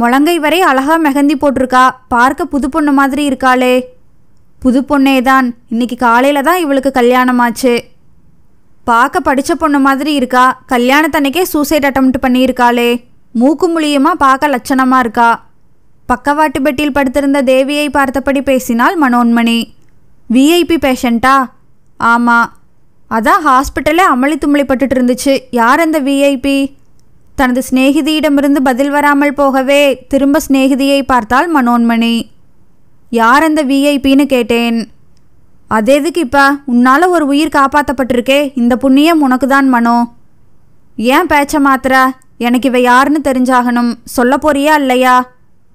முழங்கை வரை அழகா மெகந்தி போட்டிருக்கா பார்க்க புது பொண்ணு மாதிரி இருக்காளே புது பொண்ணே தான் இன்னைக்கு காலையில் தான் இவளுக்கு கல்யாணமாச்சு பார்க்க படித்த பொண்ணு மாதிரி இருக்கா கல்யாணத்தன்னைக்கே சூசைட் அட்டம் பண்ணியிருக்காளே மூக்கு முழியமாக பார்க்க லட்சணமாக இருக்கா பக்கவாட்டு பெட்டியில் படுத்திருந்த தேவியை பார்த்தபடி பேசினாள் மனோன்மணி விஐபி பேஷண்ட்டா ஆமாம் அதான் ஹாஸ்பிட்டலே அமளி தும்மளி பட்டுட்டு இருந்துச்சு யார் அந்த விஐபி தனது சிநேகிதியிடமிருந்து பதில் வராமல் போகவே திரும்ப சிநேகிதியை பார்த்தால் மனோன்மணி யார் அந்த விஐபின்னு கேட்டேன் அது எதுக்கு இப்போ உன்னால் ஒரு உயிர் காப்பாற்றப்பட்டிருக்கே இந்த புண்ணியம் உனக்கு தான் மனோ ஏன் பேச்ச மாத்திர எனக்கு இவை யாருன்னு தெரிஞ்சாகணும் சொல்ல போறியா இல்லையா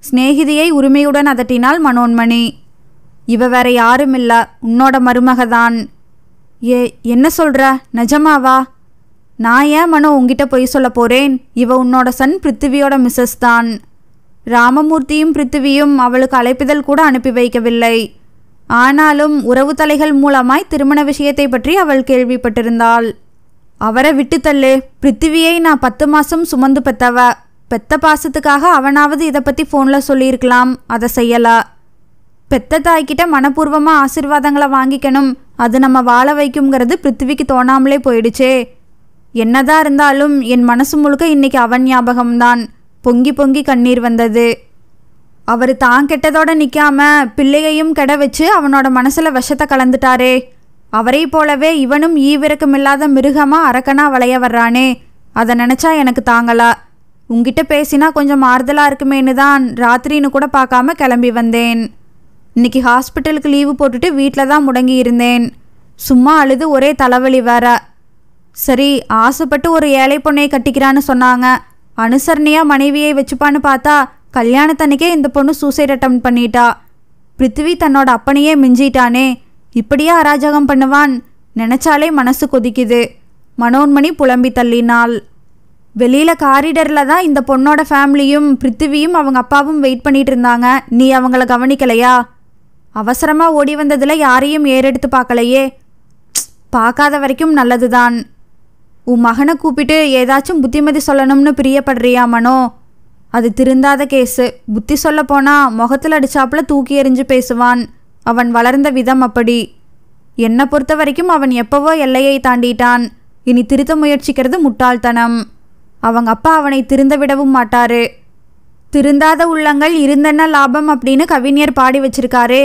சிநேகிதியை உரிமையுடன் அதட்டினால் மனோன்மணி இவ வேற யாரும் இல்லை உன்னோட மருமக தான் ஏ என்ன சொல்கிற நிஜமாவா நான் ஏன் மனோ உங்ககிட்ட பொய் சொல்ல போகிறேன் இவ உன்னோட சன் பிருத்திவியோட மிஸ்ஸஸ் தான் ராமமூர்த்தியும் பிருத்திவியும் அவளுக்கு அழைப்பிதழ் கூட அனுப்பி வைக்கவில்லை ஆனாலும் உறவு தலைகள் மூலமாய் திருமண விஷயத்தை பற்றி அவள் கேள்விப்பட்டிருந்தாள் அவரை விட்டு தள்ளு பிருத்திவியை நான் பத்து மாதம் சுமந்து பெத்தவ பெத்த பாசத்துக்காக அவனாவது இதை பற்றி ஃபோனில் சொல்லியிருக்கலாம் அதை செய்யலா பெத்த தாய்கிட்ட மனப்பூர்வமாக ஆசிர்வாதங்களை வாங்கிக்கணும் அது நம்ம வாழ வைக்குங்கிறது பிருத்திவிக்கு தோணாமலே போயிடுச்சே என்னதான் இருந்தாலும் என் மனசு முழுக்க இன்னைக்கு அவன் ஞாபகம்தான் பொங்கி பொங்கி கண்ணீர் வந்தது அவர் தான் கெட்டதோட நிற்காம பிள்ளையையும் கெட வச்சு அவனோட மனசில் விஷத்தை கலந்துட்டாரே அவரை போலவே இவனும் ஈவிரக்கமில்லாத மிருகமாக அரக்கனா வளைய வர்றானே அதை நினச்சா எனக்கு தாங்களா உங்ககிட்ட பேசினா கொஞ்சம் ஆறுதலாக இருக்குமேனு தான் ராத்திரின்னு கூட பார்க்காம கிளம்பி வந்தேன் இன்னைக்கு ஹாஸ்பிட்டலுக்கு லீவு போட்டுட்டு வீட்டில் தான் முடங்கி இருந்தேன் சும்மா அழுது ஒரே தலைவலி வேற சரி ஆசைப்பட்டு ஒரு ஏழை பொண்ணை கட்டிக்கிறான்னு சொன்னாங்க அனுசரணையாக மனைவியை வச்சுப்பான்னு பார்த்தா கல்யாணத்தன்னைக்கே இந்த பொண்ணு சூசைட் அட்டம் பண்ணிட்டா பிருத்திவி தன்னோட அப்பனையே மிஞ்சிட்டானே இப்படியே அராஜகம் பண்ணுவான் நினச்சாலே மனசு கொதிக்குது மனோன்மணி புலம்பி தள்ளினாள் வெளியில் காரிடரில் தான் இந்த பொண்ணோட ஃபேமிலியும் பிருத்திவியும் அவங்க அப்பாவும் வெயிட் பண்ணிட்டு இருந்தாங்க நீ அவங்கள கவனிக்கலையா அவசரமாக ஓடி வந்ததில் யாரையும் ஏறெடுத்து பார்க்கலையே பார்க்காத வரைக்கும் நல்லதுதான் உன் மகனை கூப்பிட்டு ஏதாச்சும் புத்திமதி சொல்லணும்னு பிரியப்படுறியா மனோ அது திருந்தாத கேஸு புத்தி சொல்ல போனா முகத்தில் அடிச்சாப்புல தூக்கி எறிஞ்சு பேசுவான் அவன் வளர்ந்த விதம் அப்படி என்னை பொறுத்த வரைக்கும் அவன் எப்பவோ எல்லையை தாண்டிட்டான் இனி திருத்த முயற்சிக்கிறது முட்டாள்தனம் அவங்க அப்பா அவனை திருந்த விடவும் மாட்டாரு திருந்தாத உள்ளங்கள் இருந்தென்ன லாபம் அப்படின்னு கவிஞர் பாடி வச்சிருக்காரு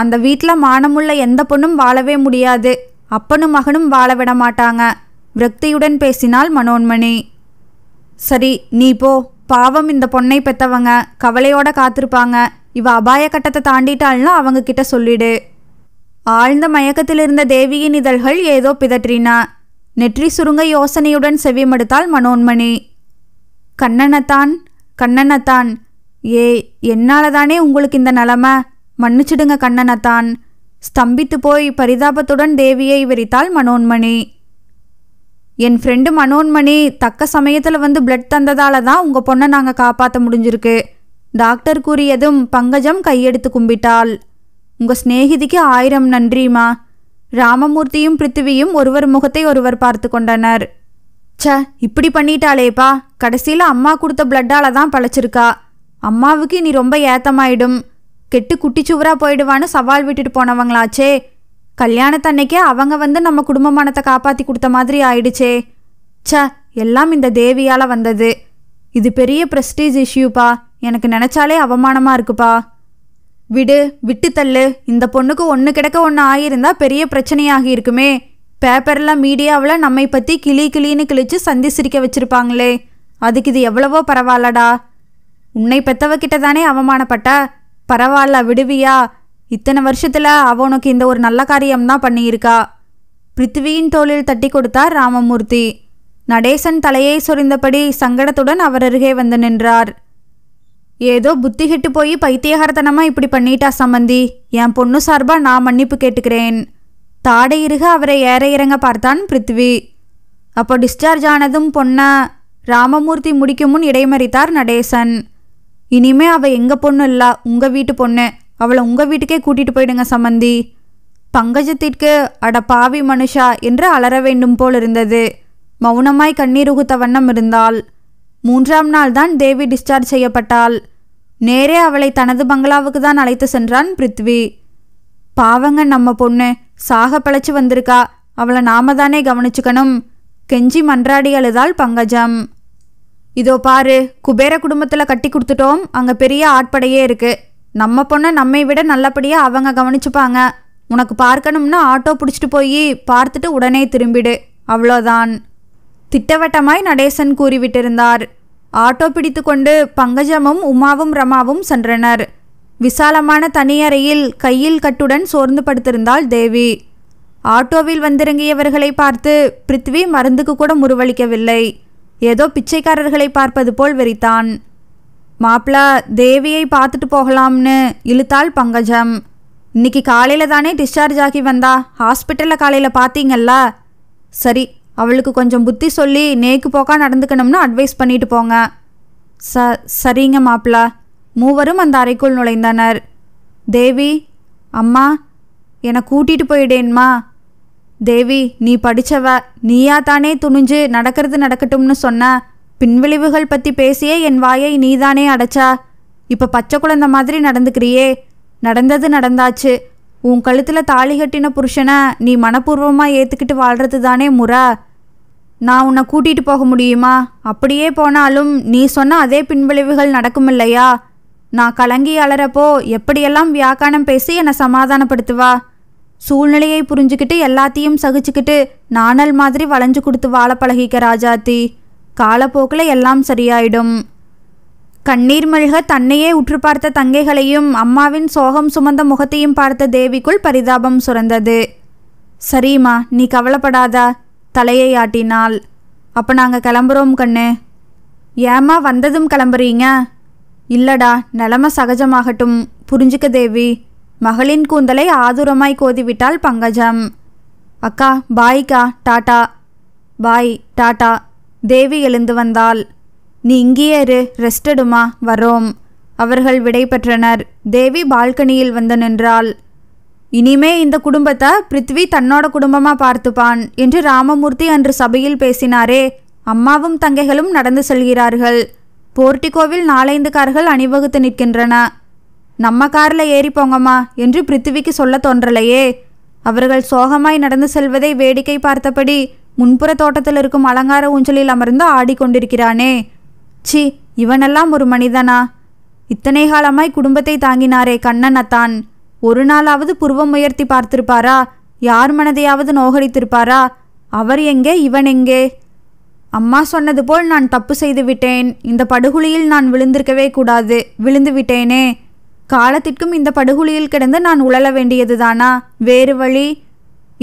அந்த வீட்டில் மானமுள்ள எந்த பொண்ணும் வாழவே முடியாது அப்பனும் மகனும் வாழ விட மாட்டாங்க விரக்தியுடன் பேசினால் மனோன்மணி சரி நீ போ பாவம் இந்த பொண்ணை பெத்தவங்க கவலையோட காத்திருப்பாங்க இவ அபாய கட்டத்தை தாண்டிட்டாள்னா அவங்க கிட்ட சொல்லிடு ஆழ்ந்த மயக்கத்தில் இருந்த தேவியின் இதழ்கள் ஏதோ பிதற்றினா நெற்றி சுருங்க யோசனையுடன் செவிமடுத்தாள் மனோன்மணி கண்ணனத்தான் கண்ணனத்தான் ஏ என்னால தானே உங்களுக்கு இந்த நிலமை மன்னிச்சிடுங்க கண்ணனத்தான் ஸ்தம்பித்து போய் பரிதாபத்துடன் தேவியை விரித்தாள் மனோன்மணி என் ஃப்ரெண்டு மனோன்மணி தக்க சமயத்தில் வந்து பிளட் தந்ததால தான் உங்கள் பொண்ணை நாங்கள் காப்பாற்ற முடிஞ்சிருக்கு டாக்டர் கூறியதும் பங்கஜம் கையெடுத்து கும்பிட்டாள் உங்கள் சிநேகிதிக்கு ஆயிரம் நன்றிமா ராமமூர்த்தியும் பிருத்திவியும் ஒருவர் முகத்தை ஒருவர் பார்த்து கொண்டனர் ச இப்படி பண்ணிட்டாளேப்பா கடைசியில் அம்மா கொடுத்த பிளட்டால தான் பழச்சிருக்கா அம்மாவுக்கு நீ ரொம்ப ஏத்தமாயிடும் கெட்டு குட்டிச்சுவராக போயிடுவான்னு சவால் விட்டுட்டு போனவங்களாச்சே கல்யாணத்தன்னைக்கே அவங்க வந்து நம்ம குடும்பமானத்தை காப்பாற்றி கொடுத்த மாதிரி ஆயிடுச்சே ச எல்லாம் இந்த தேவியால் வந்தது இது பெரிய ப்ரெஸ்டீஜ் இஷ்யூப்பா எனக்கு நினச்சாலே அவமானமாக இருக்குப்பா விடு விட்டுத்தள்ளு இந்த பொண்ணுக்கு ஒன்று கிடக்க ஒன்று ஆகியிருந்தா பெரிய பிரச்சனையாக இருக்குமே பேப்பரில் மீடியாவில் நம்மை பற்றி கிளி கிளின்னு கிழிச்சு சந்தி சிரிக்க வச்சுருப்பாங்களே அதுக்கு இது எவ்வளவோ பரவாயில்லடா உன்னை பெத்தவக்கிட்ட தானே அவமானப்பட்ட பரவாயில்ல விடுவியா இத்தனை வருஷத்தில் அவனுக்கு உனக்கு இந்த ஒரு நல்ல காரியம்தான் பண்ணியிருக்கா பிருத்திவியின் தோளில் தட்டி கொடுத்தார் ராமமூர்த்தி நடேசன் தலையை சொறிந்தபடி சங்கடத்துடன் அவர் அருகே வந்து நின்றார் ஏதோ புத்தி கெட்டு போய் பைத்தியகாரத்தனமாக இப்படி பண்ணிட்டா சம்மந்தி என் பொண்ணு சார்பாக நான் மன்னிப்பு கேட்டுக்கிறேன் தாடை இருக அவரை ஏற இறங்க பார்த்தான் பிருத்வி அப்போ டிஸ்சார்ஜ் ஆனதும் பொண்ண ராமமூர்த்தி முடிக்கும் முன் இடைமறித்தார் நடேசன் இனிமே அவள் எங்கள் பொண்ணு இல்லை உங்கள் வீட்டு பொண்ணு அவளை உங்கள் வீட்டுக்கே கூட்டிகிட்டு போயிடுங்க சம்மந்தி பங்கஜத்திற்கு அட பாவி மனுஷா என்று அலற வேண்டும் போல் இருந்தது மௌனமாய் கண்ணீர் உகுத்த வண்ணம் இருந்தால் மூன்றாம் நாள் தான் தேவி டிஸ்சார்ஜ் செய்யப்பட்டாள் நேரே அவளை தனது பங்களாவுக்கு தான் அழைத்து சென்றான் பிருத்வி பாவங்க நம்ம பொண்ணு சாக பிழைச்சு வந்திருக்கா அவளை நாம தானே கவனிச்சுக்கணும் கெஞ்சி மன்றாடி அழுதாள் பங்கஜம் இதோ பாரு குபேர குடும்பத்தில் கட்டி கொடுத்துட்டோம் அங்கே பெரிய ஆட்படையே இருக்குது நம்ம பொண்ணை நம்மை விட நல்லபடியாக அவங்க கவனிச்சுப்பாங்க உனக்கு பார்க்கணும்னா ஆட்டோ பிடிச்சிட்டு போய் பார்த்துட்டு உடனே திரும்பிடு அவ்வளோதான் திட்டவட்டமாய் நடேசன் கூறிவிட்டிருந்தார் ஆட்டோ பிடித்து கொண்டு பங்கஜமும் உமாவும் ரமாவும் சென்றனர் விசாலமான தனியறையில் கையில் கட்டுடன் சோர்ந்து படுத்திருந்தாள் தேவி ஆட்டோவில் வந்திறங்கியவர்களை பார்த்து பிருத்வி மருந்துக்கு கூட முருவளிக்கவில்லை ஏதோ பிச்சைக்காரர்களை பார்ப்பது போல் வெறித்தான் மாப்பிளா தேவியை பார்த்துட்டு போகலாம்னு இழுத்தாள் பங்கஜம் இன்னைக்கு காலையில் தானே டிஸ்சார்ஜ் ஆகி வந்தா ஹாஸ்பிட்டலில் காலையில் பார்த்தீங்கல்ல சரி அவளுக்கு கொஞ்சம் புத்தி சொல்லி நேக்கு போக்கா நடந்துக்கணும்னு அட்வைஸ் பண்ணிட்டு போங்க ச சரிங்க மாப்பிளா மூவரும் அந்த அறைக்குள் நுழைந்தனர் தேவி அம்மா என்னை கூட்டிகிட்டு போயிடேன்மா தேவி நீ படித்தவ நீயா தானே துணிஞ்சு நடக்கிறது நடக்கட்டும்னு சொன்ன பின்விளைவுகள் பற்றி பேசியே என் வாயை நீதானே அடைச்சா இப்போ பச்சை குழந்த மாதிரி நடந்துக்கிறியே நடந்தது நடந்தாச்சு உன் கழுத்தில் தாலி கட்டின புருஷனை நீ மனப்பூர்வமாக ஏற்றுக்கிட்டு வாழ்கிறது தானே முறை நான் உன்னை கூட்டிகிட்டு போக முடியுமா அப்படியே போனாலும் நீ சொன்ன அதே பின்விளைவுகள் நடக்கும் இல்லையா நான் கலங்கி அலறப்போ எப்படியெல்லாம் வியாக்கானம் பேசி என்னை சமாதானப்படுத்துவா சூழ்நிலையை புரிஞ்சுக்கிட்டு எல்லாத்தையும் சகிச்சுக்கிட்டு நாணல் மாதிரி வளைஞ்சு கொடுத்து வாழ பழகிக்க ராஜாத்தி காலப்போக்கில் எல்லாம் சரியாயிடும் கண்ணீர் மல்க தன்னையே உற்று பார்த்த தங்கைகளையும் அம்மாவின் சோகம் சுமந்த முகத்தையும் பார்த்த தேவிக்குள் பரிதாபம் சுரந்தது சரிம்மா நீ கவலைப்படாதா தலையை ஆட்டினாள் அப்போ நாங்கள் கிளம்புறோம் கண்ணு ஏமா வந்ததும் கிளம்புறீங்க இல்லடா நிலமை சகஜமாகட்டும் புரிஞ்சுக்க தேவி மகளின் கூந்தலை ஆதுரமாய் கோதிவிட்டாள் பங்கஜம் அக்கா பாய்க்கா டாட்டா பாய் டாட்டா தேவி எழுந்து வந்தாள் நீ இங்கேயே இரு ரெஸ்டடுமா வரோம் அவர்கள் விடை பெற்றனர் தேவி பால்கனியில் வந்து நின்றாள் இனிமே இந்த குடும்பத்தை பிருத்வி தன்னோட குடும்பமா பார்த்துப்பான் என்று ராமமூர்த்தி அன்று சபையில் பேசினாரே அம்மாவும் தங்கைகளும் நடந்து செல்கிறார்கள் போர்டிகோவில் நாலைந்து கார்கள் அணிவகுத்து நிற்கின்றன நம்ம காரில் ஏறி போங்கம்மா என்று பிருத்திவிக்கு சொல்ல தோன்றலையே அவர்கள் சோகமாய் நடந்து செல்வதை வேடிக்கை பார்த்தபடி முன்புற தோட்டத்தில் இருக்கும் அலங்கார ஊஞ்சலில் அமர்ந்து ஆடிக்கொண்டிருக்கிறானே சி இவனெல்லாம் ஒரு மனிதனா இத்தனை காலமாய் குடும்பத்தை தாங்கினாரே கண்ணனத்தான் ஒரு நாளாவது புருவம் உயர்த்தி பார்த்திருப்பாரா யார் மனதையாவது நோகடித்திருப்பாரா அவர் எங்கே இவன் எங்கே அம்மா சொன்னது போல் நான் தப்பு செய்து விட்டேன் இந்த படுகுழியில் நான் விழுந்திருக்கவே கூடாது விழுந்து விட்டேனே காலத்திற்கும் இந்த படுகுழியில் கிடந்து நான் உழல வேண்டியதுதானா வேறு வழி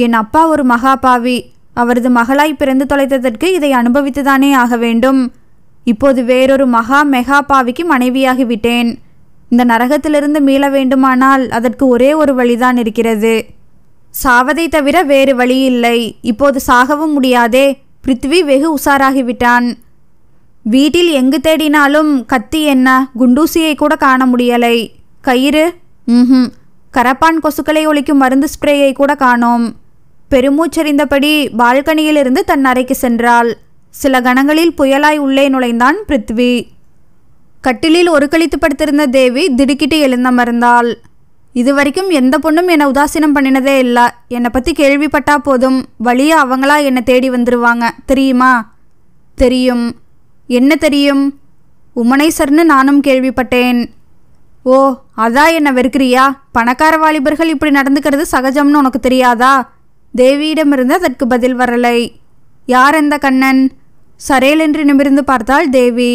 என் அப்பா ஒரு மகாபாவி அவரது மகளாய் பிறந்து தொலைத்ததற்கு இதை அனுபவித்துதானே ஆக வேண்டும் இப்போது வேறொரு மகா மெகா பாவிக்கு மனைவியாகிவிட்டேன் இந்த நரகத்திலிருந்து மீள வேண்டுமானால் அதற்கு ஒரே ஒரு வழிதான் இருக்கிறது சாவதை தவிர வேறு வழி இல்லை இப்போது சாகவும் முடியாதே பிருத்வி வெகு உஷாராகிவிட்டான் வீட்டில் எங்கு தேடினாலும் கத்தி என்ன குண்டூசியை கூட காண முடியலை கயிறு ம் கரப்பான் கொசுக்களை ஒழிக்கும் மருந்து ஸ்ப்ரேயை கூட காணோம் பெருமூச்சறிந்தபடி பால்கனியிலிருந்து தன் அறைக்கு சென்றாள் சில கணங்களில் புயலாய் உள்ளே நுழைந்தான் பிருத்வி கட்டிலில் ஒரு கழித்து படுத்திருந்த தேவி திடுக்கிட்டு எழுந்தமர்ந்தாள் இது வரைக்கும் எந்த பொண்ணும் என்னை உதாசீனம் பண்ணினதே இல்லை என்னை பற்றி கேள்விப்பட்டா போதும் வழியாக அவங்களா என்னை தேடி வந்துருவாங்க தெரியுமா தெரியும் என்ன தெரியும் உமனை சர்னு நானும் கேள்விப்பட்டேன் ஓ அதான் என்னை வெறுக்கிறியா பணக்கார வாலிபர்கள் இப்படி நடந்துக்கிறது சகஜம்னு உனக்கு தெரியாதா தேவியிடமிருந்து அதற்கு பதில் வரலை யார் அந்த கண்ணன் சரேல் என்று நிமிர்ந்து பார்த்தாள் தேவி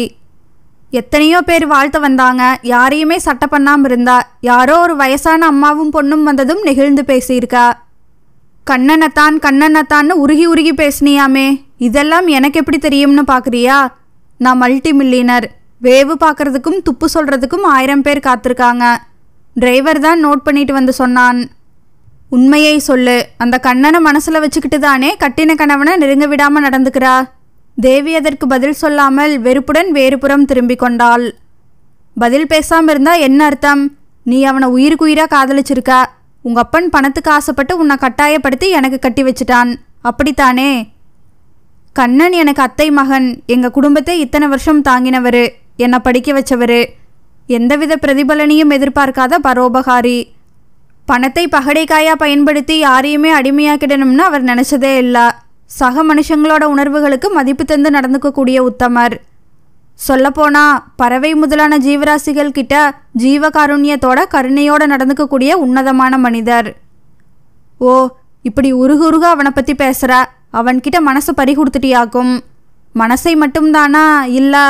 எத்தனையோ பேர் வாழ்த்த வந்தாங்க யாரையுமே சட்டை பண்ணாமல் இருந்தா யாரோ ஒரு வயசான அம்மாவும் பொண்ணும் வந்ததும் நெகிழ்ந்து பேசியிருக்கா கண்ணனைத்தான் கண்ணனத்தான்னு உருகி உருகி பேசினியாமே இதெல்லாம் எனக்கு எப்படி தெரியும்னு பார்க்குறியா நான் மல்டி மில்லினர் வேவு பார்க்குறதுக்கும் துப்பு சொல்கிறதுக்கும் ஆயிரம் பேர் காத்திருக்காங்க டிரைவர் தான் நோட் பண்ணிட்டு வந்து சொன்னான் உண்மையை சொல்லு அந்த கண்ணனை மனசில் வச்சுக்கிட்டு தானே கட்டின கணவனை நெருங்க விடாமல் நடந்துக்கிறா தேவி அதற்கு பதில் சொல்லாமல் வெறுப்புடன் வேறுபுறம் திரும்பிக் கொண்டாள் பதில் பேசாமல் இருந்தால் என்ன அர்த்தம் நீ அவனை உயிருக்குயிராக காதலிச்சிருக்கா உங்க அப்பன் பணத்துக்கு ஆசைப்பட்டு உன்னை கட்டாயப்படுத்தி எனக்கு கட்டி வச்சிட்டான் அப்படித்தானே கண்ணன் எனக்கு அத்தை மகன் எங்கள் குடும்பத்தை இத்தனை வருஷம் தாங்கினவர் என்னை படிக்க வச்சவர் எந்தவித பிரதிபலனையும் எதிர்பார்க்காத பரோபகாரி பணத்தை பகடைக்காயாக பயன்படுத்தி யாரையுமே அடிமையாக்கிடணும்னு அவர் நினச்சதே இல்லை சக மனுஷங்களோட உணர்வுகளுக்கு மதிப்பு தந்து நடந்துக்கக்கூடிய உத்தமர் சொல்லப்போனா பறவை முதலான ஜீவராசிகள் கிட்ட ஜீவகாருண்யத்தோட கருணையோட நடந்துக்கக்கூடிய உன்னதமான மனிதர் ஓ இப்படி உருகுருக அவனை பற்றி பேசுகிற அவன்கிட்ட மனசை பறி கொடுத்துட்டியாக்கும் மனசை மட்டும்தானா இல்லை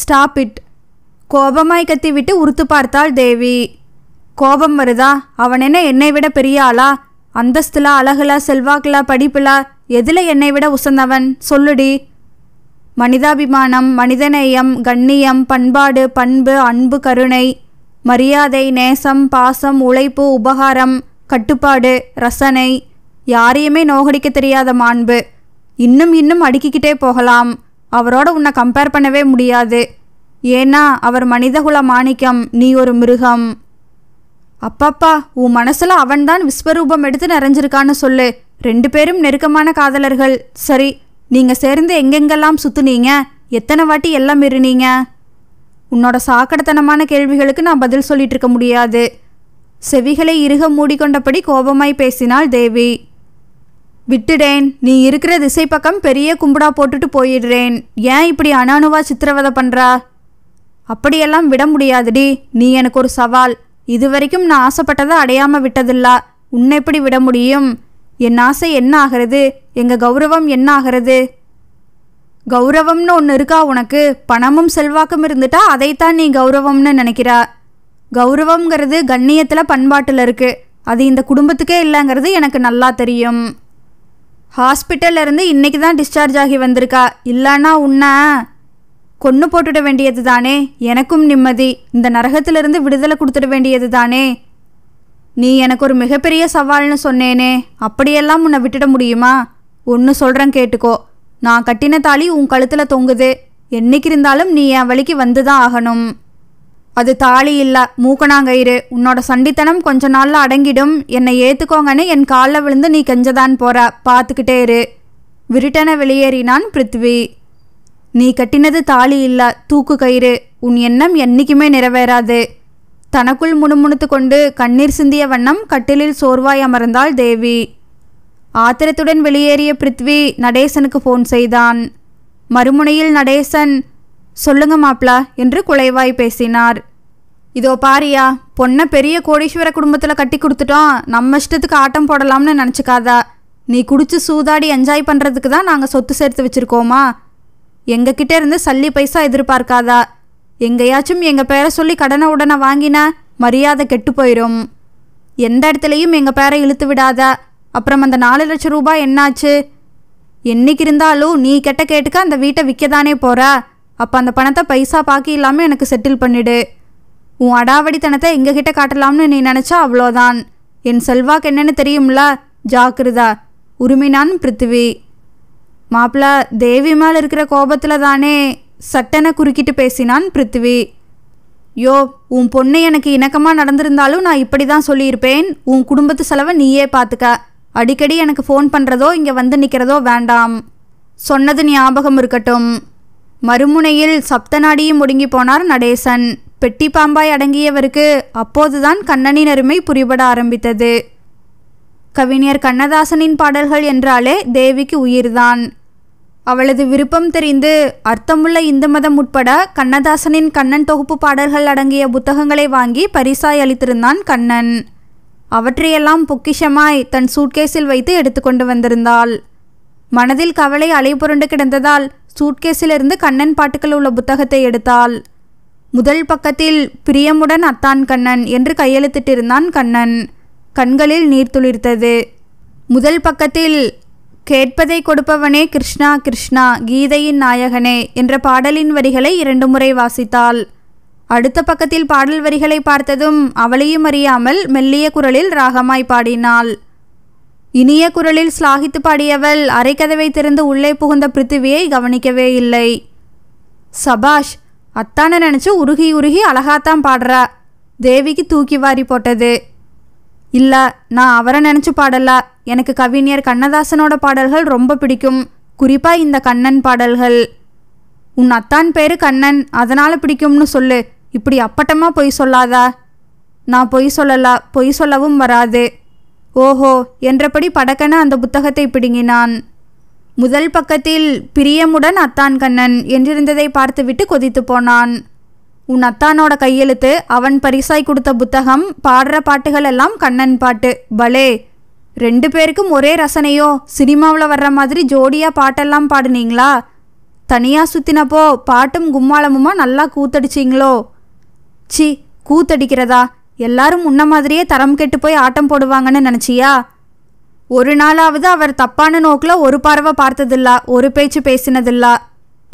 ஸ்டாப் இட் கோபமாய் கத்தி விட்டு உறுத்து பார்த்தாள் தேவி கோபம் வருதா அவன் என்ன என்னை விட பெரிய ஆளா அந்தஸ்துலா அழகுல செல்வாக்குலா படிப்புலா எதில் என்னை விட உசந்தவன் சொல்லுடி மனிதாபிமானம் மனிதநேயம் கண்ணியம் பண்பாடு பண்பு அன்பு கருணை மரியாதை நேசம் பாசம் உழைப்பு உபகாரம் கட்டுப்பாடு ரசனை யாரையுமே நோகடிக்க தெரியாத மாண்பு இன்னும் இன்னும் அடுக்கிக்கிட்டே போகலாம் அவரோட உன்னை கம்பேர் பண்ணவே முடியாது ஏன்னா அவர் மனிதகுல மாணிக்கம் நீ ஒரு மிருகம் அப்பாப்பா உன் மனசுல அவன்தான் விஸ்வரூபம் எடுத்து நிறைஞ்சிருக்கான்னு சொல்லு ரெண்டு பேரும் நெருக்கமான காதலர்கள் சரி நீங்க சேர்ந்து எங்கெங்கெல்லாம் சுத்துனீங்க எத்தனை வாட்டி எல்லாம் மீறினீங்க உன்னோட சாக்கடத்தனமான கேள்விகளுக்கு நான் பதில் சொல்லிட்டு இருக்க முடியாது செவிகளை இறுக மூடிக்கொண்டபடி கோபமாய் பேசினாள் தேவி விட்டுடேன் நீ இருக்கிற திசை பக்கம் பெரிய கும்புடா போட்டுட்டு போயிடுறேன் ஏன் இப்படி அனானுவா சித்திரவதை பண்ணுறா அப்படியெல்லாம் விட முடியாதுடி நீ எனக்கு ஒரு சவால் இதுவரைக்கும் நான் ஆசைப்பட்டதை அடையாமல் விட்டதில்லா உன்னை எப்படி விட முடியும் என் ஆசை என்ன ஆகிறது எங்கள் கௌரவம் என்ன ஆகிறது கௌரவம்னு ஒன்று இருக்கா உனக்கு பணமும் செல்வாக்கும் இருந்துட்டா அதைத்தான் நீ கௌரவம்னு நினைக்கிறா கௌரவங்கிறது கண்ணியத்தில் பண்பாட்டில் இருக்குது அது இந்த குடும்பத்துக்கே இல்லைங்கிறது எனக்கு நல்லா தெரியும் ஹாஸ்பிட்டல்லேருந்து இன்றைக்கி தான் டிஸ்சார்ஜ் ஆகி வந்திருக்கா இல்லைன்னா உன்ன கொன்று போட்டுட வேண்டியது தானே எனக்கும் நிம்மதி இந்த நரகத்திலிருந்து விடுதலை கொடுத்துட வேண்டியது தானே நீ எனக்கு ஒரு மிகப்பெரிய சவால்னு சொன்னேனே அப்படியெல்லாம் உன்னை விட்டுட முடியுமா ஒன்று சொல்கிறேன் கேட்டுக்கோ நான் கட்டின தாலி உன் கழுத்தில் தொங்குது என்னைக்கு இருந்தாலும் நீ என் வழிக்கு வந்து தான் ஆகணும் அது தாலி இல்லை மூக்கணாங்கயிறு உன்னோட சண்டித்தனம் கொஞ்ச நாளில் அடங்கிடும் என்னை ஏற்றுக்கோங்கன்னு என் காலில் விழுந்து நீ கெஞ்சதான் போகிற பார்த்துக்கிட்டே இரு விரிட்டன வெளியேறினான் பிருத்வி நீ கட்டினது தாலி இல்லா தூக்கு கயிறு உன் எண்ணம் என்னைக்குமே நிறைவேறாது தனக்குள் முணுமுணுத்து கொண்டு கண்ணீர் சிந்திய வண்ணம் கட்டிலில் சோர்வாய் அமர்ந்தாள் தேவி ஆத்திரத்துடன் வெளியேறிய பிருத்வி நடேசனுக்கு ஃபோன் செய்தான் மறுமுனையில் நடேசன் சொல்லுங்க மாப்ளா என்று குலைவாய் பேசினார் இதோ பாரியா பொண்ணை பெரிய கோடீஸ்வர குடும்பத்தில் கட்டி கொடுத்துட்டோம் நம்ம இஷ்டத்துக்கு ஆட்டம் போடலாம்னு நினச்சிக்காதா நீ குடிச்சு சூதாடி என்ஜாய் பண்ணுறதுக்கு தான் நாங்கள் சொத்து சேர்த்து வச்சுருக்கோமா எங்ககிட்ட இருந்து சல்லி பைசா எதிர்பார்க்காதா எங்கேயாச்சும் எங்கள் பேரை சொல்லி கடனை உடனே வாங்கினா மரியாதை கெட்டு போயிடும் எந்த இடத்துலையும் எங்கள் பேரை இழுத்து விடாத அப்புறம் அந்த நாலு லட்சம் ரூபாய் என்னாச்சு என்னைக்கு இருந்தாலும் நீ கெட்ட கேட்டுக்க அந்த வீட்டை விற்கதானே போகிற அப்போ அந்த பணத்தை பைசா பாக்கி இல்லாமல் எனக்கு செட்டில் பண்ணிடு உன் அடாவடித்தனத்தை எங்ககிட்ட காட்டலாம்னு நீ நினச்சா அவ்வளோதான் என் செல்வாக்கு என்னென்னு தெரியும்ல ஜாக்கிரதா உரிமைனான் பிருத்திவி மாப்பிளா தேவி மேல் இருக்கிற கோபத்தில் தானே சட்டனை குறுக்கிட்டு பேசினான் பிருத்திவி யோ உன் பொண்ணு எனக்கு இணக்கமாக நடந்திருந்தாலும் நான் இப்படி தான் சொல்லியிருப்பேன் உன் குடும்பத்து செலவை நீயே பார்த்துக்க அடிக்கடி எனக்கு ஃபோன் பண்ணுறதோ இங்கே வந்து நிற்கிறதோ வேண்டாம் சொன்னது ஞாபகம் இருக்கட்டும் மறுமுனையில் சப்தநாடியும் முடுங்கி போனார் நடேசன் பெட்டி பாம்பாய் அடங்கியவருக்கு அப்போதுதான் கண்ணனின் அருமை புரிபட ஆரம்பித்தது கவிஞர் கண்ணதாசனின் பாடல்கள் என்றாலே தேவிக்கு உயிர்தான் அவளது விருப்பம் தெரிந்து அர்த்தமுள்ள இந்து மதம் உட்பட கண்ணதாசனின் கண்ணன் தொகுப்பு பாடல்கள் அடங்கிய புத்தகங்களை வாங்கி பரிசாய் அளித்திருந்தான் கண்ணன் அவற்றையெல்லாம் பொக்கிஷமாய் தன் சூட்கேஸில் வைத்து எடுத்துக்கொண்டு வந்திருந்தாள் மனதில் கவலை அலைபுரண்டு கிடந்ததால் சூட்கேஸிலிருந்து கண்ணன் பாட்டுக்கள் உள்ள புத்தகத்தை எடுத்தாள் முதல் பக்கத்தில் பிரியமுடன் அத்தான் கண்ணன் என்று கையெழுத்திட்டிருந்தான் கண்ணன் கண்களில் நீர் துளிர்த்தது முதல் பக்கத்தில் கேட்பதை கொடுப்பவனே கிருஷ்ணா கிருஷ்ணா கீதையின் நாயகனே என்ற பாடலின் வரிகளை இரண்டு முறை வாசித்தாள் அடுத்த பக்கத்தில் பாடல் வரிகளை பார்த்ததும் அவளையும் அறியாமல் மெல்லிய குரலில் ராகமாய் பாடினாள் இனிய குரலில் ஸ்லாகித்து பாடியவள் அரைக்கதவை திறந்து உள்ளே புகுந்த பிருத்திவியை கவனிக்கவே இல்லை சபாஷ் அத்தான நினச்சி உருகி உருகி அழகாத்தான் பாடுறா தேவிக்கு தூக்கி வாரி போட்டது இல்லை நான் அவரை நினச்சி பாடல எனக்கு கவிஞர் கண்ணதாசனோட பாடல்கள் ரொம்ப பிடிக்கும் குறிப்பாக இந்த கண்ணன் பாடல்கள் உன் அத்தான் பேர் கண்ணன் அதனால் பிடிக்கும்னு சொல்லு இப்படி அப்பட்டமாக பொய் சொல்லாதா நான் பொய் சொல்லல பொய் சொல்லவும் வராது ஓஹோ என்றபடி படக்கன அந்த புத்தகத்தை பிடுங்கினான் முதல் பக்கத்தில் பிரியமுடன் அத்தான் கண்ணன் என்றிருந்ததை பார்த்துவிட்டு கொதித்து போனான் உன் அத்தானோட கையெழுத்து அவன் பரிசாய் கொடுத்த புத்தகம் பாடுற பாட்டுகள் எல்லாம் கண்ணன் பாட்டு பலே ரெண்டு பேருக்கும் ஒரே ரசனையோ சினிமாவில் வர்ற மாதிரி ஜோடியாக பாட்டெல்லாம் பாடுனீங்களா தனியாக சுற்றினப்போ பாட்டும் கும்மாளமுமா நல்லா கூத்தடிச்சிங்களோ சி கூத்தடிக்கிறதா எல்லாரும் முன்ன மாதிரியே தரம் கெட்டு போய் ஆட்டம் போடுவாங்கன்னு நினச்சியா ஒரு நாளாவது அவர் தப்பான நோக்கில் ஒரு பார்வை பார்த்ததில்லா ஒரு பேச்சு பேசினதில்லா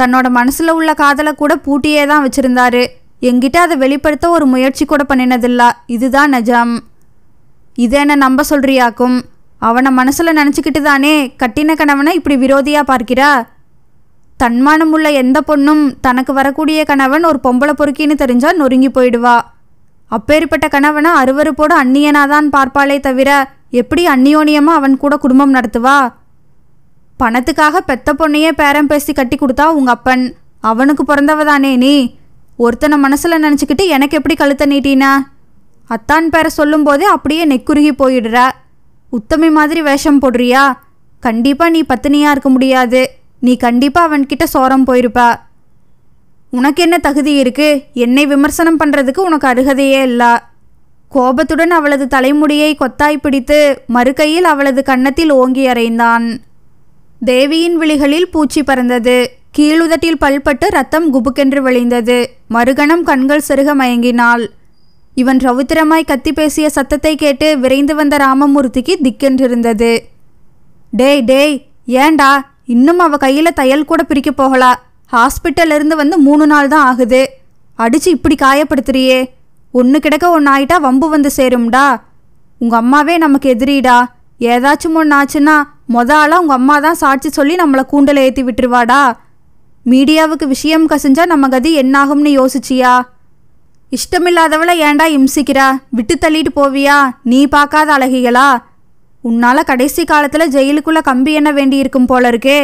தன்னோட மனசில் உள்ள காதலை கூட பூட்டியே தான் வச்சுருந்தாரு எங்கிட்ட அதை வெளிப்படுத்த ஒரு முயற்சி கூட பண்ணினதில்ல இதுதான் நஜாம் இது என்ன நம்ப சொல்கிறியாக்கும் அவனை மனசில் நினச்சிக்கிட்டு தானே கட்டின கணவனை இப்படி விரோதியாக பார்க்கிறா தன்மானம் உள்ள எந்த பொண்ணும் தனக்கு வரக்கூடிய கணவன் ஒரு பொம்பளை பொறுக்கின்னு தெரிஞ்சால் நொறுங்கி போயிடுவா அப்பேற்பட்ட கணவனை அருவறுப்போடு அந்நியனாதான் பார்ப்பாளே தவிர எப்படி அந்நியோனியமாக அவன் கூட குடும்பம் நடத்துவா பணத்துக்காக பெத்த பொண்ணையே பேரம் பேசி கட்டி கொடுத்தா உங்க அப்பன் அவனுக்கு பிறந்தவ தானே நீ ஒருத்தனை மனசில் நினச்சிக்கிட்டு எனக்கு எப்படி கழுத்தை நீட்டினா அத்தான் பேரை சொல்லும்போதே அப்படியே நெக்குருகி போயிடுற உத்தமி மாதிரி வேஷம் போடுறியா கண்டிப்பாக நீ பத்தினியாக இருக்க முடியாது நீ கண்டிப்பாக அவன்கிட்ட சோரம் போயிருப்ப உனக்கு என்ன தகுதி இருக்கு என்னை விமர்சனம் பண்ணுறதுக்கு உனக்கு அருகதையே இல்லை கோபத்துடன் அவளது தலைமுடியை கொத்தாய் பிடித்து மறுக்கையில் அவளது கன்னத்தில் ஓங்கி அறைந்தான் தேவியின் விழிகளில் பூச்சி பறந்தது கீழுதட்டில் பல்பட்டு ரத்தம் குபுக்கென்று விளைந்தது மறுகணம் கண்கள் செருக மயங்கினாள் இவன் ரவுத்திரமாய் கத்தி பேசிய சத்தத்தை கேட்டு விரைந்து வந்த ராமமூர்த்திக்கு திக்கென்றிருந்தது டேய் டேய் ஏண்டா இன்னும் அவ கையில் தையல் கூட பிரிக்க போகலா ஹாஸ்பிட்டல் இருந்து வந்து மூணு நாள் தான் ஆகுது அடிச்சு இப்படி காயப்படுத்துறியே ஒன்று கிடக்க ஒன்று ஆயிட்டா வம்பு வந்து சேரும்டா உங்கள் அம்மாவே நமக்கு எதிரிடா ஏதாச்சும் ஒன்று ஆச்சுன்னா மொத ஆளாக உங்கள் அம்மா தான் சாட்சி சொல்லி நம்மளை கூண்டலை ஏற்றி விட்டுருவாடா மீடியாவுக்கு விஷயம் கசிஞ்சா நம்ம கதி என்னாகும்னு யோசிச்சியா இஷ்டமில்லாதவளை ஏண்டா இம்சிக்கிறா விட்டு தள்ளிட்டு போவியா நீ பார்க்காத அழகிகளா உன்னால் கடைசி காலத்தில் ஜெயிலுக்குள்ளே கம்பி என்ன வேண்டியிருக்கும் போல இருக்கே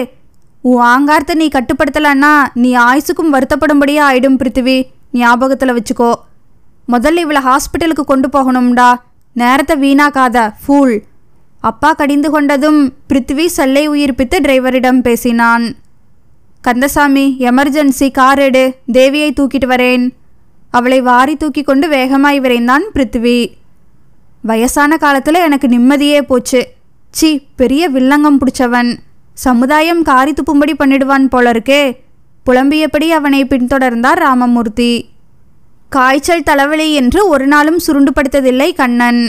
உன் ஆங்காரத்தை நீ கட்டுப்படுத்தலைன்னா நீ ஆயுசுக்கும் வருத்தப்படும்படியாக ஆயிடும் பிருத்திவி ஞாபகத்தில் வச்சுக்கோ முதல்ல இவளை ஹாஸ்பிட்டலுக்கு கொண்டு போகணும்டா நேரத்தை வீணாக்காத ஃபூல் அப்பா கடிந்து கொண்டதும் பிருத்வி சல்லை உயிர்ப்பித்து டிரைவரிடம் பேசினான் கந்தசாமி எமர்ஜென்சி கார் எடு தேவியை தூக்கிட்டு வரேன் அவளை வாரி தூக்கி கொண்டு வேகமாய் விரைந்தான் பிருத்வி வயசான காலத்தில் எனக்கு நிம்மதியே போச்சு சி பெரிய வில்லங்கம் பிடிச்சவன் சமுதாயம் காரி துப்பும்படி பண்ணிடுவான் போல இருக்கே புலம்பியபடி அவனை பின்தொடர்ந்தார் ராமமூர்த்தி காய்ச்சல் தலைவலி என்று ஒரு நாளும் சுருண்டுபடுத்ததில்லை கண்ணன்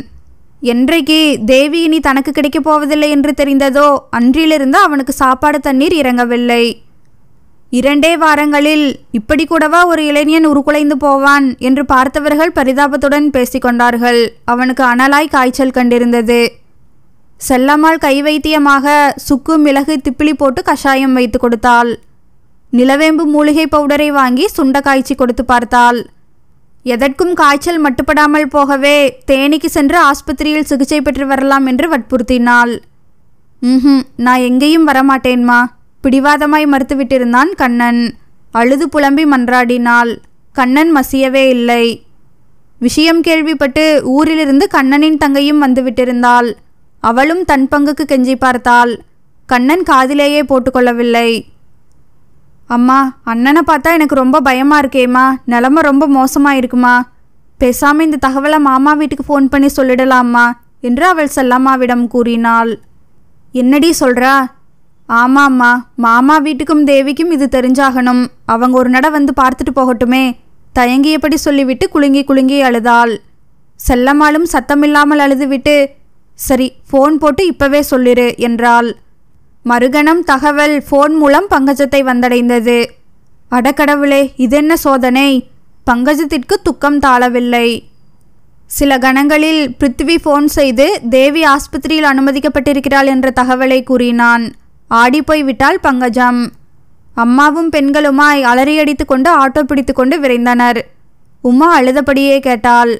என்றைக்கு தேவி இனி தனக்கு கிடைக்கப் போவதில்லை என்று தெரிந்ததோ அன்றிலிருந்து அவனுக்கு சாப்பாடு தண்ணீர் இறங்கவில்லை இரண்டே வாரங்களில் இப்படி கூடவா ஒரு இளைஞன் உருக்குலைந்து போவான் என்று பார்த்தவர்கள் பரிதாபத்துடன் பேசிக்கொண்டார்கள் அவனுக்கு அனலாய் காய்ச்சல் கண்டிருந்தது செல்லம்மாள் கை வைத்தியமாக சுக்கு மிளகு திப்பிலி போட்டு கஷாயம் வைத்து கொடுத்தாள் நிலவேம்பு மூலிகை பவுடரை வாங்கி சுண்ட காய்ச்சி கொடுத்து பார்த்தாள் எதற்கும் காய்ச்சல் மட்டுப்படாமல் போகவே தேனிக்கு சென்று ஆஸ்பத்திரியில் சிகிச்சை பெற்று வரலாம் என்று வற்புறுத்தினாள் ம் நான் எங்கேயும் வரமாட்டேன்மா பிடிவாதமாய் மறுத்துவிட்டிருந்தான் கண்ணன் அழுது புலம்பி மன்றாடினாள் கண்ணன் மசியவே இல்லை விஷயம் கேள்விப்பட்டு ஊரிலிருந்து கண்ணனின் தங்கையும் வந்துவிட்டிருந்தாள் அவளும் தன் பங்குக்கு கெஞ்சி பார்த்தாள் கண்ணன் காதிலேயே போட்டுக்கொள்ளவில்லை அம்மா அண்ணனை பார்த்தா எனக்கு ரொம்ப பயமாக இருக்கேம்மா நிலமை ரொம்ப மோசமாக இருக்குமா பேசாமல் இந்த தகவலை மாமா வீட்டுக்கு ஃபோன் பண்ணி சொல்லிடலாம்மா என்று அவள் செல்லம்மாவிடம் கூறினாள் என்னடி சொல்கிறா ஆமாம்மா மாமா வீட்டுக்கும் தேவிக்கும் இது தெரிஞ்சாகணும் அவங்க ஒரு நட வந்து பார்த்துட்டு போகட்டுமே தயங்கியபடி சொல்லிவிட்டு குலுங்கி குலுங்கி அழுதாள் செல்லம்மாளும் சத்தமில்லாமல் அழுதுவிட்டு சரி ஃபோன் போட்டு இப்போவே சொல்லிரு என்றாள் மறுகணம் தகவல் ஃபோன் மூலம் பங்கஜத்தை வந்தடைந்தது அடக்கடவுளே இதென்ன சோதனை பங்கஜத்திற்கு துக்கம் தாளவில்லை சில கணங்களில் பிருத்வி ஃபோன் செய்து தேவி ஆஸ்பத்திரியில் அனுமதிக்கப்பட்டிருக்கிறாள் என்ற தகவலை கூறினான் ஆடிப்போய்விட்டாள் பங்கஜம் அம்மாவும் பெண்களுமாய் அலறியடித்து கொண்டு ஆட்டோ பிடித்து கொண்டு விரைந்தனர் உமா அழுதபடியே கேட்டாள்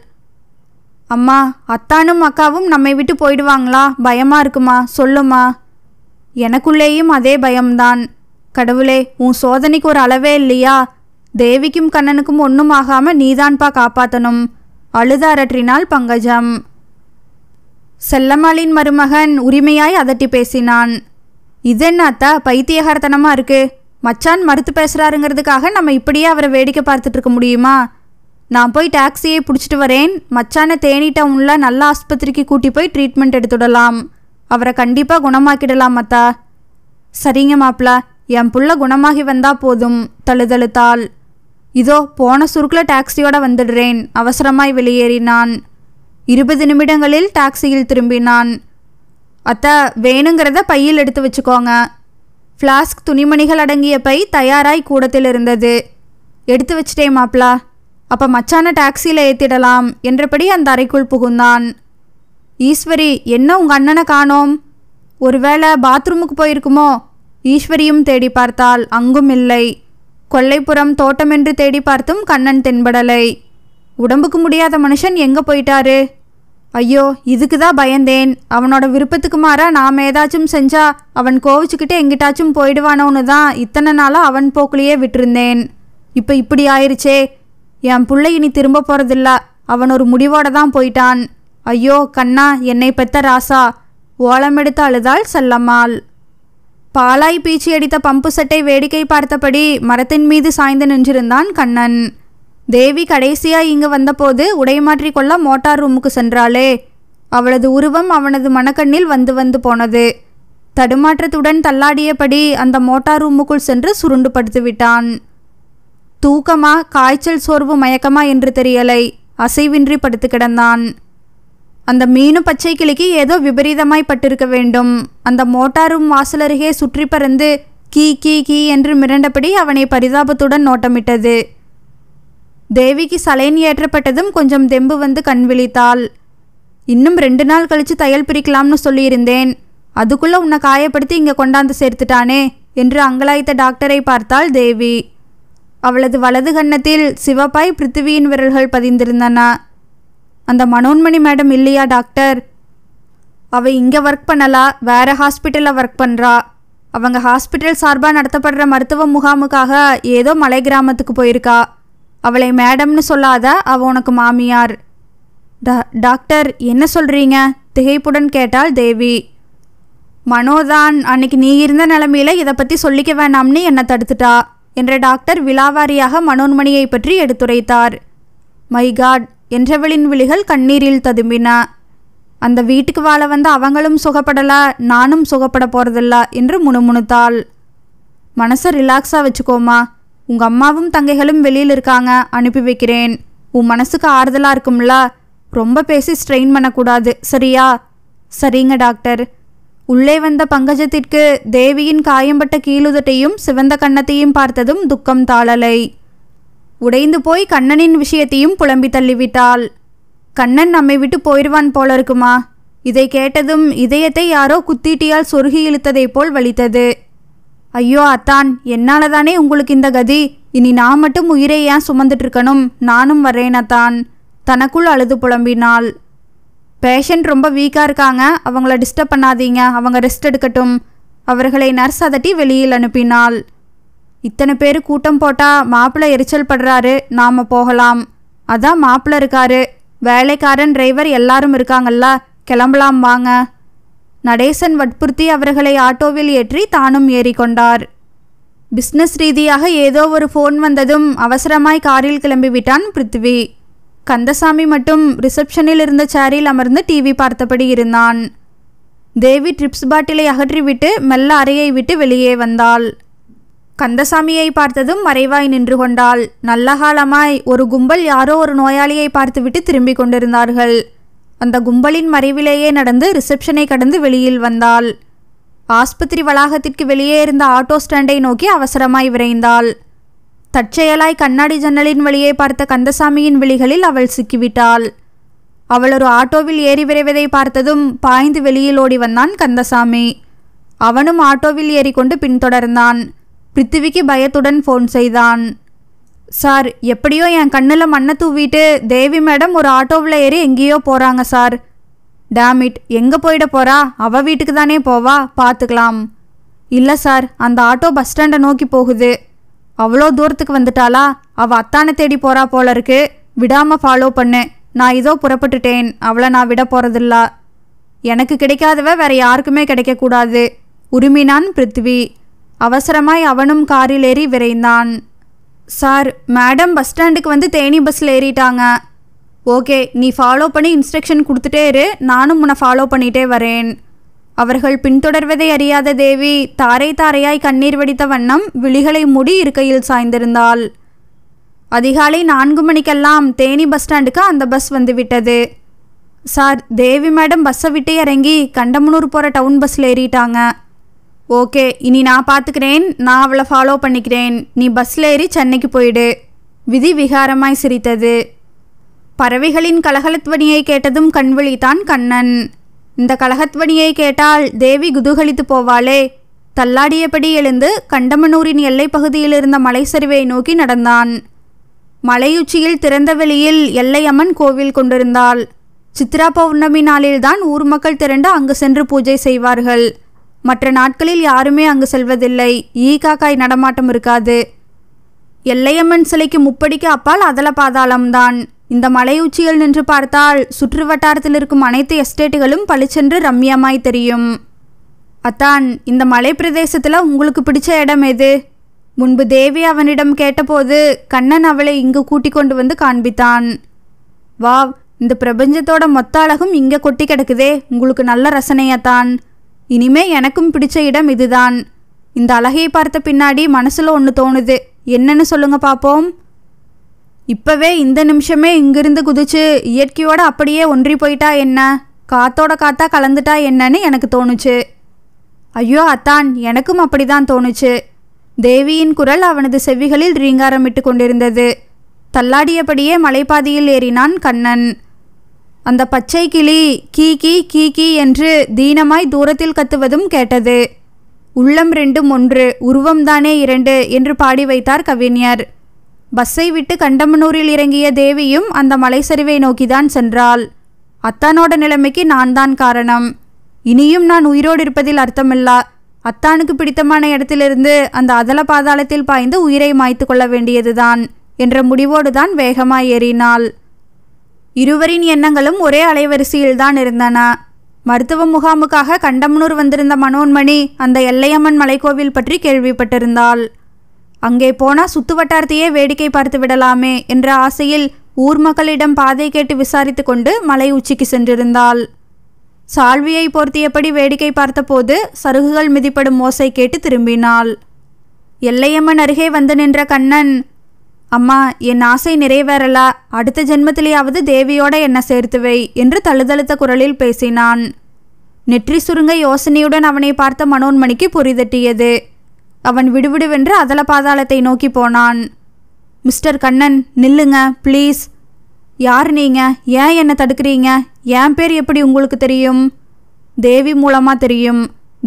அம்மா அத்தானும் அக்காவும் நம்மை விட்டு போயிடுவாங்களா பயமா இருக்குமா சொல்லுமா எனக்குள்ளேயும் அதே பயம்தான் கடவுளே உன் சோதனைக்கு ஒரு அளவே இல்லையா தேவிக்கும் கண்ணனுக்கும் ஒன்றும் ஆகாமல் நீதான்ப்பா காப்பாற்றணும் அழுதாரற்றினாள் பங்கஜம் செல்லம்மாளின் மருமகன் உரிமையாய் அதட்டி பேசினான் இது அத்தா பைத்தியகாரத்தனமாக இருக்கு மச்சான் மறுத்து பேசுகிறாருங்கிறதுக்காக நம்ம இப்படியே அவரை வேடிக்கை பார்த்துட்டு இருக்க முடியுமா நான் போய் டாக்ஸியை பிடிச்சிட்டு வரேன் மச்சானை தேனி டவுனில் நல்ல ஆஸ்பத்திரிக்கு கூட்டி போய் ட்ரீட்மெண்ட் எடுத்துடலாம் அவரை கண்டிப்பாக குணமாக்கிடலாம் அத்தா சரிங்க மாப்பிள்ள என் புள்ள குணமாகி வந்தால் போதும் தழுதழுத்தால் இதோ போன சுருக்கில் டாக்ஸியோட வந்துடுறேன் அவசரமாய் வெளியேறினான் இருபது நிமிடங்களில் டாக்ஸியில் திரும்பினான் அத்த வேணுங்கிறத பையில் எடுத்து வச்சுக்கோங்க ஃப்ளாஸ்க் துணிமணிகள் அடங்கிய பை தயாராய் கூடத்தில் இருந்தது எடுத்து வச்சிட்டே மாப்பிளா அப்போ மச்சான டாக்ஸியில் ஏற்றிடலாம் என்றபடி அந்த அறைக்குள் புகுந்தான் ஈஸ்வரி என்ன உங்கள் அண்ணனை காணோம் ஒருவேளை பாத்ரூமுக்கு போயிருக்குமோ ஈஸ்வரியும் தேடி பார்த்தால் அங்கும் இல்லை கொல்லைப்புறம் தோட்டமென்று தேடி பார்த்தும் கண்ணன் தென்படலை உடம்புக்கு முடியாத மனுஷன் எங்கே போயிட்டாரு ஐயோ இதுக்கு தான் பயந்தேன் அவனோட விருப்பத்துக்கு மாறா நாம் ஏதாச்சும் செஞ்சா அவன் கோவிச்சுக்கிட்டு எங்கிட்டாச்சும் போயிடுவானோன்னு தான் இத்தனை நாளாக அவன் போக்குலேயே விட்டிருந்தேன் இப்போ இப்படி ஆயிருச்சே என் பிள்ளை இனி திரும்ப போகிறதில்ல அவன் ஒரு முடிவோட தான் போயிட்டான் ஐயோ கண்ணா என்னை பெத்த ராசா ஓலமெடுத்து அழுதாள் செல்லம்மாள் பாலாய் பீச்சி அடித்த பம்பு சட்டை வேடிக்கை பார்த்தபடி மரத்தின் மீது சாய்ந்து நின்றிருந்தான் கண்ணன் தேவி கடைசியாக இங்கு வந்தபோது உடை கொள்ள மோட்டார் ரூமுக்கு சென்றாளே அவளது உருவம் அவனது மனக்கண்ணில் வந்து வந்து போனது தடுமாற்றத்துடன் தள்ளாடியபடி அந்த மோட்டார் ரூமுக்குள் சென்று சுருண்டு படுத்து விட்டான் தூக்கமா காய்ச்சல் சோர்வு மயக்கமா என்று தெரியலை அசைவின்றி படுத்து கிடந்தான் அந்த மீனும் பச்சை கிளிக்கு ஏதோ விபரீதமாய் பட்டிருக்க வேண்டும் அந்த மோட்டாரும் வாசலருகே சுற்றி பறந்து கீ கீ கீ என்று மிரண்டபடி அவனை பரிதாபத்துடன் நோட்டமிட்டது தேவிக்கு சலைன் ஏற்றப்பட்டதும் கொஞ்சம் தெம்பு வந்து கண் விழித்தாள் இன்னும் ரெண்டு நாள் கழித்து தையல் பிரிக்கலாம்னு சொல்லியிருந்தேன் அதுக்குள்ளே உன்னை காயப்படுத்தி இங்கே கொண்டாந்து சேர்த்துட்டானே என்று அங்கலாய்த்த டாக்டரை பார்த்தாள் தேவி அவளது வலது கன்னத்தில் சிவப்பாய் பிருத்திவியின் விரல்கள் பதிந்திருந்தன அந்த மனோன்மணி மேடம் இல்லையா டாக்டர் அவள் இங்கே ஒர்க் பண்ணலா வேறு ஹாஸ்பிட்டலில் ஒர்க் பண்ணுறா அவங்க ஹாஸ்பிட்டல் சார்பாக நடத்தப்படுற மருத்துவ முகாமுக்காக ஏதோ மலை கிராமத்துக்கு போயிருக்கா அவளை மேடம்னு சொல்லாத அவள் உனக்கு மாமியார் ட டாக்டர் என்ன சொல்கிறீங்க திகைப்புடன் கேட்டால் தேவி மனோதான் அன்னைக்கு நீ இருந்த நிலமையில இதை பற்றி சொல்லிக்க வேணாம்னு என்னை தடுத்துட்டா என்ற டாக்டர் விழாவாரியாக மனோன்மணியை பற்றி எடுத்துரைத்தார் மை காட் என்றவளின் விழிகள் கண்ணீரில் ததும்பின அந்த வீட்டுக்கு வாழ வந்த அவங்களும் சுகப்படலா நானும் சுகப்பட போகிறதில்ல என்று முணுமுணுத்தாள் மனசை ரிலாக்ஸாக வச்சுக்கோமா உங்கள் அம்மாவும் தங்கைகளும் வெளியில் இருக்காங்க அனுப்பி வைக்கிறேன் உன் மனசுக்கு ஆறுதலாக இருக்கும்ல ரொம்ப பேசி ஸ்ட்ரெயின் பண்ணக்கூடாது சரியா சரிங்க டாக்டர் உள்ளே வந்த பங்கஜத்திற்கு தேவியின் காயம்பட்ட கீழுதட்டையும் சிவந்த கன்னத்தையும் பார்த்ததும் துக்கம் தாளலை உடைந்து போய் கண்ணனின் விஷயத்தையும் புலம்பி தள்ளிவிட்டாள் கண்ணன் நம்மை விட்டு போயிடுவான் போல இருக்குமா இதை கேட்டதும் இதயத்தை யாரோ குத்தீட்டியால் சொருகி இழுத்ததைப் போல் வலித்தது ஐயோ அத்தான் என்னால் தானே உங்களுக்கு இந்த கதி இனி நான் மட்டும் உயிரை ஏன் சுமந்துட்டு இருக்கணும் நானும் வரேன் அத்தான் தனக்குள் அழுது புலம்பினாள் பேஷண்ட் ரொம்ப வீக்காக இருக்காங்க அவங்கள டிஸ்டர்ப் பண்ணாதீங்க அவங்க ரெஸ்ட் எடுக்கட்டும் அவர்களை நர்ஸ் அதட்டி வெளியில் அனுப்பினாள் இத்தனை பேர் கூட்டம் போட்டால் மாப்பிள்ளை எரிச்சல் படுறாரு நாம் போகலாம் அதான் மாப்பிள்ளை இருக்காரு வேலைக்காரன் டிரைவர் எல்லாரும் இருக்காங்கல்ல கிளம்பலாம் வாங்க நடேசன் வற்புறுத்தி அவர்களை ஆட்டோவில் ஏற்றி தானும் ஏறிக்கொண்டார் பிஸ்னஸ் ரீதியாக ஏதோ ஒரு ஃபோன் வந்ததும் அவசரமாய் காரில் கிளம்பிவிட்டான் பிருத்வி கந்தசாமி மட்டும் ரிசப்ஷனில் இருந்த சேரில் அமர்ந்து டிவி பார்த்தபடி இருந்தான் தேவி ட்ரிப்ஸ் பாட்டிலை அகற்றிவிட்டு மெல்ல அறையை விட்டு வெளியே வந்தாள் கந்தசாமியை பார்த்ததும் மறைவாய் நின்று கொண்டாள் நல்ல காலமாய் ஒரு கும்பல் யாரோ ஒரு நோயாளியை பார்த்துவிட்டு திரும்பி கொண்டிருந்தார்கள் அந்த கும்பலின் மறைவிலேயே நடந்து ரிசப்ஷனை கடந்து வெளியில் வந்தாள் ஆஸ்பத்திரி வளாகத்திற்கு வெளியே இருந்த ஆட்டோ ஸ்டாண்டை நோக்கி அவசரமாய் விரைந்தாள் தற்செயலாய் கண்ணாடி ஜன்னலின் வழியே பார்த்த கந்தசாமியின் விழிகளில் அவள் சிக்கிவிட்டாள் அவள் ஒரு ஆட்டோவில் ஏறி விரைவதை பார்த்ததும் பாய்ந்து வெளியில் ஓடி வந்தான் கந்தசாமி அவனும் ஆட்டோவில் ஏறிக்கொண்டு பின்தொடர்ந்தான் பிருத்திவிக்கு பயத்துடன் ஃபோன் செய்தான் சார் எப்படியோ என் கண்ணில் மண்ணை தூவிட்டு தேவி மேடம் ஒரு ஆட்டோவில் ஏறி எங்கேயோ போகிறாங்க சார் டேமிட் எங்கே போயிட போகிறா அவள் வீட்டுக்கு தானே போவா பார்த்துக்கலாம் இல்லை சார் அந்த ஆட்டோ பஸ் ஸ்டாண்டை நோக்கி போகுது அவ்வளோ தூரத்துக்கு வந்துட்டாளா அவள் அத்தானை தேடி போகிறா போல இருக்கு விடாமல் ஃபாலோ பண்ணு நான் இதோ புறப்பட்டுட்டேன் அவளை நான் விட போகிறதில்ல எனக்கு கிடைக்காதவ வேற யாருக்குமே கிடைக்கக்கூடாது உரிமினான் பிருத்வி அவசரமாய் அவனும் காரில் ஏறி விரைந்தான் சார் மேடம் பஸ் ஸ்டாண்டுக்கு வந்து தேனி பஸ்ஸில் ஏறிட்டாங்க ஓகே நீ ஃபாலோ பண்ணி இன்ஸ்ட்ரக்ஷன் கொடுத்துட்டே இரு நானும் உன்னை ஃபாலோ பண்ணிகிட்டே வரேன் அவர்கள் பின்தொடர்வதை அறியாத தேவி தாரை தாரையாய் கண்ணீர் வடித்த வண்ணம் விழிகளை மூடி இருக்கையில் சாய்ந்திருந்தாள் அதிகாலை நான்கு மணிக்கெல்லாம் தேனி பஸ் ஸ்டாண்டுக்கு அந்த பஸ் வந்துவிட்டது சார் தேவி மேடம் பஸ்ஸை விட்டு இறங்கி கண்டமனூர் போகிற டவுன் பஸ்ஸில் ஏறிட்டாங்க ஓகே இனி நான் பார்த்துக்கிறேன் நான் அவளை ஃபாலோ பண்ணிக்கிறேன் நீ பஸ்ஸில் ஏறி சென்னைக்கு போயிடு விதி விகாரமாய் சிரித்தது பறவைகளின் கலகலத்வனியை கேட்டதும் கண்விழித்தான் கண்ணன் இந்த கலகத்வனியை கேட்டால் தேவி குதூகலித்து போவாளே தள்ளாடியபடி எழுந்து கண்டமனூரின் எல்லை பகுதியில் இருந்த மலைச்சரிவை நோக்கி நடந்தான் மலையுச்சியில் திறந்த வெளியில் எல்லையம்மன் கோவில் கொண்டிருந்தாள் சித்ரா பௌர்ணமி நாளில்தான் ஊர் மக்கள் திரண்டு அங்கு சென்று பூஜை செய்வார்கள் மற்ற நாட்களில் யாருமே அங்கு செல்வதில்லை ஈ காக்காய் நடமாட்டம் இருக்காது எல்லையம்மன் சிலைக்கு முப்படிக்கு அப்பால் அதல பாதாளம்தான் இந்த மலை உச்சியில் நின்று பார்த்தால் சுற்று வட்டாரத்தில் இருக்கும் அனைத்து எஸ்டேட்டுகளும் பளிச்சென்று ரம்யமாய் தெரியும் அத்தான் இந்த மலை பிரதேசத்தில் உங்களுக்கு பிடிச்ச இடம் எது முன்பு தேவி அவனிடம் கேட்டபோது கண்ணன் அவளை இங்கு கூட்டிக் கொண்டு வந்து காண்பித்தான் வாவ் இந்த பிரபஞ்சத்தோட மொத்த அழகும் இங்கே கொட்டி கிடக்குதே உங்களுக்கு நல்ல ரசனையத்தான் இனிமே எனக்கும் பிடிச்ச இடம் இதுதான் இந்த அழகையை பார்த்த பின்னாடி மனசில் ஒன்று தோணுது என்னன்னு சொல்லுங்க பார்ப்போம் இப்போவே இந்த நிமிஷமே இங்கிருந்து குதிச்சு இயற்கையோடு அப்படியே ஒன்றி போயிட்டா என்ன காத்தோட காத்தா கலந்துட்டா என்னன்னு எனக்கு தோணுச்சு ஐயோ அத்தான் எனக்கும் அப்படிதான் தோணுச்சு தேவியின் குரல் அவனது செவிகளில் ரீங்காரமிட்டு கொண்டிருந்தது தள்ளாடியபடியே மலைப்பாதையில் ஏறினான் கண்ணன் அந்த பச்சை கிளி கீ கீ கீ என்று தீனமாய் தூரத்தில் கத்துவதும் கேட்டது உள்ளம் ரெண்டும் ஒன்று உருவம்தானே இரண்டு என்று பாடி வைத்தார் கவிஞர் பஸ்ஸை விட்டு கண்டமனூரில் இறங்கிய தேவியும் அந்த மலைசரிவை நோக்கிதான் சென்றாள் அத்தானோட நிலைமைக்கு நான் தான் காரணம் இனியும் நான் உயிரோடு இருப்பதில் அர்த்தமில்லா அத்தானுக்கு பிடித்தமான இடத்திலிருந்து அந்த அதல பாதாளத்தில் பாய்ந்து உயிரை மாய்த்து கொள்ள வேண்டியதுதான் என்ற முடிவோடுதான் வேகமாய் ஏறினாள் இருவரின் எண்ணங்களும் ஒரே அலைவரிசையில்தான் இருந்தன மருத்துவ முகாமுக்காக கண்டமனூர் வந்திருந்த மனோன்மணி அந்த எல்லையம்மன் மலைக்கோவில் பற்றி கேள்விப்பட்டிருந்தாள் அங்கே போனால் சுத்து வட்டாரத்தையே வேடிக்கை பார்த்து விடலாமே என்ற ஆசையில் ஊர் மக்களிடம் பாதை கேட்டு விசாரித்து கொண்டு மலை உச்சிக்கு சென்றிருந்தாள் சால்வியை போர்த்தியபடி வேடிக்கை பார்த்தபோது சருகுகள் மிதிப்படும் மோசை கேட்டு திரும்பினாள் எல்லையம்மன் அருகே வந்து நின்ற கண்ணன் அம்மா என் ஆசை நிறைவேறல அடுத்த ஜென்மத்திலேயாவது தேவியோட என்னை சேர்த்துவை என்று தழுதழுத்த குரலில் பேசினான் நெற்றி சுருங்க யோசனையுடன் அவனை பார்த்த மனோன்மணிக்கு புரிதட்டியது அவன் விடுவிடுவென்று அதல பாதாளத்தை நோக்கி போனான் மிஸ்டர் கண்ணன் நில்லுங்க ப்ளீஸ் யார் நீங்கள் ஏன் என்னை தடுக்கிறீங்க என் பேர் எப்படி உங்களுக்கு தெரியும் தேவி மூலமாக தெரியும்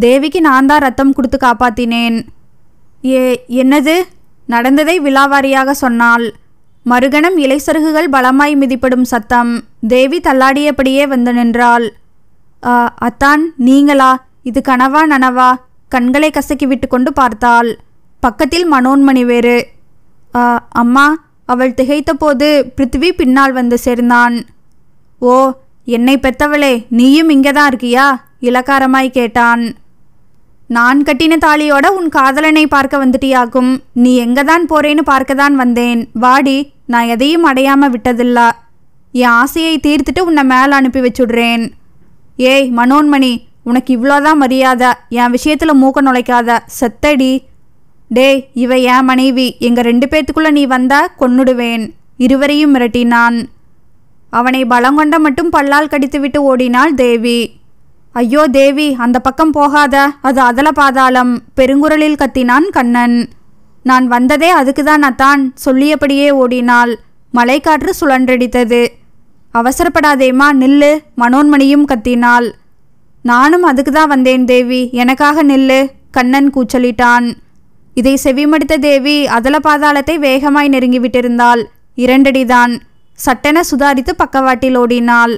தேவிக்கு நான் தான் ரத்தம் கொடுத்து காப்பாத்தினேன் ஏ என்னது நடந்ததை விழாவாரியாக சொன்னாள் மறுகணம் இலைசருகுகள் பலமாய் மிதிப்படும் சத்தம் தேவி தள்ளாடியபடியே வந்து நின்றாள் அத்தான் நீங்களா இது கனவா நனவா கண்களை கசக்கி கொண்டு பார்த்தாள் பக்கத்தில் மனோன்மணி வேறு அம்மா அவள் திகைத்த போது பின்னால் வந்து சேர்ந்தான் ஓ என்னை பெத்தவளே நீயும் இங்கே தான் இருக்கியா இலக்காரமாய் கேட்டான் நான் கட்டின தாலியோட உன் காதலனை பார்க்க வந்துட்டியாக்கும் நீ எங்க தான் போறேன்னு பார்க்க தான் வந்தேன் வாடி நான் எதையும் அடையாம விட்டதில்லா என் ஆசையை தீர்த்துட்டு உன்னை மேலே அனுப்பி வச்சுடுறேன் ஏய் மனோன்மணி உனக்கு இவ்வளோதான் மரியாதை என் விஷயத்தில் மூக்க நுழைக்காத செத்தடி டேய் இவ என் மனைவி எங்கள் ரெண்டு பேத்துக்குள்ள நீ வந்தா கொன்னுடுவேன் இருவரையும் மிரட்டினான் அவனை பலங்கொண்ட மட்டும் பல்லால் கடித்துவிட்டு ஓடினாள் தேவி ஐயோ தேவி அந்த பக்கம் போகாத அது அதல பாதாளம் பெருங்குரலில் கத்தினான் கண்ணன் நான் வந்ததே அதுக்குதான் அத்தான் சொல்லியபடியே ஓடினாள் மலைக்காற்று சுழன்றடித்தது அவசரப்படாதேம்மா நில்லு மனோன்மணியும் கத்தினாள் நானும் அதுக்கு தான் வந்தேன் தேவி எனக்காக நில்லு கண்ணன் கூச்சலிட்டான் இதை செவிமடுத்த தேவி அதல பாதாளத்தை வேகமாய் நெருங்கிவிட்டிருந்தாள் இரண்டடிதான் சட்டென சுதாரித்து பக்கவாட்டில் ஓடினாள்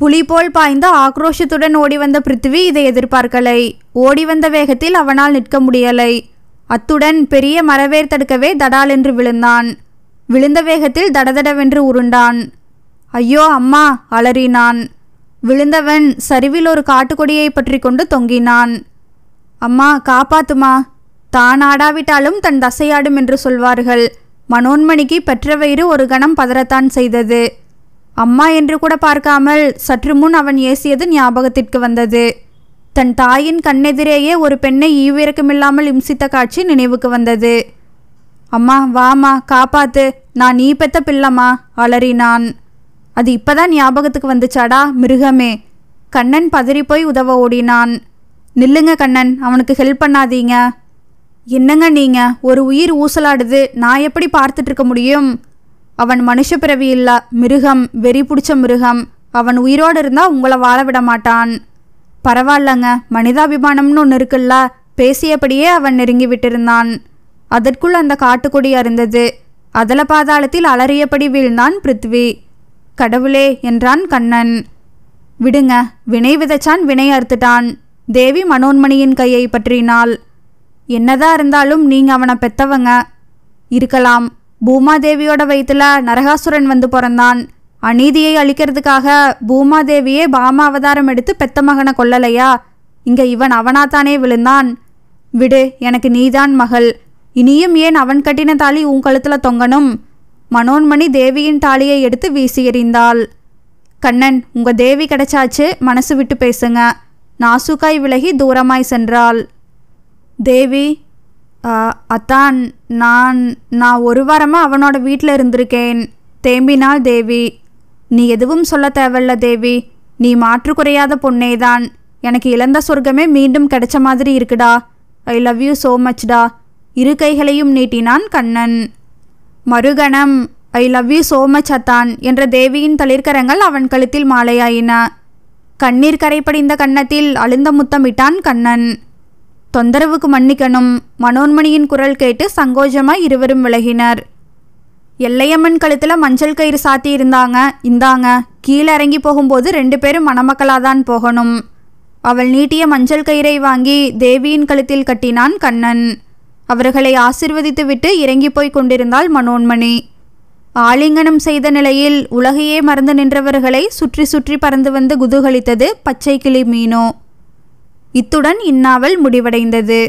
புலி போல் பாய்ந்து ஆக்ரோஷத்துடன் ஓடி வந்த பிருத்வி இதை எதிர்பார்க்கலை ஓடி வந்த வேகத்தில் அவனால் நிற்க முடியலை அத்துடன் பெரிய மரவேர் தடுக்கவே தடால் என்று விழுந்தான் விழுந்த வேகத்தில் தடதடவென்று உருண்டான் ஐயோ அம்மா அலறினான் விழுந்தவன் சரிவில் ஒரு காட்டுக்கொடியை பற்றி கொண்டு தொங்கினான் அம்மா காப்பாத்துமா தான் ஆடாவிட்டாலும் தன் தசையாடும் என்று சொல்வார்கள் மனோன்மணிக்கு பெற்ற வயிறு ஒரு கணம் பதறத்தான் செய்தது அம்மா என்று கூட பார்க்காமல் சற்று முன் அவன் ஏசியது ஞாபகத்திற்கு வந்தது தன் தாயின் கண்ணெதிரேயே ஒரு பெண்ணை ஈவிறக்கமில்லாமல் இம்சித்த காட்சி நினைவுக்கு வந்தது அம்மா வாமா காப்பாத்து நான் நீ பெத்த பிள்ளம்மா அலறினான் அது இப்பதான் ஞாபகத்துக்கு வந்துச்சாடா மிருகமே கண்ணன் பதறிப்போய் உதவ ஓடினான் நில்லுங்க கண்ணன் அவனுக்கு ஹெல்ப் பண்ணாதீங்க என்னங்க நீங்கள் ஒரு உயிர் ஊசலாடுது நான் எப்படி பார்த்துட்டு இருக்க முடியும் அவன் மனுஷப்பிறவி இல்லை மிருகம் வெறி பிடிச்ச மிருகம் அவன் உயிரோடு இருந்தால் உங்களை வாழ விட மாட்டான் பரவாயில்லங்க மனிதாபிமானம்னு ஒன்று இருக்குல்ல பேசியபடியே அவன் நெருங்கி விட்டிருந்தான் அதற்குள் அந்த காட்டுக்குடி அருந்தது அதல பாதாளத்தில் அலறியபடி வீழ்ந்தான் பிருத்வி கடவுளே என்றான் கண்ணன் விடுங்க வினை விதைச்சான் வினை அறுத்துட்டான் தேவி மனோன்மணியின் கையை பற்றினாள் என்னதான் இருந்தாலும் நீங்க அவனை பெத்தவங்க இருக்கலாம் பூமாதேவியோட வயிற்றுல நரகாசுரன் வந்து பிறந்தான் அநீதியை அழிக்கிறதுக்காக பூமாதேவியே பாம அவதாரம் எடுத்து பெத்த மகனை கொல்லலையா இங்க இவன் அவனாத்தானே விழுந்தான் விடு எனக்கு நீதான் மகள் இனியும் ஏன் அவன் கட்டின தாலி உன் கழுத்தில் தொங்கணும் மனோன்மணி தேவியின் தாலியை எடுத்து வீசி எறிந்தாள் கண்ணன் உங்க தேவி கிடைச்சாச்சு மனசு விட்டு பேசுங்க நாசுக்காய் விலகி தூரமாய் சென்றாள் தேவி அத்தான் நான் நான் ஒரு வாரமாக அவனோட வீட்டில் இருந்திருக்கேன் தேம்பினாள் தேவி நீ எதுவும் சொல்ல தேவையில்ல தேவி நீ மாற்று குறையாத பொண்ணே தான் எனக்கு இழந்த சொர்க்கமே மீண்டும் கிடைச்ச மாதிரி இருக்குடா ஐ லவ் யூ ஸோ மச்டா இரு கைகளையும் நீட்டினான் கண்ணன் மறுகணம் I love you so much அத்தான் என்ற தேவியின் தளிர்கரங்கள் அவன் கழுத்தில் மாலையாயின கண்ணீர் கரைப்படிந்த கன்னத்தில் அழுந்த முத்தமிட்டான் கண்ணன் தொந்தரவுக்கு மன்னிக்கணும் மனோன்மணியின் குரல் கேட்டு சங்கோஜமாக இருவரும் விலகினர் எல்லையம்மன் கழுத்தில் மஞ்சள் கயிறு சாத்தி இருந்தாங்க இந்தாங்க கீழே இறங்கி போகும்போது ரெண்டு பேரும் மணமக்களாக தான் போகணும் அவள் நீட்டிய மஞ்சள் கயிறை வாங்கி தேவியின் கழுத்தில் கட்டினான் கண்ணன் அவர்களை ஆசிர்வதித்து விட்டு இறங்கி போய் கொண்டிருந்தாள் மனோன்மணி ஆலிங்கனம் செய்த நிலையில் உலகையே மறந்து நின்றவர்களை சுற்றி சுற்றி பறந்து வந்து குதூகலித்தது பச்சை கிளி மீனோ இத்துடன் இந்நாவல் முடிவடைந்தது